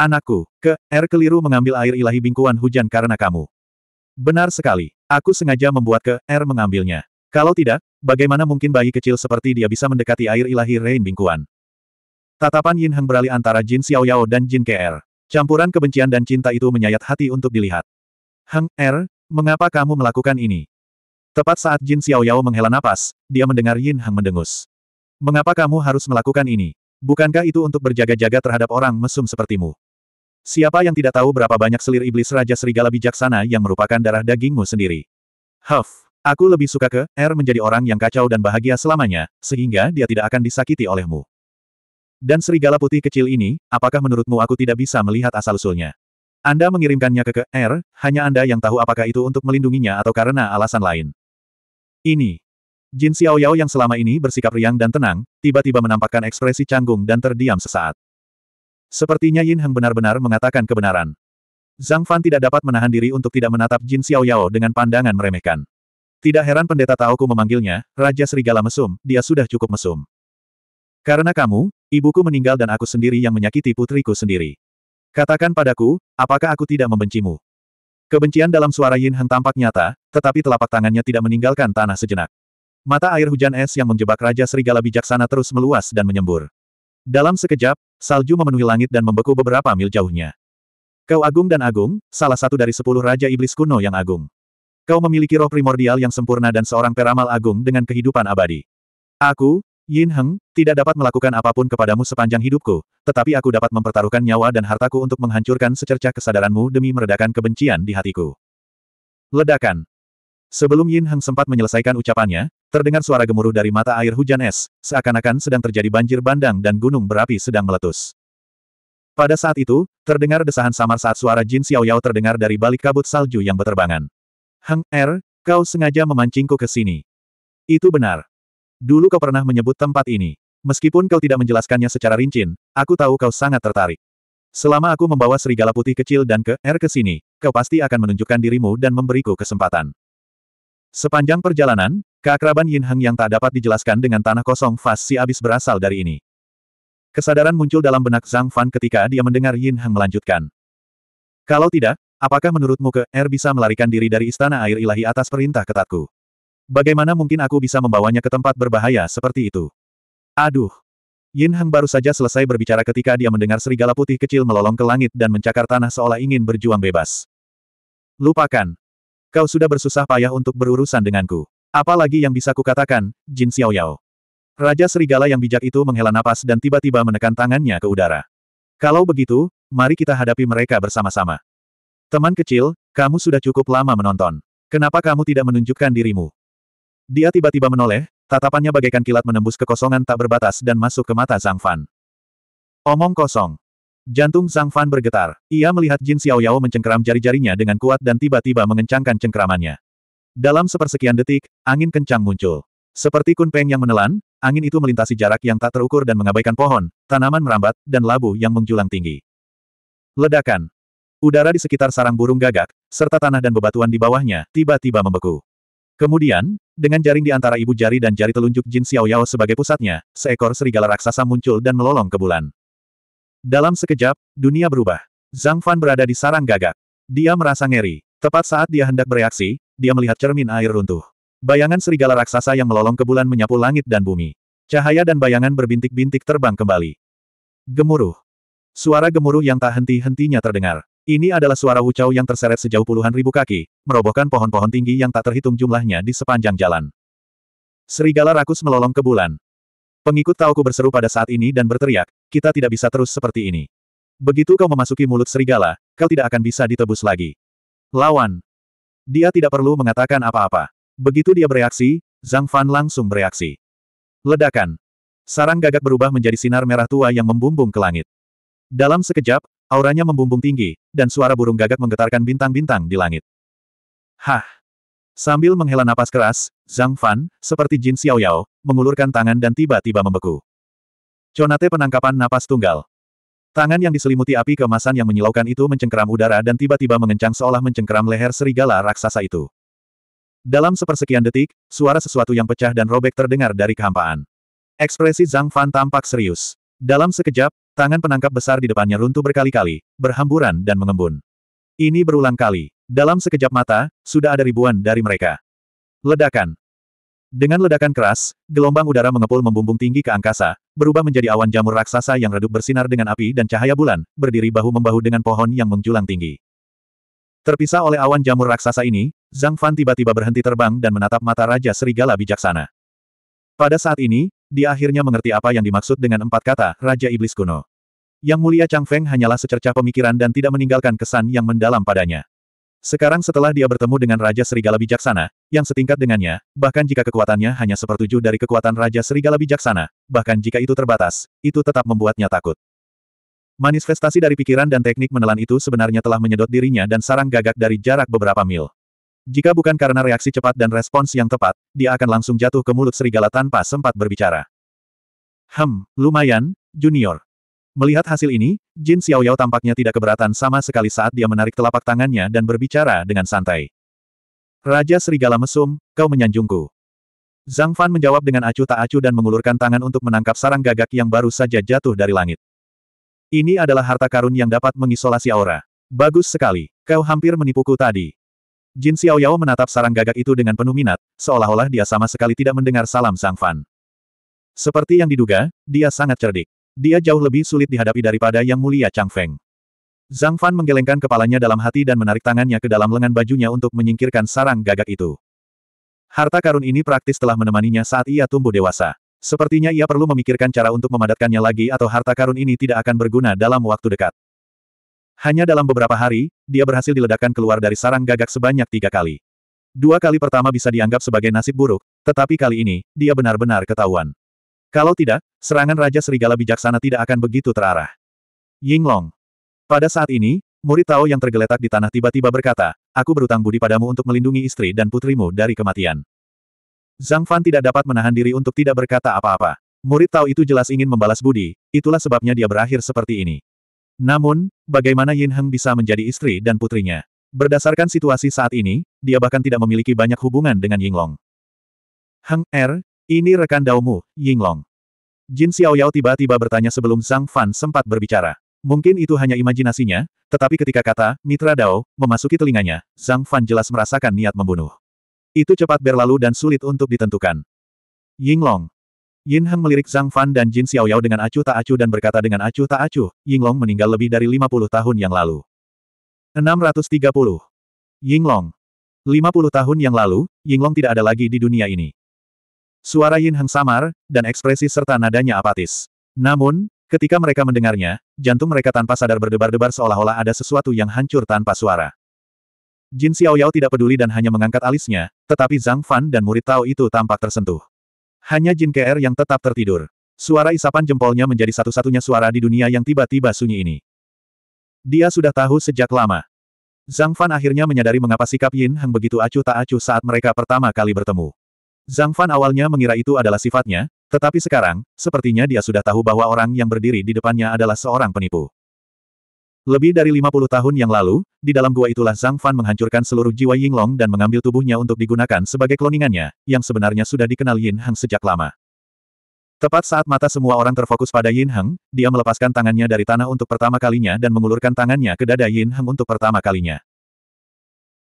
[SPEAKER 1] Anakku, ke, er keliru mengambil air ilahi bingkuan hujan karena kamu. Benar sekali, aku sengaja membuat ke, er mengambilnya. Kalau tidak, bagaimana mungkin bayi kecil seperti dia bisa mendekati air ilahi Rain bingkuan? Tatapan Yin Heng beralih antara Jin Xiao Yao dan Jin Ke'er. Campuran kebencian dan cinta itu menyayat hati untuk dilihat. Heng, Er, mengapa kamu melakukan ini? Tepat saat Jin Xiao Yao menghela napas, dia mendengar Yin Heng mendengus. Mengapa kamu harus melakukan ini? Bukankah itu untuk berjaga-jaga terhadap orang mesum sepertimu? Siapa yang tidak tahu berapa banyak selir iblis Raja Serigala Bijaksana yang merupakan darah dagingmu sendiri? Huff, aku lebih suka ke, R er menjadi orang yang kacau dan bahagia selamanya, sehingga dia tidak akan disakiti olehmu. Dan serigala putih kecil ini, apakah menurutmu aku tidak bisa melihat asal-usulnya? Anda mengirimkannya ke, ke R, er, hanya Anda yang tahu apakah itu untuk melindunginya atau karena alasan lain. Ini, Jin Xiao Yao yang selama ini bersikap riang dan tenang, tiba-tiba menampakkan ekspresi canggung dan terdiam sesaat. Sepertinya Yin Heng benar-benar mengatakan kebenaran. Zhang Fan tidak dapat menahan diri untuk tidak menatap Jin Xiao Yao dengan pandangan meremehkan. Tidak heran pendeta ku memanggilnya, Raja Serigala Mesum, dia sudah cukup mesum. Karena kamu, ibuku meninggal dan aku sendiri yang menyakiti putriku sendiri. Katakan padaku, apakah aku tidak membencimu? Kebencian dalam suara Yin Heng tampak nyata, tetapi telapak tangannya tidak meninggalkan tanah sejenak. Mata air hujan es yang menjebak Raja Serigala Bijaksana terus meluas dan menyembur. Dalam sekejap, salju memenuhi langit dan membeku beberapa mil jauhnya. Kau agung dan agung, salah satu dari sepuluh Raja Iblis kuno yang agung. Kau memiliki roh primordial yang sempurna dan seorang peramal agung dengan kehidupan abadi. Aku, Yin Heng, tidak dapat melakukan apapun kepadamu sepanjang hidupku, tetapi aku dapat mempertaruhkan nyawa dan hartaku untuk menghancurkan secercah kesadaranmu demi meredakan kebencian di hatiku. Ledakan. Sebelum Yin Heng sempat menyelesaikan ucapannya, Terdengar suara gemuruh dari mata air hujan es, seakan-akan sedang terjadi banjir bandang dan gunung berapi sedang meletus. Pada saat itu, terdengar desahan samar saat suara Jin Xiaoyao terdengar dari balik kabut salju yang beterbangan. Heng, Er, kau sengaja memancingku ke sini. Itu benar. Dulu kau pernah menyebut tempat ini. Meskipun kau tidak menjelaskannya secara rinci, aku tahu kau sangat tertarik. Selama aku membawa serigala putih kecil dan ke Er ke sini, kau pasti akan menunjukkan dirimu dan memberiku kesempatan. Sepanjang perjalanan, Keakraban Yin Heng yang tak dapat dijelaskan dengan tanah kosong Fas Si Abis berasal dari ini. Kesadaran muncul dalam benak Zhang Fan ketika dia mendengar Yin Heng melanjutkan. Kalau tidak, apakah menurutmu ke Er bisa melarikan diri dari istana air ilahi atas perintah ketatku? Bagaimana mungkin aku bisa membawanya ke tempat berbahaya seperti itu? Aduh! Yin Heng baru saja selesai berbicara ketika dia mendengar serigala putih kecil melolong ke langit dan mencakar tanah seolah ingin berjuang bebas. Lupakan. Kau sudah bersusah payah untuk berurusan denganku. Apalagi yang bisa kukatakan, Jin Xiao Yao, Raja Serigala yang bijak itu menghela napas dan tiba-tiba menekan tangannya ke udara. Kalau begitu, mari kita hadapi mereka bersama-sama. Teman kecil, kamu sudah cukup lama menonton. Kenapa kamu tidak menunjukkan dirimu? Dia tiba-tiba menoleh, tatapannya bagaikan kilat menembus kekosongan tak berbatas dan masuk ke mata Zhang Fan. Omong kosong. Jantung Zhang Fan bergetar. Ia melihat Jin Xiaoyao mencengkeram jari-jarinya dengan kuat dan tiba-tiba mengencangkan cengkeramannya. Dalam sepersekian detik, angin kencang muncul. Seperti kunpeng yang menelan, angin itu melintasi jarak yang tak terukur dan mengabaikan pohon, tanaman merambat, dan labu yang menjulang tinggi. Ledakan. Udara di sekitar sarang burung gagak, serta tanah dan bebatuan di bawahnya, tiba-tiba membeku. Kemudian, dengan jaring di antara ibu jari dan jari telunjuk Jin Xiaoyao sebagai pusatnya, seekor serigala raksasa muncul dan melolong ke bulan. Dalam sekejap, dunia berubah. Zhang Fan berada di sarang gagak. Dia merasa ngeri. Tepat saat dia hendak bereaksi, dia melihat cermin air runtuh. Bayangan serigala raksasa yang melolong ke bulan menyapu langit dan bumi. Cahaya dan bayangan berbintik-bintik terbang kembali. Gemuruh. Suara gemuruh yang tak henti-hentinya terdengar. Ini adalah suara wucau yang terseret sejauh puluhan ribu kaki, merobohkan pohon-pohon tinggi yang tak terhitung jumlahnya di sepanjang jalan. Serigala rakus melolong ke bulan. Pengikut Tauku berseru pada saat ini dan berteriak, kita tidak bisa terus seperti ini. Begitu kau memasuki mulut serigala, kau tidak akan bisa ditebus lagi. Lawan. Dia tidak perlu mengatakan apa-apa. Begitu dia bereaksi, Zhang Fan langsung bereaksi. Ledakan. Sarang gagak berubah menjadi sinar merah tua yang membumbung ke langit. Dalam sekejap, auranya membumbung tinggi, dan suara burung gagak menggetarkan bintang-bintang di langit. Hah! Sambil menghela napas keras, Zhang Fan, seperti Jin Xiaoyao, mengulurkan tangan dan tiba-tiba membeku. Conate penangkapan napas tunggal. Tangan yang diselimuti api kemasan yang menyilaukan itu mencengkeram udara dan tiba-tiba mengencang seolah mencengkeram leher serigala raksasa itu. Dalam sepersekian detik, suara sesuatu yang pecah dan robek terdengar dari kehampaan. Ekspresi Zhang Fan tampak serius. Dalam sekejap, tangan penangkap besar di depannya runtuh berkali-kali, berhamburan dan mengembun. Ini berulang kali. Dalam sekejap mata, sudah ada ribuan dari mereka. Ledakan. Dengan ledakan keras, gelombang udara mengepul membumbung tinggi ke angkasa, berubah menjadi awan jamur raksasa yang redup bersinar dengan api dan cahaya bulan, berdiri bahu-membahu dengan pohon yang menjulang tinggi. Terpisah oleh awan jamur raksasa ini, Zhang Fan tiba-tiba berhenti terbang dan menatap mata Raja Serigala Bijaksana. Pada saat ini, dia akhirnya mengerti apa yang dimaksud dengan empat kata, Raja Iblis Kuno. Yang mulia Chang Feng hanyalah secercah pemikiran dan tidak meninggalkan kesan yang mendalam padanya. Sekarang setelah dia bertemu dengan Raja Serigala Bijaksana, yang setingkat dengannya, bahkan jika kekuatannya hanya sepertujuh dari kekuatan Raja Serigala Bijaksana, bahkan jika itu terbatas, itu tetap membuatnya takut. Manifestasi dari pikiran dan teknik menelan itu sebenarnya telah menyedot dirinya dan sarang gagak dari jarak beberapa mil. Jika bukan karena reaksi cepat dan respons yang tepat, dia akan langsung jatuh ke mulut serigala tanpa sempat berbicara. Hem, lumayan, junior. Melihat hasil ini, Jin Xiaoyao tampaknya tidak keberatan sama sekali saat dia menarik telapak tangannya dan berbicara dengan santai. Raja Serigala Mesum, kau menyanjungku. Zhang Fan menjawab dengan acuh tak acuh dan mengulurkan tangan untuk menangkap sarang gagak yang baru saja jatuh dari langit. Ini adalah harta karun yang dapat mengisolasi aura. Bagus sekali, kau hampir menipuku tadi. Jin Xiaoyao menatap sarang gagak itu dengan penuh minat, seolah-olah dia sama sekali tidak mendengar salam Zhang Fan. Seperti yang diduga, dia sangat cerdik. Dia jauh lebih sulit dihadapi daripada Yang Mulia Chang Feng. Zhang Fan menggelengkan kepalanya dalam hati dan menarik tangannya ke dalam lengan bajunya untuk menyingkirkan sarang gagak itu. Harta karun ini praktis telah menemaninya saat ia tumbuh dewasa. Sepertinya ia perlu memikirkan cara untuk memadatkannya lagi atau harta karun ini tidak akan berguna dalam waktu dekat. Hanya dalam beberapa hari, dia berhasil diledakkan keluar dari sarang gagak sebanyak tiga kali. Dua kali pertama bisa dianggap sebagai nasib buruk, tetapi kali ini, dia benar-benar ketahuan. Kalau tidak, serangan Raja Serigala Bijaksana tidak akan begitu terarah. Yinglong, pada saat ini, murid Tao yang tergeletak di tanah tiba-tiba berkata, aku berutang budi padamu untuk melindungi istri dan putrimu dari kematian. Zhang Fan tidak dapat menahan diri untuk tidak berkata apa-apa. Murid Tao itu jelas ingin membalas budi, itulah sebabnya dia berakhir seperti ini. Namun, bagaimana Yin Heng bisa menjadi istri dan putrinya? Berdasarkan situasi saat ini, dia bahkan tidak memiliki banyak hubungan dengan Yinglong. Heng Er, ini rekan daumu, Yinglong. Jin Xiaoyao tiba-tiba bertanya sebelum Zhang Fan sempat berbicara. Mungkin itu hanya imajinasinya, tetapi ketika kata, Mitra Dao, memasuki telinganya, Zhang Fan jelas merasakan niat membunuh. Itu cepat berlalu dan sulit untuk ditentukan. Ying Long. Yin Heng melirik Zhang Fan dan Jin Xiaoyao dengan acuh tak acuh dan berkata dengan acuh tak acuh, Ying Long meninggal lebih dari 50 tahun yang lalu. 630. Long. 50 tahun yang lalu, Yinglong tidak ada lagi di dunia ini. Suara Yin Heng samar, dan ekspresi serta nadanya apatis. Namun, Ketika mereka mendengarnya, jantung mereka tanpa sadar berdebar-debar seolah-olah ada sesuatu yang hancur tanpa suara. Jin Yao tidak peduli dan hanya mengangkat alisnya, tetapi Zhang Fan dan murid Tao itu tampak tersentuh. Hanya Jin Ke'er yang tetap tertidur. Suara isapan jempolnya menjadi satu-satunya suara di dunia yang tiba-tiba sunyi ini. Dia sudah tahu sejak lama. Zhang Fan akhirnya menyadari mengapa sikap Yin Heng begitu acuh tak acuh saat mereka pertama kali bertemu. Zhang Fan awalnya mengira itu adalah sifatnya, tetapi sekarang, sepertinya dia sudah tahu bahwa orang yang berdiri di depannya adalah seorang penipu. Lebih dari 50 tahun yang lalu, di dalam gua itulah Zhang Fan menghancurkan seluruh jiwa Yinglong dan mengambil tubuhnya untuk digunakan sebagai kloningannya, yang sebenarnya sudah dikenal Yin Hang sejak lama. Tepat saat mata semua orang terfokus pada Yin Hang, dia melepaskan tangannya dari tanah untuk pertama kalinya dan mengulurkan tangannya ke dada Yin Hang untuk pertama kalinya.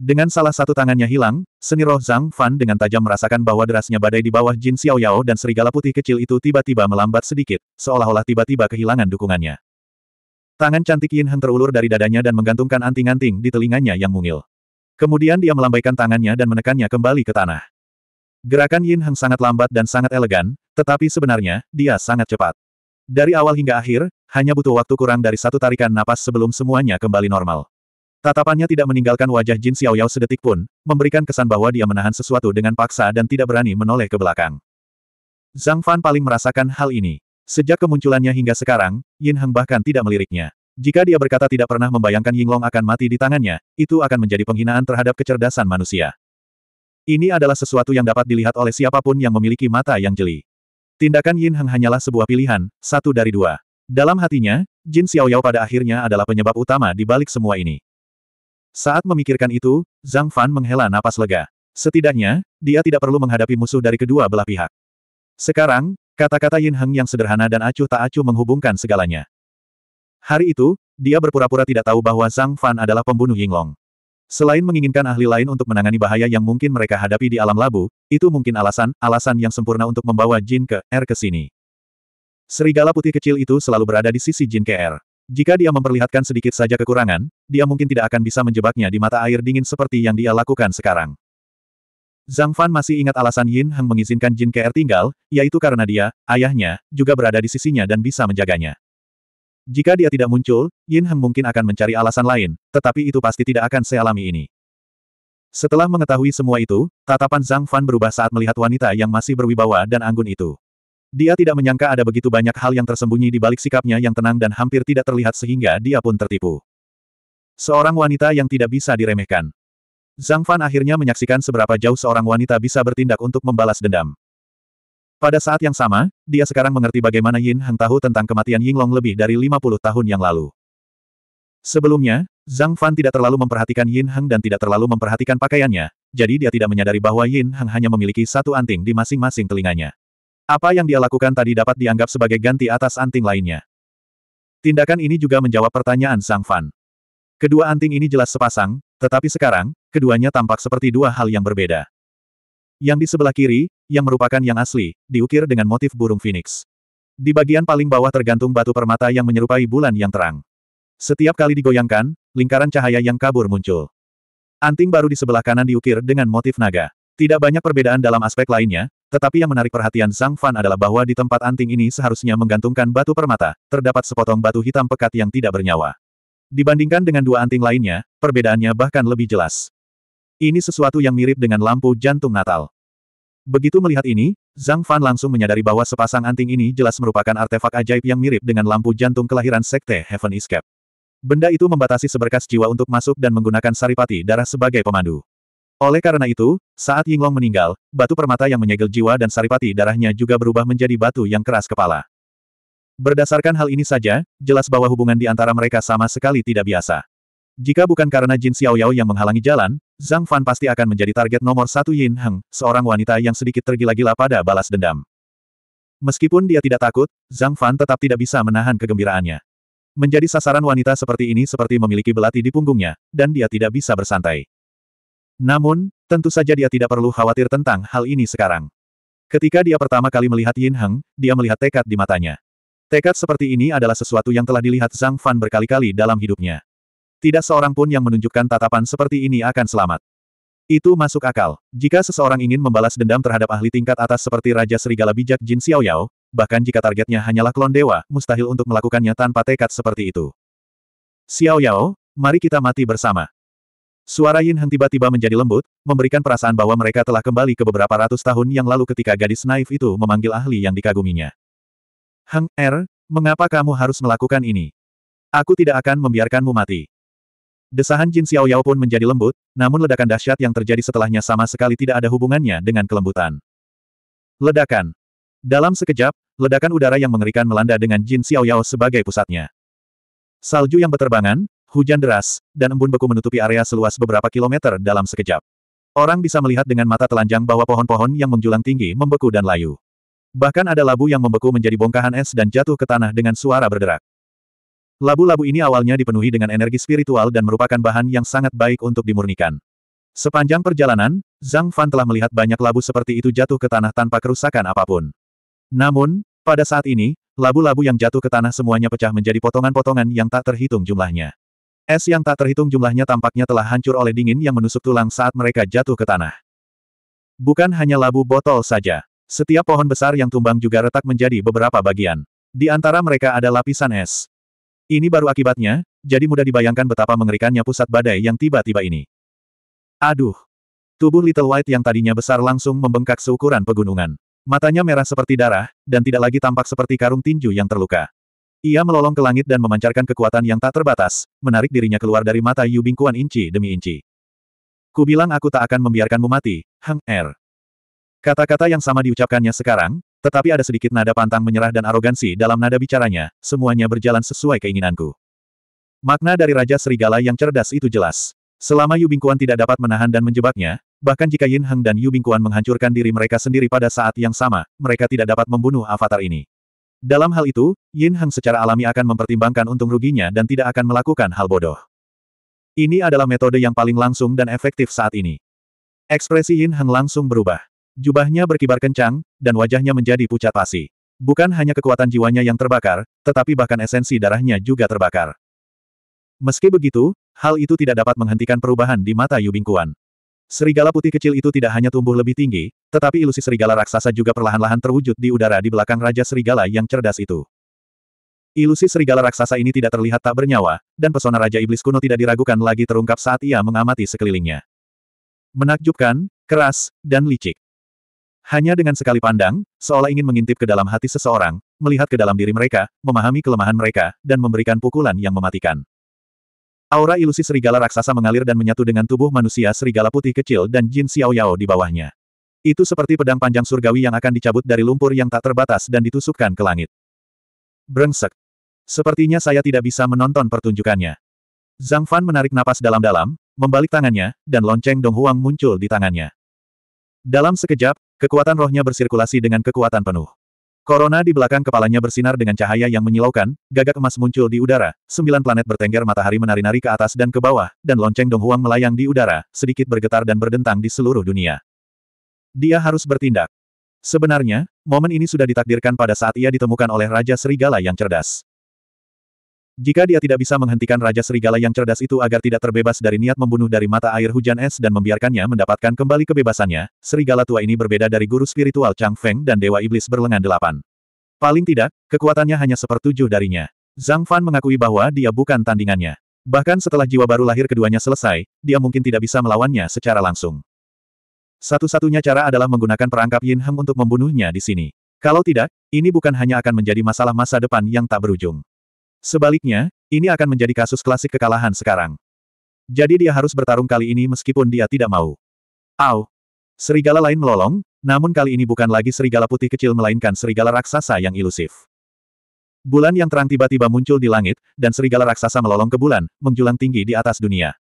[SPEAKER 1] Dengan salah satu tangannya hilang, seni roh Zhang Fan dengan tajam merasakan bahwa derasnya badai di bawah Jin Xiao Yao dan serigala putih kecil itu tiba-tiba melambat sedikit, seolah-olah tiba-tiba kehilangan dukungannya. Tangan cantik Yin Heng terulur dari dadanya dan menggantungkan anting-anting di telinganya yang mungil. Kemudian dia melambaikan tangannya dan menekannya kembali ke tanah. Gerakan Yin Heng sangat lambat dan sangat elegan, tetapi sebenarnya, dia sangat cepat. Dari awal hingga akhir, hanya butuh waktu kurang dari satu tarikan napas sebelum semuanya kembali normal. Tatapannya tidak meninggalkan wajah Jin Xiaoyao sedetik pun, memberikan kesan bahwa dia menahan sesuatu dengan paksa dan tidak berani menoleh ke belakang. Zhang Fan paling merasakan hal ini. Sejak kemunculannya hingga sekarang, Yin Heng bahkan tidak meliriknya. Jika dia berkata tidak pernah membayangkan Yinglong akan mati di tangannya, itu akan menjadi penghinaan terhadap kecerdasan manusia. Ini adalah sesuatu yang dapat dilihat oleh siapapun yang memiliki mata yang jeli. Tindakan Yin Heng hanyalah sebuah pilihan, satu dari dua. Dalam hatinya, Jin Xiaoyao pada akhirnya adalah penyebab utama di balik semua ini. Saat memikirkan itu, Zhang Fan menghela napas lega. Setidaknya, dia tidak perlu menghadapi musuh dari kedua belah pihak. Sekarang, kata-kata Yin Heng yang sederhana dan acuh tak acuh menghubungkan segalanya. Hari itu, dia berpura-pura tidak tahu bahwa Zhang Fan adalah pembunuh Ying Long. Selain menginginkan ahli lain untuk menangani bahaya yang mungkin mereka hadapi di alam labu, itu mungkin alasan-alasan yang sempurna untuk membawa Jin ke R ke sini. Serigala putih kecil itu selalu berada di sisi Jin ke R. Jika dia memperlihatkan sedikit saja kekurangan, dia mungkin tidak akan bisa menjebaknya di mata air dingin seperti yang dia lakukan sekarang. Zhang Fan masih ingat alasan Yin Heng mengizinkan Jin Ke'er tinggal, yaitu karena dia, ayahnya, juga berada di sisinya dan bisa menjaganya. Jika dia tidak muncul, Yin Heng mungkin akan mencari alasan lain, tetapi itu pasti tidak akan sealami ini. Setelah mengetahui semua itu, tatapan Zhang Fan berubah saat melihat wanita yang masih berwibawa dan anggun itu. Dia tidak menyangka ada begitu banyak hal yang tersembunyi di balik sikapnya yang tenang dan hampir tidak terlihat sehingga dia pun tertipu. Seorang wanita yang tidak bisa diremehkan. Zhang Fan akhirnya menyaksikan seberapa jauh seorang wanita bisa bertindak untuk membalas dendam. Pada saat yang sama, dia sekarang mengerti bagaimana Yin Heng tahu tentang kematian Ying Long lebih dari 50 tahun yang lalu. Sebelumnya, Zhang Fan tidak terlalu memperhatikan Yin Heng dan tidak terlalu memperhatikan pakaiannya, jadi dia tidak menyadari bahwa Yin Heng hanya memiliki satu anting di masing-masing telinganya. Apa yang dia lakukan tadi dapat dianggap sebagai ganti atas anting lainnya. Tindakan ini juga menjawab pertanyaan Sang Fan. Kedua anting ini jelas sepasang, tetapi sekarang, keduanya tampak seperti dua hal yang berbeda. Yang di sebelah kiri, yang merupakan yang asli, diukir dengan motif burung phoenix. Di bagian paling bawah tergantung batu permata yang menyerupai bulan yang terang. Setiap kali digoyangkan, lingkaran cahaya yang kabur muncul. Anting baru di sebelah kanan diukir dengan motif naga. Tidak banyak perbedaan dalam aspek lainnya, tetapi yang menarik perhatian Zhang Fan adalah bahwa di tempat anting ini seharusnya menggantungkan batu permata, terdapat sepotong batu hitam pekat yang tidak bernyawa. Dibandingkan dengan dua anting lainnya, perbedaannya bahkan lebih jelas. Ini sesuatu yang mirip dengan lampu jantung Natal. Begitu melihat ini, Zhang Fan langsung menyadari bahwa sepasang anting ini jelas merupakan artefak ajaib yang mirip dengan lampu jantung kelahiran Sekte Heaven Escape. Benda itu membatasi seberkas jiwa untuk masuk dan menggunakan saripati darah sebagai pemandu. Oleh karena itu, saat Yinglong meninggal, batu permata yang menyegel jiwa dan saripati darahnya juga berubah menjadi batu yang keras kepala. Berdasarkan hal ini saja, jelas bahwa hubungan di antara mereka sama sekali tidak biasa. Jika bukan karena Jin Xiaoyao yang menghalangi jalan, Zhang Fan pasti akan menjadi target nomor satu Yin Heng, seorang wanita yang sedikit tergila-gila pada balas dendam. Meskipun dia tidak takut, Zhang Fan tetap tidak bisa menahan kegembiraannya. Menjadi sasaran wanita seperti ini seperti memiliki belati di punggungnya, dan dia tidak bisa bersantai. Namun, tentu saja dia tidak perlu khawatir tentang hal ini sekarang. Ketika dia pertama kali melihat Yin Heng, dia melihat tekad di matanya. Tekad seperti ini adalah sesuatu yang telah dilihat Zhang Fan berkali-kali dalam hidupnya. Tidak seorang pun yang menunjukkan tatapan seperti ini akan selamat. Itu masuk akal. Jika seseorang ingin membalas dendam terhadap ahli tingkat atas seperti Raja Serigala Bijak Jin Xiao Yao, bahkan jika targetnya hanyalah klon dewa, mustahil untuk melakukannya tanpa tekad seperti itu. Xiao Yao, mari kita mati bersama. Suara Yin Heng tiba-tiba menjadi lembut, memberikan perasaan bahwa mereka telah kembali ke beberapa ratus tahun yang lalu ketika gadis naif itu memanggil ahli yang dikaguminya. Heng, Er, mengapa kamu harus melakukan ini? Aku tidak akan membiarkanmu mati. Desahan Jin Xiaoyao pun menjadi lembut, namun ledakan dahsyat yang terjadi setelahnya sama sekali tidak ada hubungannya dengan kelembutan. Ledakan. Dalam sekejap, ledakan udara yang mengerikan melanda dengan Jin Xiaoyao sebagai pusatnya. Salju yang berterbangan, Hujan deras, dan embun beku menutupi area seluas beberapa kilometer dalam sekejap. Orang bisa melihat dengan mata telanjang bahwa pohon-pohon yang menjulang tinggi membeku dan layu. Bahkan ada labu yang membeku menjadi bongkahan es dan jatuh ke tanah dengan suara berderak. Labu-labu ini awalnya dipenuhi dengan energi spiritual dan merupakan bahan yang sangat baik untuk dimurnikan. Sepanjang perjalanan, Zhang Fan telah melihat banyak labu seperti itu jatuh ke tanah tanpa kerusakan apapun. Namun, pada saat ini, labu-labu yang jatuh ke tanah semuanya pecah menjadi potongan-potongan yang tak terhitung jumlahnya. Es yang tak terhitung jumlahnya tampaknya telah hancur oleh dingin yang menusuk tulang saat mereka jatuh ke tanah. Bukan hanya labu botol saja. Setiap pohon besar yang tumbang juga retak menjadi beberapa bagian. Di antara mereka ada lapisan es. Ini baru akibatnya, jadi mudah dibayangkan betapa mengerikannya pusat badai yang tiba-tiba ini. Aduh! Tubuh Little White yang tadinya besar langsung membengkak seukuran pegunungan. Matanya merah seperti darah, dan tidak lagi tampak seperti karung tinju yang terluka. Ia melolong ke langit dan memancarkan kekuatan yang tak terbatas, menarik dirinya keluar dari mata Yu Bingkuan inci demi inci. Ku bilang aku tak akan membiarkanmu mati, Hang Er. Kata-kata yang sama diucapkannya sekarang, tetapi ada sedikit nada pantang menyerah dan arogansi dalam nada bicaranya, semuanya berjalan sesuai keinginanku. Makna dari Raja Serigala yang cerdas itu jelas. Selama Yu Bingkuan tidak dapat menahan dan menjebaknya, bahkan jika Yin Heng dan Yu Bingkuan menghancurkan diri mereka sendiri pada saat yang sama, mereka tidak dapat membunuh avatar ini. Dalam hal itu, Yin Hang secara alami akan mempertimbangkan untung ruginya dan tidak akan melakukan hal bodoh. Ini adalah metode yang paling langsung dan efektif saat ini. Ekspresi Yin Hang langsung berubah. Jubahnya berkibar kencang, dan wajahnya menjadi pucat pasi. Bukan hanya kekuatan jiwanya yang terbakar, tetapi bahkan esensi darahnya juga terbakar. Meski begitu, hal itu tidak dapat menghentikan perubahan di mata Kuan. Serigala putih kecil itu tidak hanya tumbuh lebih tinggi, tetapi ilusi serigala raksasa juga perlahan-lahan terwujud di udara di belakang Raja Serigala yang cerdas itu. Ilusi serigala raksasa ini tidak terlihat tak bernyawa, dan pesona Raja Iblis kuno tidak diragukan lagi terungkap saat ia mengamati sekelilingnya. Menakjubkan, keras, dan licik. Hanya dengan sekali pandang, seolah ingin mengintip ke dalam hati seseorang, melihat ke dalam diri mereka, memahami kelemahan mereka, dan memberikan pukulan yang mematikan. Aura ilusi serigala raksasa mengalir dan menyatu dengan tubuh manusia serigala putih kecil dan Jin Xiao Yao di bawahnya. Itu seperti pedang panjang surgawi yang akan dicabut dari lumpur yang tak terbatas dan ditusukkan ke langit. Brengsek. Sepertinya saya tidak bisa menonton pertunjukannya. Zhang Fan menarik napas dalam-dalam, membalik tangannya, dan lonceng Dong Huang muncul di tangannya. Dalam sekejap, kekuatan rohnya bersirkulasi dengan kekuatan penuh. Korona di belakang kepalanya bersinar dengan cahaya yang menyilaukan, gagak emas muncul di udara, sembilan planet bertengger matahari menari-nari ke atas dan ke bawah, dan lonceng Donghuang melayang di udara, sedikit bergetar dan berdentang di seluruh dunia. Dia harus bertindak. Sebenarnya, momen ini sudah ditakdirkan pada saat ia ditemukan oleh Raja Serigala yang cerdas. Jika dia tidak bisa menghentikan Raja Serigala yang cerdas itu agar tidak terbebas dari niat membunuh dari mata air hujan es dan membiarkannya mendapatkan kembali kebebasannya, Serigala tua ini berbeda dari guru spiritual Chang Feng dan Dewa Iblis berlengan delapan. Paling tidak, kekuatannya hanya sepertujuh darinya. Zhang Fan mengakui bahwa dia bukan tandingannya. Bahkan setelah jiwa baru lahir keduanya selesai, dia mungkin tidak bisa melawannya secara langsung. Satu-satunya cara adalah menggunakan perangkap Yin Heng untuk membunuhnya di sini. Kalau tidak, ini bukan hanya akan menjadi masalah masa depan yang tak berujung. Sebaliknya, ini akan menjadi kasus klasik kekalahan sekarang. Jadi dia harus bertarung kali ini meskipun dia tidak mau. Au! Serigala lain melolong, namun kali ini bukan lagi serigala putih kecil melainkan serigala raksasa yang ilusif. Bulan yang terang tiba-tiba muncul di langit, dan serigala raksasa melolong ke bulan, menjulang tinggi di atas dunia.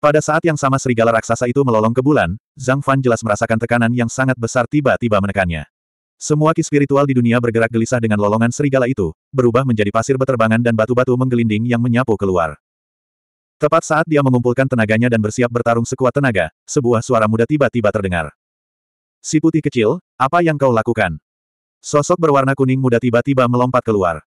[SPEAKER 1] Pada saat yang sama serigala raksasa itu melolong ke bulan, Zhang Fan jelas merasakan tekanan yang sangat besar tiba-tiba menekannya. Semua ki spiritual di dunia bergerak gelisah dengan lolongan serigala itu, berubah menjadi pasir beterbangan dan batu-batu menggelinding yang menyapu keluar. Tepat saat dia mengumpulkan tenaganya dan bersiap bertarung sekuat tenaga, sebuah suara muda tiba-tiba terdengar. Si putih kecil, apa yang kau lakukan? Sosok berwarna kuning muda tiba-tiba melompat keluar.